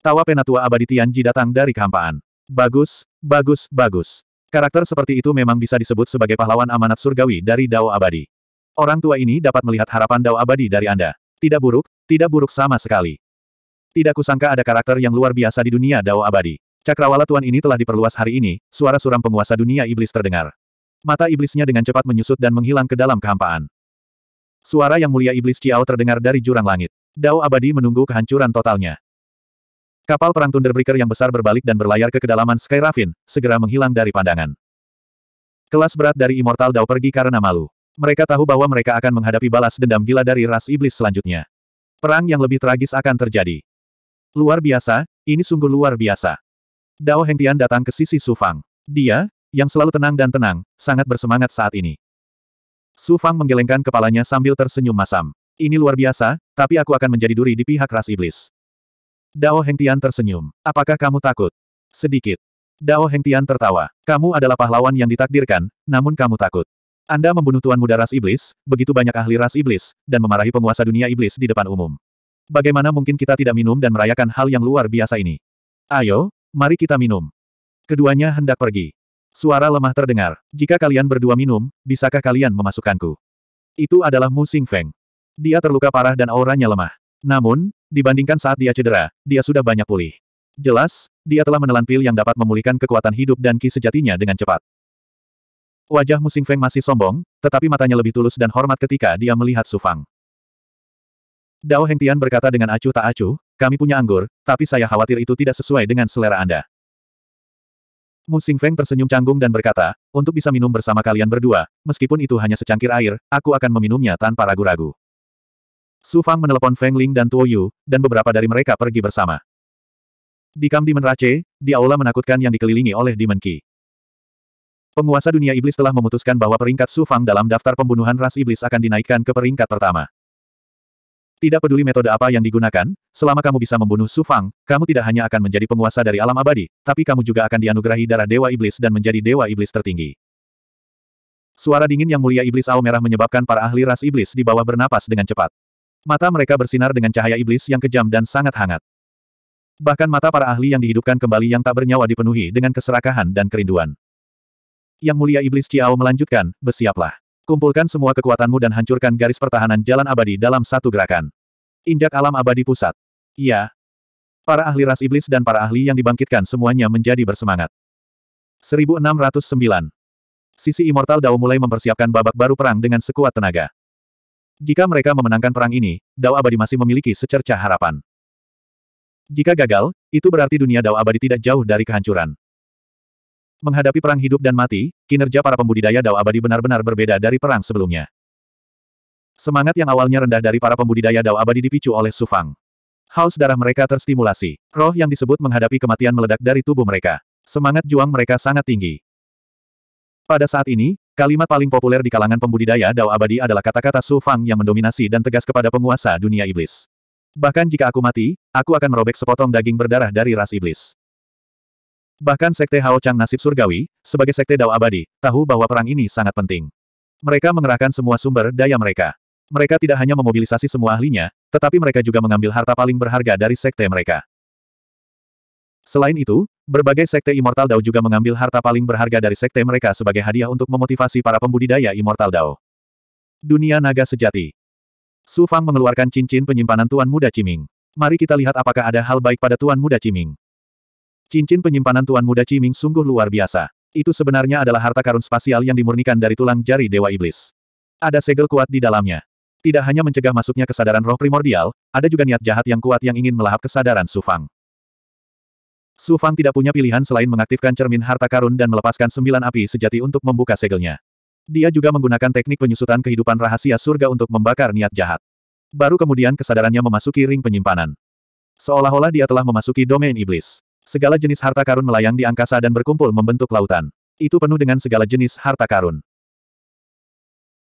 Tawa penatua abadi Tianji datang dari kehampaan. Bagus, bagus, bagus. Karakter seperti itu memang bisa disebut sebagai pahlawan amanat surgawi dari Dao Abadi. Orang tua ini dapat melihat harapan Dao Abadi dari Anda. Tidak buruk, tidak buruk sama sekali. Tidak kusangka ada karakter yang luar biasa di dunia Dao Abadi. Cakrawala tuan ini telah diperluas hari ini, suara suram penguasa dunia iblis terdengar. Mata iblisnya dengan cepat menyusut dan menghilang ke dalam kehampaan. Suara yang mulia iblis Ciao terdengar dari jurang langit. Dao abadi menunggu kehancuran totalnya. Kapal perang Thunderbreaker yang besar berbalik dan berlayar ke kedalaman Sky Raffin, segera menghilang dari pandangan. Kelas berat dari Immortal Dao pergi karena malu. Mereka tahu bahwa mereka akan menghadapi balas dendam gila dari ras iblis selanjutnya. Perang yang lebih tragis akan terjadi. Luar biasa, ini sungguh luar biasa. Dao Hengtian datang ke sisi Su Fang. Dia, yang selalu tenang dan tenang, sangat bersemangat saat ini. Su Fang menggelengkan kepalanya sambil tersenyum masam. Ini luar biasa, tapi aku akan menjadi duri di pihak ras iblis. Dao Hengtian tersenyum. Apakah kamu takut? Sedikit. Dao Hengtian tertawa. Kamu adalah pahlawan yang ditakdirkan, namun kamu takut. Anda membunuh Tuan Muda Ras Iblis, begitu banyak ahli Ras Iblis, dan memarahi penguasa dunia Iblis di depan umum. Bagaimana mungkin kita tidak minum dan merayakan hal yang luar biasa ini? Ayo, Mari kita minum. Keduanya hendak pergi. Suara lemah terdengar. Jika kalian berdua minum, bisakah kalian memasukkanku? Itu adalah Mu Xing Feng. Dia terluka parah dan auranya lemah. Namun, dibandingkan saat dia cedera, dia sudah banyak pulih. Jelas, dia telah menelan pil yang dapat memulihkan kekuatan hidup dan ki sejatinya dengan cepat. Wajah Mu Xing Feng masih sombong, tetapi matanya lebih tulus dan hormat ketika dia melihat Su Fang. Dao Tian berkata dengan acuh tak acuh, kami punya anggur, tapi saya khawatir itu tidak sesuai dengan selera Anda. Mu Feng tersenyum canggung dan berkata, untuk bisa minum bersama kalian berdua, meskipun itu hanya secangkir air, aku akan meminumnya tanpa ragu-ragu. Su Fang menelepon Feng Ling dan Tuo Yu, dan beberapa dari mereka pergi bersama. Di Kam Demon Rache, di aula menakutkan yang dikelilingi oleh Demon Ki. Penguasa dunia iblis telah memutuskan bahwa peringkat Su Fang dalam daftar pembunuhan ras iblis akan dinaikkan ke peringkat pertama. Tidak peduli metode apa yang digunakan, selama kamu bisa membunuh Su Fang, kamu tidak hanya akan menjadi penguasa dari alam abadi, tapi kamu juga akan dianugerahi darah Dewa Iblis dan menjadi Dewa Iblis tertinggi. Suara dingin yang mulia Iblis Ao Merah menyebabkan para ahli ras iblis di bawah bernapas dengan cepat. Mata mereka bersinar dengan cahaya iblis yang kejam dan sangat hangat. Bahkan mata para ahli yang dihidupkan kembali yang tak bernyawa dipenuhi dengan keserakahan dan kerinduan. Yang mulia Iblis Ciao melanjutkan, bersiaplah. Kumpulkan semua kekuatanmu dan hancurkan garis pertahanan jalan abadi dalam satu gerakan. Injak alam abadi pusat. Iya. Para ahli ras iblis dan para ahli yang dibangkitkan semuanya menjadi bersemangat. 1609. Sisi Immortal Dao mulai mempersiapkan babak baru perang dengan sekuat tenaga. Jika mereka memenangkan perang ini, Dao abadi masih memiliki secercah harapan. Jika gagal, itu berarti dunia Dao abadi tidak jauh dari kehancuran. Menghadapi perang hidup dan mati, kinerja para pembudidaya Dao abadi benar-benar berbeda dari perang sebelumnya. Semangat yang awalnya rendah dari para pembudidaya Dao abadi dipicu oleh Sufang. Haus darah mereka terstimulasi. Roh yang disebut menghadapi kematian meledak dari tubuh mereka. Semangat juang mereka sangat tinggi. Pada saat ini, kalimat paling populer di kalangan pembudidaya Dao abadi adalah kata-kata Sufang yang mendominasi dan tegas kepada penguasa dunia iblis. Bahkan jika aku mati, aku akan merobek sepotong daging berdarah dari ras iblis. Bahkan Sekte Hao Chang Nasib Surgawi, sebagai Sekte Dao Abadi, tahu bahwa perang ini sangat penting. Mereka mengerahkan semua sumber daya mereka. Mereka tidak hanya memobilisasi semua ahlinya, tetapi mereka juga mengambil harta paling berharga dari Sekte mereka. Selain itu, berbagai Sekte Immortal Dao juga mengambil harta paling berharga dari Sekte mereka sebagai hadiah untuk memotivasi para pembudidaya Immortal Dao. Dunia Naga Sejati Su Fang mengeluarkan cincin penyimpanan Tuan Muda Ciming. Mari kita lihat apakah ada hal baik pada Tuan Muda Ciming. Cincin penyimpanan Tuan Muda Ciming sungguh luar biasa. Itu sebenarnya adalah harta karun spasial yang dimurnikan dari tulang jari Dewa Iblis. Ada segel kuat di dalamnya. Tidak hanya mencegah masuknya kesadaran roh primordial, ada juga niat jahat yang kuat yang ingin melahap kesadaran Sufang. Sufang tidak punya pilihan selain mengaktifkan cermin harta karun dan melepaskan sembilan api sejati untuk membuka segelnya. Dia juga menggunakan teknik penyusutan kehidupan rahasia surga untuk membakar niat jahat. Baru kemudian kesadarannya memasuki ring penyimpanan. Seolah-olah dia telah memasuki domain iblis. Segala jenis harta karun melayang di angkasa dan berkumpul membentuk lautan. Itu penuh dengan segala jenis harta karun.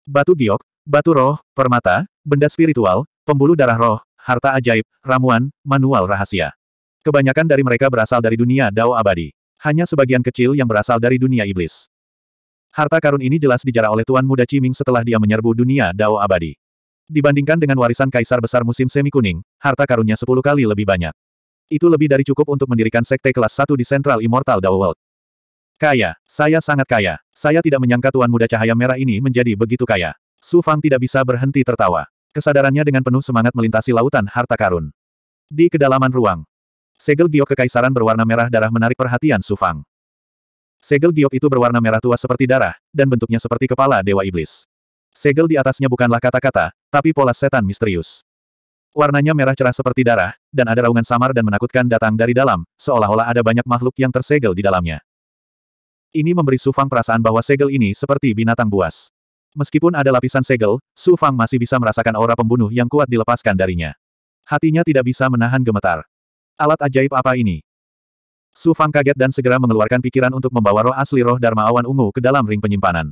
Batu giok, batu roh, permata, benda spiritual, pembuluh darah roh, harta ajaib, ramuan, manual rahasia. Kebanyakan dari mereka berasal dari dunia Dao abadi. Hanya sebagian kecil yang berasal dari dunia iblis. Harta karun ini jelas dijarah oleh Tuan Muda Ciming setelah dia menyerbu dunia Dao abadi. Dibandingkan dengan warisan kaisar besar musim semi kuning, harta karunnya sepuluh kali lebih banyak. Itu lebih dari cukup untuk mendirikan sekte kelas 1 di Central Immortal Dao World. Kaya, saya sangat kaya. Saya tidak menyangka Tuan Muda Cahaya Merah ini menjadi begitu kaya. Su Fang tidak bisa berhenti tertawa. Kesadarannya dengan penuh semangat melintasi lautan harta karun. Di kedalaman ruang, segel giok kekaisaran berwarna merah darah menarik perhatian Su Fang. Segel giok itu berwarna merah tua seperti darah, dan bentuknya seperti kepala Dewa Iblis. Segel di atasnya bukanlah kata-kata, tapi pola setan misterius. Warnanya merah cerah seperti darah, dan ada raungan samar dan menakutkan datang dari dalam, seolah-olah ada banyak makhluk yang tersegel di dalamnya. Ini memberi Su Fang perasaan bahwa segel ini seperti binatang buas. Meskipun ada lapisan segel, Su Fang masih bisa merasakan aura pembunuh yang kuat dilepaskan darinya. Hatinya tidak bisa menahan gemetar. Alat ajaib apa ini? Su Fang kaget dan segera mengeluarkan pikiran untuk membawa roh asli roh Dharma Awan Ungu ke dalam ring penyimpanan.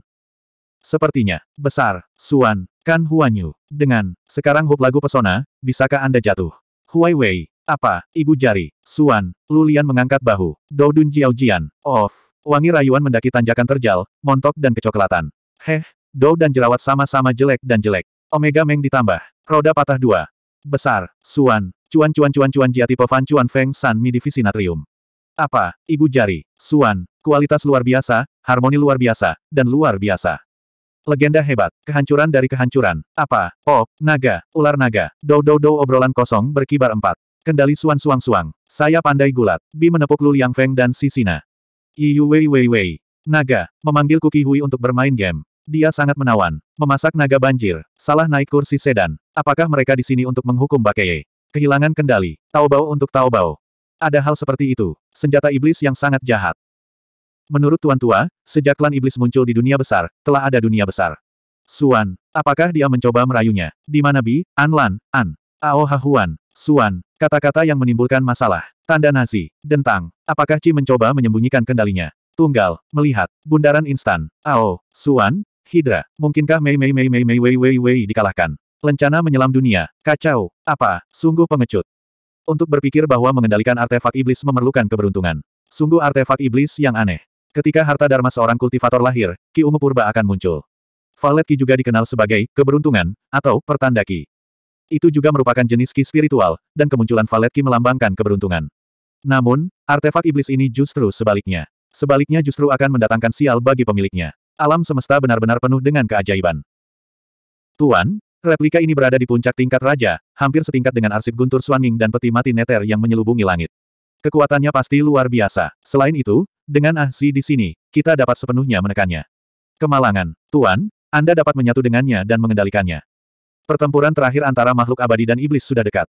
Sepertinya, besar, Suan, Kan Huanyu. Dengan, sekarang hub lagu pesona, bisakah Anda jatuh? Huai Wei, apa, ibu jari, Suan, Lulian mengangkat bahu, Doudun Jiao Jian, off. Wangi rayuan mendaki tanjakan terjal, montok dan kecoklatan. Heh, Dou dan jerawat sama-sama jelek dan jelek. Omega Meng ditambah. Roda patah dua. Besar, Suan, cuan cuan cuan cuan jia tipe fan cuan feng san mi divisi natrium. Apa, ibu jari, Suan, kualitas luar biasa, harmoni luar biasa, dan luar biasa. Legenda hebat, kehancuran dari kehancuran, apa, op, oh, naga, ular naga, dou-dou-dou obrolan kosong berkibar empat. Kendali suan-suang-suang, saya pandai gulat, Bi menepuk Lu Yang Feng dan Sisina. Sina. Yu Wei Wei Wei. Naga, memanggil Kuki Hui untuk bermain game. Dia sangat menawan, memasak naga banjir, salah naik kursi sedan. Apakah mereka di sini untuk menghukum Bakeye? Kehilangan kendali, Taobao untuk Taobao. Ada hal seperti itu, senjata iblis yang sangat jahat. Menurut Tuan Tua, sejak klan iblis muncul di dunia besar, telah ada dunia besar. Suan, apakah dia mencoba merayunya? Di mana Bi, An Lan, An, Ao Hahuan, Suan, kata-kata yang menimbulkan masalah. Tanda nasi, dentang. Apakah Ci mencoba menyembunyikan kendalinya? Tunggal, melihat, bundaran instan, Ao, Suan, Hidra, mungkinkah Mei Mei Mei Mei Mei Wei Wei Wei dikalahkan? Lencana menyelam dunia, kacau, apa, sungguh pengecut. Untuk berpikir bahwa mengendalikan artefak iblis memerlukan keberuntungan. Sungguh artefak iblis yang aneh. Ketika harta dharma seorang kultivator lahir, Ki ungu purba akan muncul. Valet Ki juga dikenal sebagai keberuntungan atau pertanda Ki. Itu juga merupakan jenis Ki spiritual, dan kemunculan Valet Ki melambangkan keberuntungan. Namun, artefak iblis ini justru sebaliknya. Sebaliknya justru akan mendatangkan sial bagi pemiliknya. Alam semesta benar-benar penuh dengan keajaiban. Tuan, replika ini berada di puncak tingkat raja, hampir setingkat dengan arsip guntur Suaning dan peti mati neter yang menyelubungi langit. Kekuatannya pasti luar biasa. Selain itu, dengan Ahsi di sini, kita dapat sepenuhnya menekannya. Kemalangan. Tuan, Anda dapat menyatu dengannya dan mengendalikannya. Pertempuran terakhir antara makhluk abadi dan iblis sudah dekat.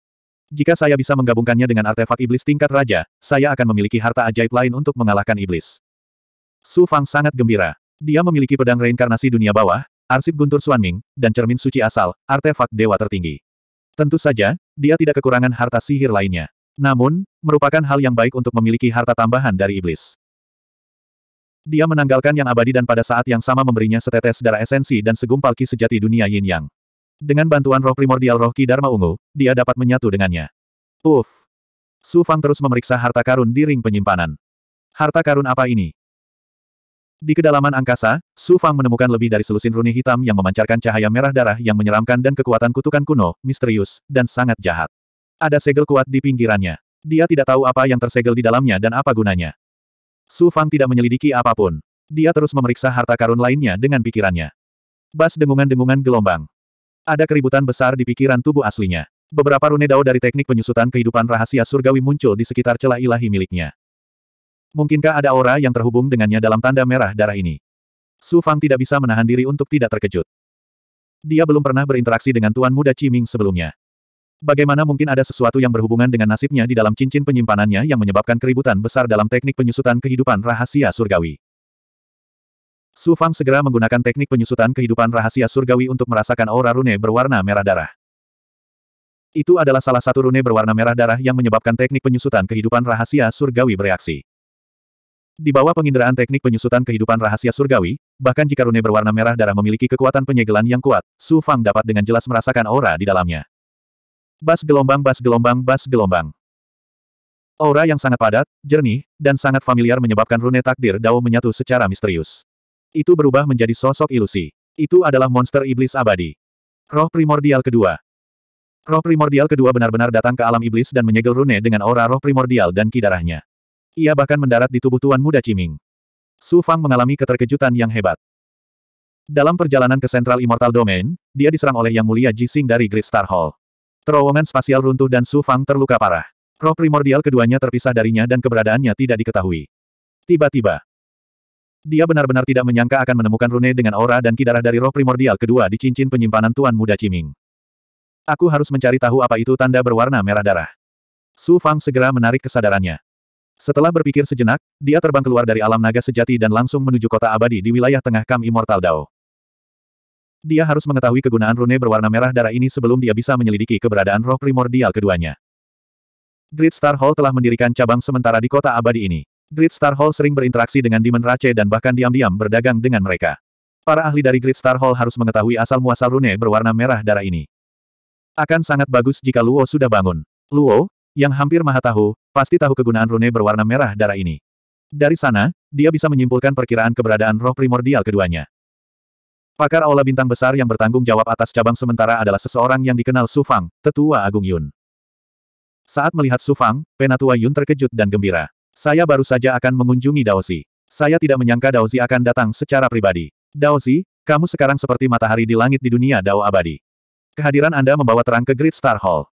Jika saya bisa menggabungkannya dengan artefak iblis tingkat raja, saya akan memiliki harta ajaib lain untuk mengalahkan iblis. Su Fang sangat gembira. Dia memiliki pedang reinkarnasi dunia bawah, arsip guntur Suanming, dan cermin suci asal, artefak dewa tertinggi. Tentu saja, dia tidak kekurangan harta sihir lainnya. Namun, merupakan hal yang baik untuk memiliki harta tambahan dari iblis. Dia menanggalkan yang abadi dan pada saat yang sama memberinya setetes darah esensi dan segumpal ki sejati dunia yin yang. Dengan bantuan roh primordial roh ki Dharma Ungu, dia dapat menyatu dengannya. Uff! Su Fang terus memeriksa harta karun di ring penyimpanan. Harta karun apa ini? Di kedalaman angkasa, Su Fang menemukan lebih dari selusin runi hitam yang memancarkan cahaya merah darah yang menyeramkan dan kekuatan kutukan kuno, misterius, dan sangat jahat. Ada segel kuat di pinggirannya. Dia tidak tahu apa yang tersegel di dalamnya dan apa gunanya. Su Fang tidak menyelidiki apapun. Dia terus memeriksa harta karun lainnya dengan pikirannya. Bas dengungan-dengungan gelombang. Ada keributan besar di pikiran tubuh aslinya. Beberapa rune dao dari teknik penyusutan kehidupan rahasia surgawi muncul di sekitar celah ilahi miliknya. Mungkinkah ada aura yang terhubung dengannya dalam tanda merah darah ini? Su Fang tidak bisa menahan diri untuk tidak terkejut. Dia belum pernah berinteraksi dengan Tuan Muda Ciming sebelumnya. Bagaimana mungkin ada sesuatu yang berhubungan dengan nasibnya di dalam cincin penyimpanannya yang menyebabkan keributan besar dalam teknik penyusutan kehidupan rahasia surgawi? Su Fang segera menggunakan teknik penyusutan kehidupan rahasia surgawi untuk merasakan aura rune berwarna merah darah. Itu adalah salah satu rune berwarna merah darah yang menyebabkan teknik penyusutan kehidupan rahasia surgawi bereaksi. Di bawah penginderaan teknik penyusutan kehidupan rahasia surgawi, bahkan jika rune berwarna merah darah memiliki kekuatan penyegelan yang kuat, Su Fang dapat dengan jelas merasakan aura di dalamnya. Bas gelombang bas gelombang bas gelombang. Aura yang sangat padat, jernih, dan sangat familiar menyebabkan rune takdir Dao menyatu secara misterius. Itu berubah menjadi sosok ilusi. Itu adalah monster iblis abadi. Roh primordial kedua. Roh primordial kedua benar-benar datang ke alam iblis dan menyegel rune dengan aura roh primordial dan kidarahnya. Ia bahkan mendarat di tubuh tuan muda Ciming. Su Fang mengalami keterkejutan yang hebat. Dalam perjalanan ke Central Immortal Domain, dia diserang oleh Yang Mulia Ji dari Great Star Hall. Terowongan spasial runtuh dan Su Fang terluka parah. Roh primordial keduanya terpisah darinya dan keberadaannya tidak diketahui. Tiba-tiba, dia benar-benar tidak menyangka akan menemukan Rune dengan aura dan kidarah dari roh primordial kedua di cincin penyimpanan Tuan Muda Ciming. Aku harus mencari tahu apa itu tanda berwarna merah darah. Su Fang segera menarik kesadarannya. Setelah berpikir sejenak, dia terbang keluar dari alam naga sejati dan langsung menuju kota abadi di wilayah tengah Kam Immortal Dao. Dia harus mengetahui kegunaan rune berwarna merah darah ini sebelum dia bisa menyelidiki keberadaan roh primordial keduanya. Great Star Hall telah mendirikan cabang sementara di kota abadi ini. Great Star Hall sering berinteraksi dengan Demon Race dan bahkan diam-diam berdagang dengan mereka. Para ahli dari Great Star Hall harus mengetahui asal-muasal rune berwarna merah darah ini. Akan sangat bagus jika Luo sudah bangun. Luo, yang hampir maha tahu, pasti tahu kegunaan rune berwarna merah darah ini. Dari sana, dia bisa menyimpulkan perkiraan keberadaan roh primordial keduanya. Pakar aula bintang besar yang bertanggung jawab atas cabang sementara adalah seseorang yang dikenal Su Fang, tetua Agung Yun. Saat melihat Su Fang, penatua Yun terkejut dan gembira. Saya baru saja akan mengunjungi Daozi. Saya tidak menyangka Daozi akan datang secara pribadi. Daozi, kamu sekarang seperti matahari di langit di dunia Dao abadi. Kehadiran Anda membawa terang ke Great Star Hall.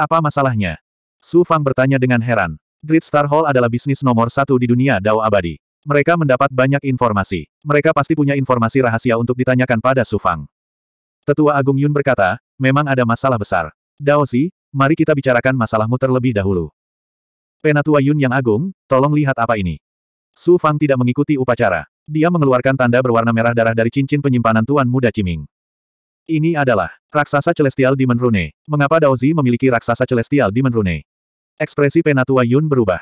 Apa masalahnya? Su Fang bertanya dengan heran. Great Star Hall adalah bisnis nomor satu di dunia Dao abadi. Mereka mendapat banyak informasi. Mereka pasti punya informasi rahasia untuk ditanyakan pada Sufang. Tetua Agung Yun berkata, memang ada masalah besar. Daozi, mari kita bicarakan masalahmu terlebih dahulu. Penatua Yun yang agung, tolong lihat apa ini. Su Fang tidak mengikuti upacara. Dia mengeluarkan tanda berwarna merah darah dari cincin penyimpanan Tuan Muda Ciming. Ini adalah raksasa celestial Demon Rune. Mengapa Daozi memiliki raksasa celestial Demon Rune? Ekspresi Penatua Yun berubah.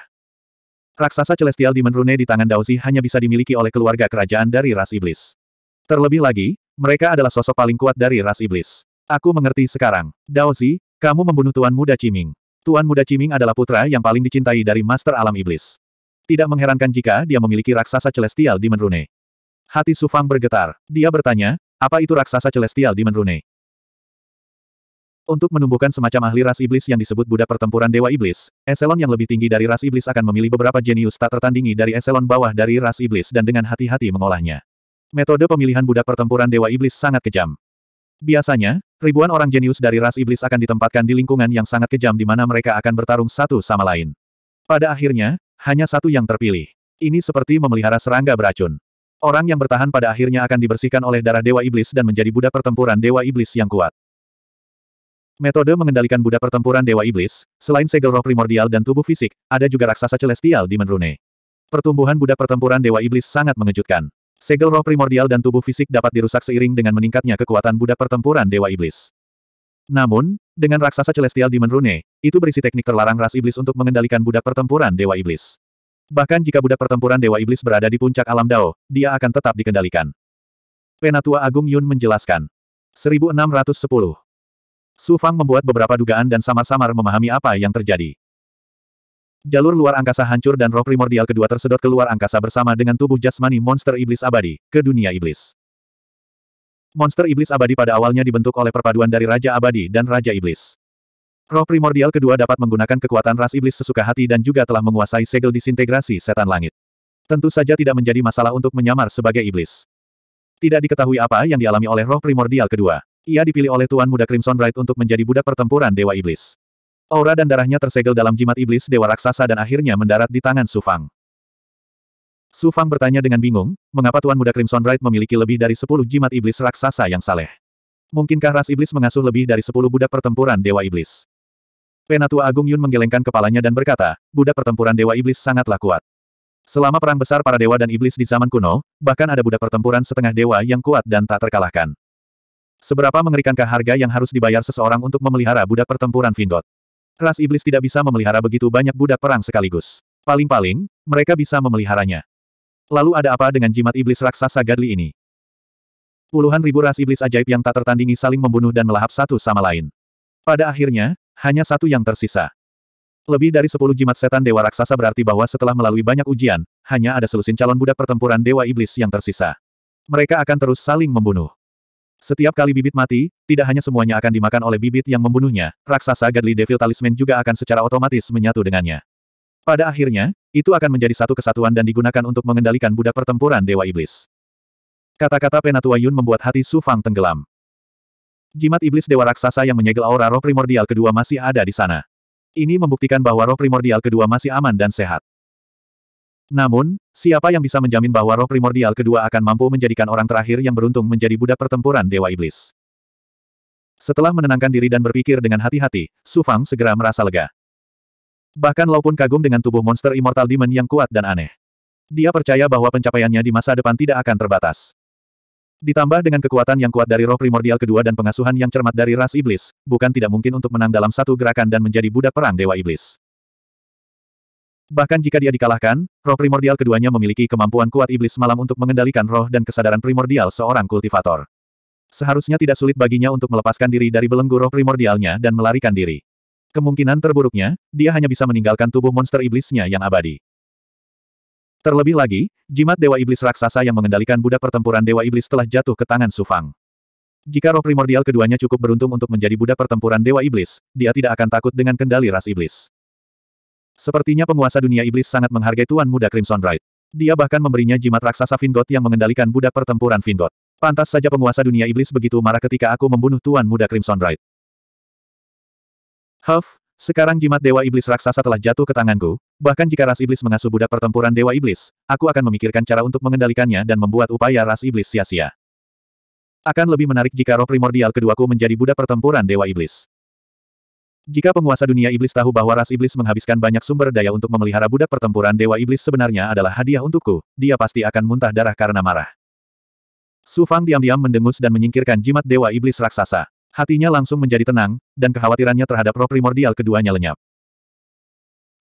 Raksasa Celestial Demon Rune di tangan Daozi hanya bisa dimiliki oleh keluarga kerajaan dari ras iblis. Terlebih lagi, mereka adalah sosok paling kuat dari ras iblis. Aku mengerti sekarang. Daozi, kamu membunuh Tuan Muda Ciming. Tuan Muda Ciming adalah putra yang paling dicintai dari Master Alam Iblis. Tidak mengherankan jika dia memiliki raksasa Celestial Demon Rune. Hati Sufang bergetar. Dia bertanya, apa itu raksasa Celestial Demon Rune? Untuk menumbuhkan semacam ahli ras iblis yang disebut budak pertempuran Dewa Iblis, eselon yang lebih tinggi dari ras iblis akan memilih beberapa jenius tak tertandingi dari eselon bawah dari ras iblis dan dengan hati-hati mengolahnya. Metode pemilihan budak pertempuran Dewa Iblis sangat kejam. Biasanya, ribuan orang jenius dari ras iblis akan ditempatkan di lingkungan yang sangat kejam di mana mereka akan bertarung satu sama lain. Pada akhirnya, hanya satu yang terpilih. Ini seperti memelihara serangga beracun. Orang yang bertahan pada akhirnya akan dibersihkan oleh darah Dewa Iblis dan menjadi budak pertempuran Dewa Iblis yang kuat. Metode mengendalikan budak pertempuran Dewa Iblis, selain segel roh primordial dan tubuh fisik, ada juga raksasa celestial di Menrune. Pertumbuhan budak pertempuran Dewa Iblis sangat mengejutkan. Segel roh primordial dan tubuh fisik dapat dirusak seiring dengan meningkatnya kekuatan budak pertempuran Dewa Iblis. Namun, dengan raksasa celestial di Menrune, itu berisi teknik terlarang ras iblis untuk mengendalikan budak pertempuran Dewa Iblis. Bahkan jika budak pertempuran Dewa Iblis berada di puncak alam Dao, dia akan tetap dikendalikan. Penatua Agung Yun menjelaskan. 1610 Su Fang membuat beberapa dugaan dan samar-samar memahami apa yang terjadi. Jalur luar angkasa hancur dan roh primordial kedua tersedot ke luar angkasa bersama dengan tubuh jasmani monster iblis abadi, ke dunia iblis. Monster iblis abadi pada awalnya dibentuk oleh perpaduan dari Raja Abadi dan Raja Iblis. Roh primordial kedua dapat menggunakan kekuatan ras iblis sesuka hati dan juga telah menguasai segel disintegrasi setan langit. Tentu saja tidak menjadi masalah untuk menyamar sebagai iblis. Tidak diketahui apa yang dialami oleh roh primordial kedua. Ia dipilih oleh Tuan Muda Crimson Bright untuk menjadi budak pertempuran Dewa Iblis. Aura dan darahnya tersegel dalam jimat iblis Dewa Raksasa dan akhirnya mendarat di tangan Sufang. Sufang bertanya dengan bingung, mengapa Tuan Muda Crimson Bright memiliki lebih dari 10 jimat iblis raksasa yang saleh? Mungkinkah ras iblis mengasuh lebih dari 10 budak pertempuran Dewa Iblis? Penatua Agung Yun menggelengkan kepalanya dan berkata, budak pertempuran Dewa Iblis sangatlah kuat. Selama perang besar para dewa dan iblis di zaman kuno, bahkan ada budak pertempuran setengah dewa yang kuat dan tak terkalahkan. Seberapa mengerikankah harga yang harus dibayar seseorang untuk memelihara budak pertempuran Vingot? Ras iblis tidak bisa memelihara begitu banyak budak perang sekaligus. Paling-paling, mereka bisa memeliharanya. Lalu ada apa dengan jimat iblis raksasa gadli ini? Puluhan ribu ras iblis ajaib yang tak tertandingi saling membunuh dan melahap satu sama lain. Pada akhirnya, hanya satu yang tersisa. Lebih dari sepuluh jimat setan dewa raksasa berarti bahwa setelah melalui banyak ujian, hanya ada selusin calon budak pertempuran dewa iblis yang tersisa. Mereka akan terus saling membunuh. Setiap kali bibit mati, tidak hanya semuanya akan dimakan oleh bibit yang membunuhnya, raksasa Godly Devil Talisman juga akan secara otomatis menyatu dengannya. Pada akhirnya, itu akan menjadi satu kesatuan dan digunakan untuk mengendalikan budak pertempuran Dewa Iblis. Kata-kata Penatua Yun membuat hati Su Fang tenggelam. Jimat iblis Dewa Raksasa yang menyegel aura roh primordial kedua masih ada di sana. Ini membuktikan bahwa roh primordial kedua masih aman dan sehat. Namun, siapa yang bisa menjamin bahwa roh primordial kedua akan mampu menjadikan orang terakhir yang beruntung menjadi budak pertempuran Dewa Iblis? Setelah menenangkan diri dan berpikir dengan hati-hati, Su Fang segera merasa lega. Bahkan Lau pun kagum dengan tubuh monster Immortal Demon yang kuat dan aneh. Dia percaya bahwa pencapaiannya di masa depan tidak akan terbatas. Ditambah dengan kekuatan yang kuat dari roh primordial kedua dan pengasuhan yang cermat dari ras iblis, bukan tidak mungkin untuk menang dalam satu gerakan dan menjadi budak perang Dewa Iblis. Bahkan jika dia dikalahkan, roh primordial keduanya memiliki kemampuan kuat iblis malam untuk mengendalikan roh dan kesadaran primordial seorang kultivator. Seharusnya tidak sulit baginya untuk melepaskan diri dari belenggu roh primordialnya dan melarikan diri. Kemungkinan terburuknya, dia hanya bisa meninggalkan tubuh monster iblisnya yang abadi. Terlebih lagi, jimat Dewa Iblis Raksasa yang mengendalikan budak pertempuran Dewa Iblis telah jatuh ke tangan Sufang. Jika roh primordial keduanya cukup beruntung untuk menjadi budak pertempuran Dewa Iblis, dia tidak akan takut dengan kendali ras iblis. Sepertinya penguasa dunia iblis sangat menghargai Tuan Muda Crimson Bright. Dia bahkan memberinya jimat raksasa Vingot yang mengendalikan budak pertempuran Vingot. Pantas saja penguasa dunia iblis begitu marah ketika aku membunuh Tuan Muda Crimson Bright. Huff, sekarang jimat Dewa Iblis Raksasa telah jatuh ke tanganku, bahkan jika ras iblis mengasuh budak pertempuran Dewa Iblis, aku akan memikirkan cara untuk mengendalikannya dan membuat upaya ras iblis sia-sia. Akan lebih menarik jika roh primordial keduaku menjadi budak pertempuran Dewa Iblis. Jika penguasa dunia iblis tahu bahwa ras iblis menghabiskan banyak sumber daya untuk memelihara budak pertempuran dewa iblis sebenarnya adalah hadiah untukku, dia pasti akan muntah darah karena marah. Su Fang diam-diam mendengus dan menyingkirkan jimat dewa iblis raksasa. Hatinya langsung menjadi tenang, dan kekhawatirannya terhadap roh primordial keduanya lenyap.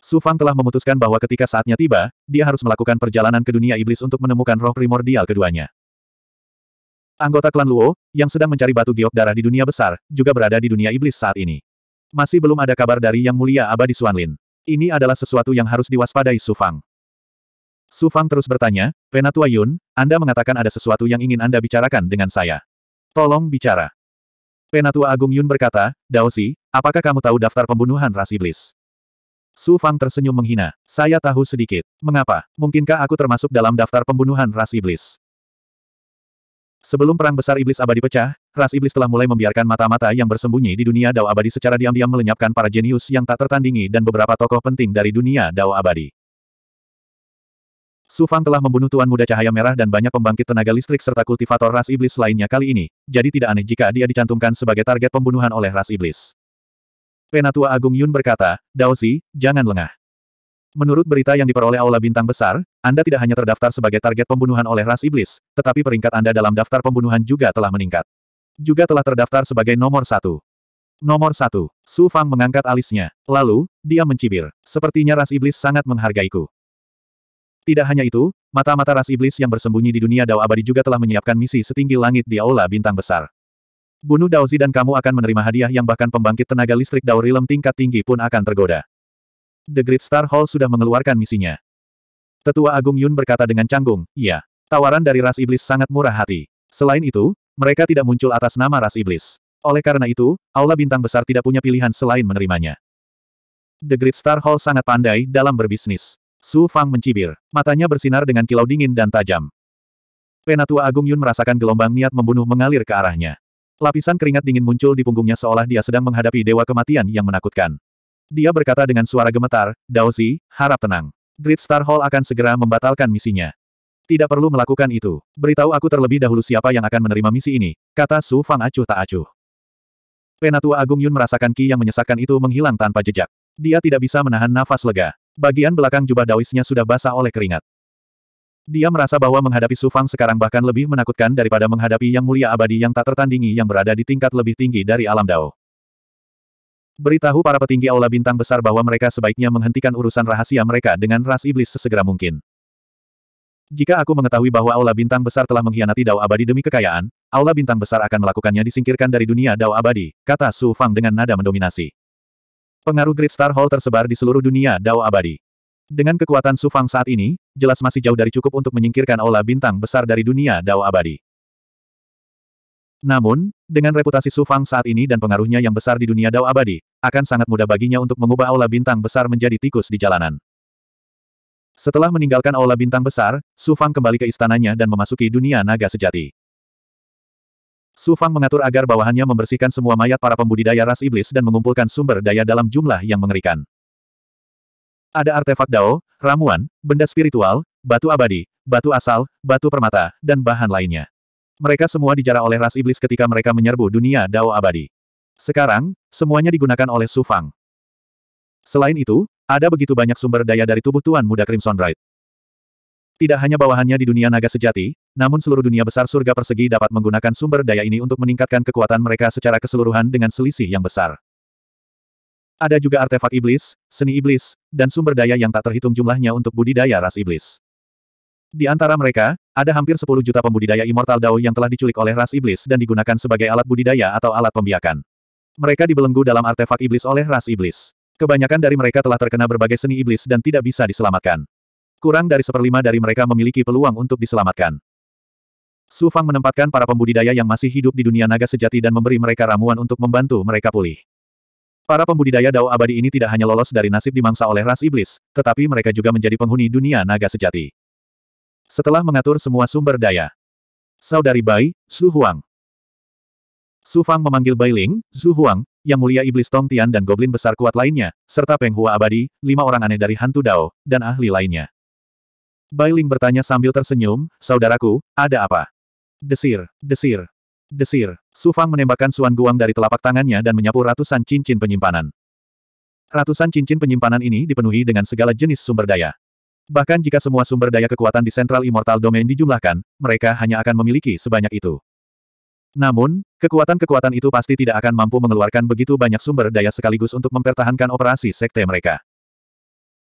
Su Fang telah memutuskan bahwa ketika saatnya tiba, dia harus melakukan perjalanan ke dunia iblis untuk menemukan roh primordial keduanya. Anggota klan Luo, yang sedang mencari batu giok darah di dunia besar, juga berada di dunia iblis saat ini. Masih belum ada kabar dari Yang Mulia Abadi Suanlin. Ini adalah sesuatu yang harus diwaspadai Su Fang. Su Fang terus bertanya, Penatua Yun, Anda mengatakan ada sesuatu yang ingin Anda bicarakan dengan saya. Tolong bicara. Penatua Agung Yun berkata, Daosi, apakah kamu tahu daftar pembunuhan ras iblis? Su Fang tersenyum menghina. Saya tahu sedikit. Mengapa? Mungkinkah aku termasuk dalam daftar pembunuhan ras iblis? Sebelum perang besar iblis abadi pecah, ras iblis telah mulai membiarkan mata-mata yang bersembunyi di dunia dao abadi secara diam-diam melenyapkan para jenius yang tak tertandingi dan beberapa tokoh penting dari dunia dao abadi. Su Fang telah membunuh Tuan Muda Cahaya Merah dan banyak pembangkit tenaga listrik serta kultivator ras iblis lainnya kali ini, jadi tidak aneh jika dia dicantumkan sebagai target pembunuhan oleh ras iblis. Penatua Agung Yun berkata, Daozi, jangan lengah. Menurut berita yang diperoleh Aula Bintang Besar, Anda tidak hanya terdaftar sebagai target pembunuhan oleh ras iblis, tetapi peringkat Anda dalam daftar pembunuhan juga telah meningkat. Juga telah terdaftar sebagai nomor satu. Nomor satu, Su Fang mengangkat alisnya. Lalu, dia mencibir. Sepertinya ras iblis sangat menghargaiku. Tidak hanya itu, mata-mata ras iblis yang bersembunyi di dunia Dao Abadi juga telah menyiapkan misi setinggi langit di Aula Bintang Besar. Bunuh Daozi dan kamu akan menerima hadiah yang bahkan pembangkit tenaga listrik Dao Rilem tingkat tinggi pun akan tergoda. The Great Star Hall sudah mengeluarkan misinya. Tetua Agung Yun berkata dengan canggung, iya. Tawaran dari ras iblis sangat murah hati. Selain itu, mereka tidak muncul atas nama ras iblis. Oleh karena itu, Aula Bintang Besar tidak punya pilihan selain menerimanya. The Great Star Hall sangat pandai dalam berbisnis. Su Fang mencibir. Matanya bersinar dengan kilau dingin dan tajam. Penatua Agung Yun merasakan gelombang niat membunuh mengalir ke arahnya. Lapisan keringat dingin muncul di punggungnya seolah dia sedang menghadapi dewa kematian yang menakutkan. Dia berkata dengan suara gemetar, Daozi, harap tenang. Great Star Hall akan segera membatalkan misinya. Tidak perlu melakukan itu. Beritahu aku terlebih dahulu siapa yang akan menerima misi ini, kata Su Fang acuh tak acuh. Penatua Agung Yun merasakan ki yang menyesakkan itu menghilang tanpa jejak. Dia tidak bisa menahan nafas lega. Bagian belakang jubah daoisnya sudah basah oleh keringat. Dia merasa bahwa menghadapi Su Fang sekarang bahkan lebih menakutkan daripada menghadapi yang mulia abadi yang tak tertandingi yang berada di tingkat lebih tinggi dari alam dao. Beritahu para petinggi Aula Bintang Besar bahwa mereka sebaiknya menghentikan urusan rahasia mereka dengan ras iblis sesegera mungkin. Jika aku mengetahui bahwa Aula Bintang Besar telah mengkhianati Dao Abadi demi kekayaan, Aula Bintang Besar akan melakukannya disingkirkan dari dunia Dao Abadi, kata Su Fang dengan nada mendominasi. Pengaruh Great Star Hall tersebar di seluruh dunia Dao Abadi. Dengan kekuatan Su Fang saat ini, jelas masih jauh dari cukup untuk menyingkirkan Aula Bintang Besar dari dunia Dao Abadi. Namun, dengan reputasi Su Fang saat ini dan pengaruhnya yang besar di dunia Dao abadi, akan sangat mudah baginya untuk mengubah aula bintang besar menjadi tikus di jalanan. Setelah meninggalkan aula bintang besar, Su Fang kembali ke istananya dan memasuki dunia naga sejati. Su Fang mengatur agar bawahannya membersihkan semua mayat para pembudidaya ras iblis dan mengumpulkan sumber daya dalam jumlah yang mengerikan. Ada artefak Dao, ramuan, benda spiritual, batu abadi, batu asal, batu permata, dan bahan lainnya. Mereka semua dijarah oleh ras iblis ketika mereka menyerbu dunia Dao abadi. Sekarang, semuanya digunakan oleh Su Fang. Selain itu, ada begitu banyak sumber daya dari tubuh Tuan Muda Crimson Bright. Tidak hanya bawahannya di dunia naga sejati, namun seluruh dunia besar surga persegi dapat menggunakan sumber daya ini untuk meningkatkan kekuatan mereka secara keseluruhan dengan selisih yang besar. Ada juga artefak iblis, seni iblis, dan sumber daya yang tak terhitung jumlahnya untuk budidaya ras iblis. Di antara mereka, ada hampir 10 juta pembudidaya Immortal Dao yang telah diculik oleh ras iblis dan digunakan sebagai alat budidaya atau alat pembiakan. Mereka dibelenggu dalam artefak iblis oleh ras iblis. Kebanyakan dari mereka telah terkena berbagai seni iblis dan tidak bisa diselamatkan. Kurang dari seperlima dari mereka memiliki peluang untuk diselamatkan. Su Fang menempatkan para pembudidaya yang masih hidup di dunia naga sejati dan memberi mereka ramuan untuk membantu mereka pulih. Para pembudidaya Dao abadi ini tidak hanya lolos dari nasib dimangsa oleh ras iblis, tetapi mereka juga menjadi penghuni dunia naga sejati. Setelah mengatur semua sumber daya. Saudari Bai, Su Huang. Su Fang memanggil Bai Ling, Su Huang, yang mulia iblis Tong Tian dan goblin besar kuat lainnya, serta Peng Hua abadi, lima orang aneh dari hantu Dao, dan ahli lainnya. Bai Ling bertanya sambil tersenyum, Saudaraku, ada apa? Desir, desir, desir. Su Fang menembakkan Suan Guang dari telapak tangannya dan menyapu ratusan cincin penyimpanan. Ratusan cincin penyimpanan ini dipenuhi dengan segala jenis sumber daya. Bahkan jika semua sumber daya kekuatan di Central Immortal Domain dijumlahkan, mereka hanya akan memiliki sebanyak itu. Namun, kekuatan-kekuatan itu pasti tidak akan mampu mengeluarkan begitu banyak sumber daya sekaligus untuk mempertahankan operasi sekte mereka.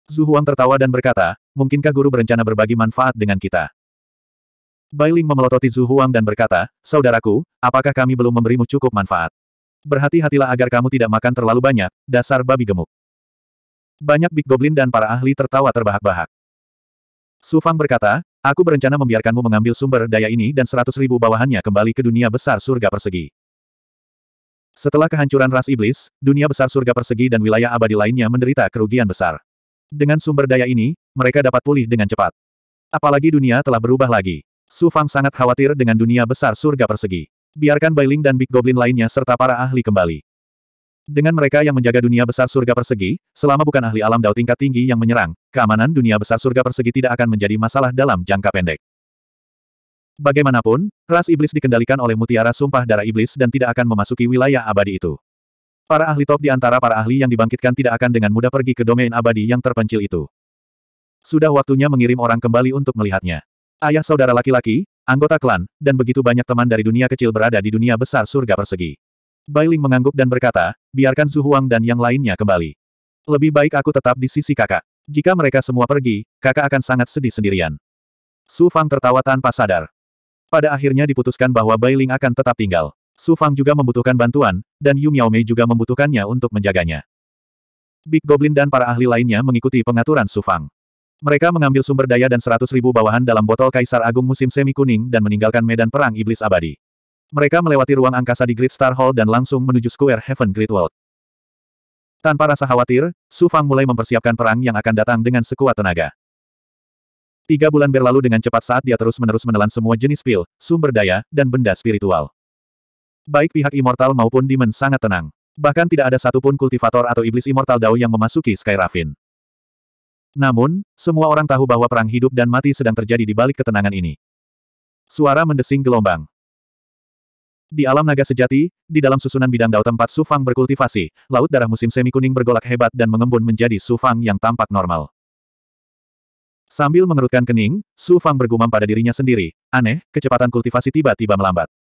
Zhu Huang tertawa dan berkata, mungkinkah guru berencana berbagi manfaat dengan kita? Ling memelototi Zhu Huang dan berkata, Saudaraku, apakah kami belum memberimu cukup manfaat? Berhati-hatilah agar kamu tidak makan terlalu banyak, dasar babi gemuk. Banyak Big Goblin dan para ahli tertawa terbahak-bahak. Su Fang berkata, aku berencana membiarkanmu mengambil sumber daya ini dan seratus ribu bawahannya kembali ke dunia besar surga persegi. Setelah kehancuran ras iblis, dunia besar surga persegi dan wilayah abadi lainnya menderita kerugian besar. Dengan sumber daya ini, mereka dapat pulih dengan cepat. Apalagi dunia telah berubah lagi. Su Fang sangat khawatir dengan dunia besar surga persegi. Biarkan Bailing dan Big Goblin lainnya serta para ahli kembali. Dengan mereka yang menjaga dunia besar surga persegi, selama bukan ahli alam dao tingkat tinggi yang menyerang, keamanan dunia besar surga persegi tidak akan menjadi masalah dalam jangka pendek. Bagaimanapun, ras iblis dikendalikan oleh mutiara sumpah darah iblis dan tidak akan memasuki wilayah abadi itu. Para ahli top di antara para ahli yang dibangkitkan tidak akan dengan mudah pergi ke domain abadi yang terpencil itu. Sudah waktunya mengirim orang kembali untuk melihatnya. Ayah saudara laki-laki, anggota klan, dan begitu banyak teman dari dunia kecil berada di dunia besar surga persegi. Bailing mengangguk dan berkata, biarkan Huang dan yang lainnya kembali. Lebih baik aku tetap di sisi kakak. Jika mereka semua pergi, kakak akan sangat sedih sendirian. Su Fang tertawa tanpa sadar. Pada akhirnya diputuskan bahwa Bailing akan tetap tinggal. Su Fang juga membutuhkan bantuan, dan Yu Miaomei juga membutuhkannya untuk menjaganya. Big Goblin dan para ahli lainnya mengikuti pengaturan Su Fang. Mereka mengambil sumber daya dan seratus ribu bawahan dalam botol Kaisar Agung musim semi kuning dan meninggalkan medan perang iblis abadi. Mereka melewati ruang angkasa di Great Star Hall dan langsung menuju Square Heaven Great World. Tanpa rasa khawatir, Su Fang mulai mempersiapkan perang yang akan datang dengan sekuat tenaga. Tiga bulan berlalu dengan cepat saat dia terus-menerus menelan semua jenis pil, sumber daya, dan benda spiritual. Baik pihak Immortal maupun Demon sangat tenang. Bahkan tidak ada satupun kultivator atau iblis Immortal Dao yang memasuki Sky Raffin. Namun, semua orang tahu bahwa perang hidup dan mati sedang terjadi di balik ketenangan ini. Suara mendesing gelombang. Di alam naga sejati, di dalam susunan bidang dao tempat Sufang berkultivasi, laut darah musim semi kuning bergolak hebat dan mengembun menjadi Sufang yang tampak normal. Sambil mengerutkan kening, Sufang bergumam pada dirinya sendiri. Aneh, kecepatan kultivasi tiba-tiba melambat.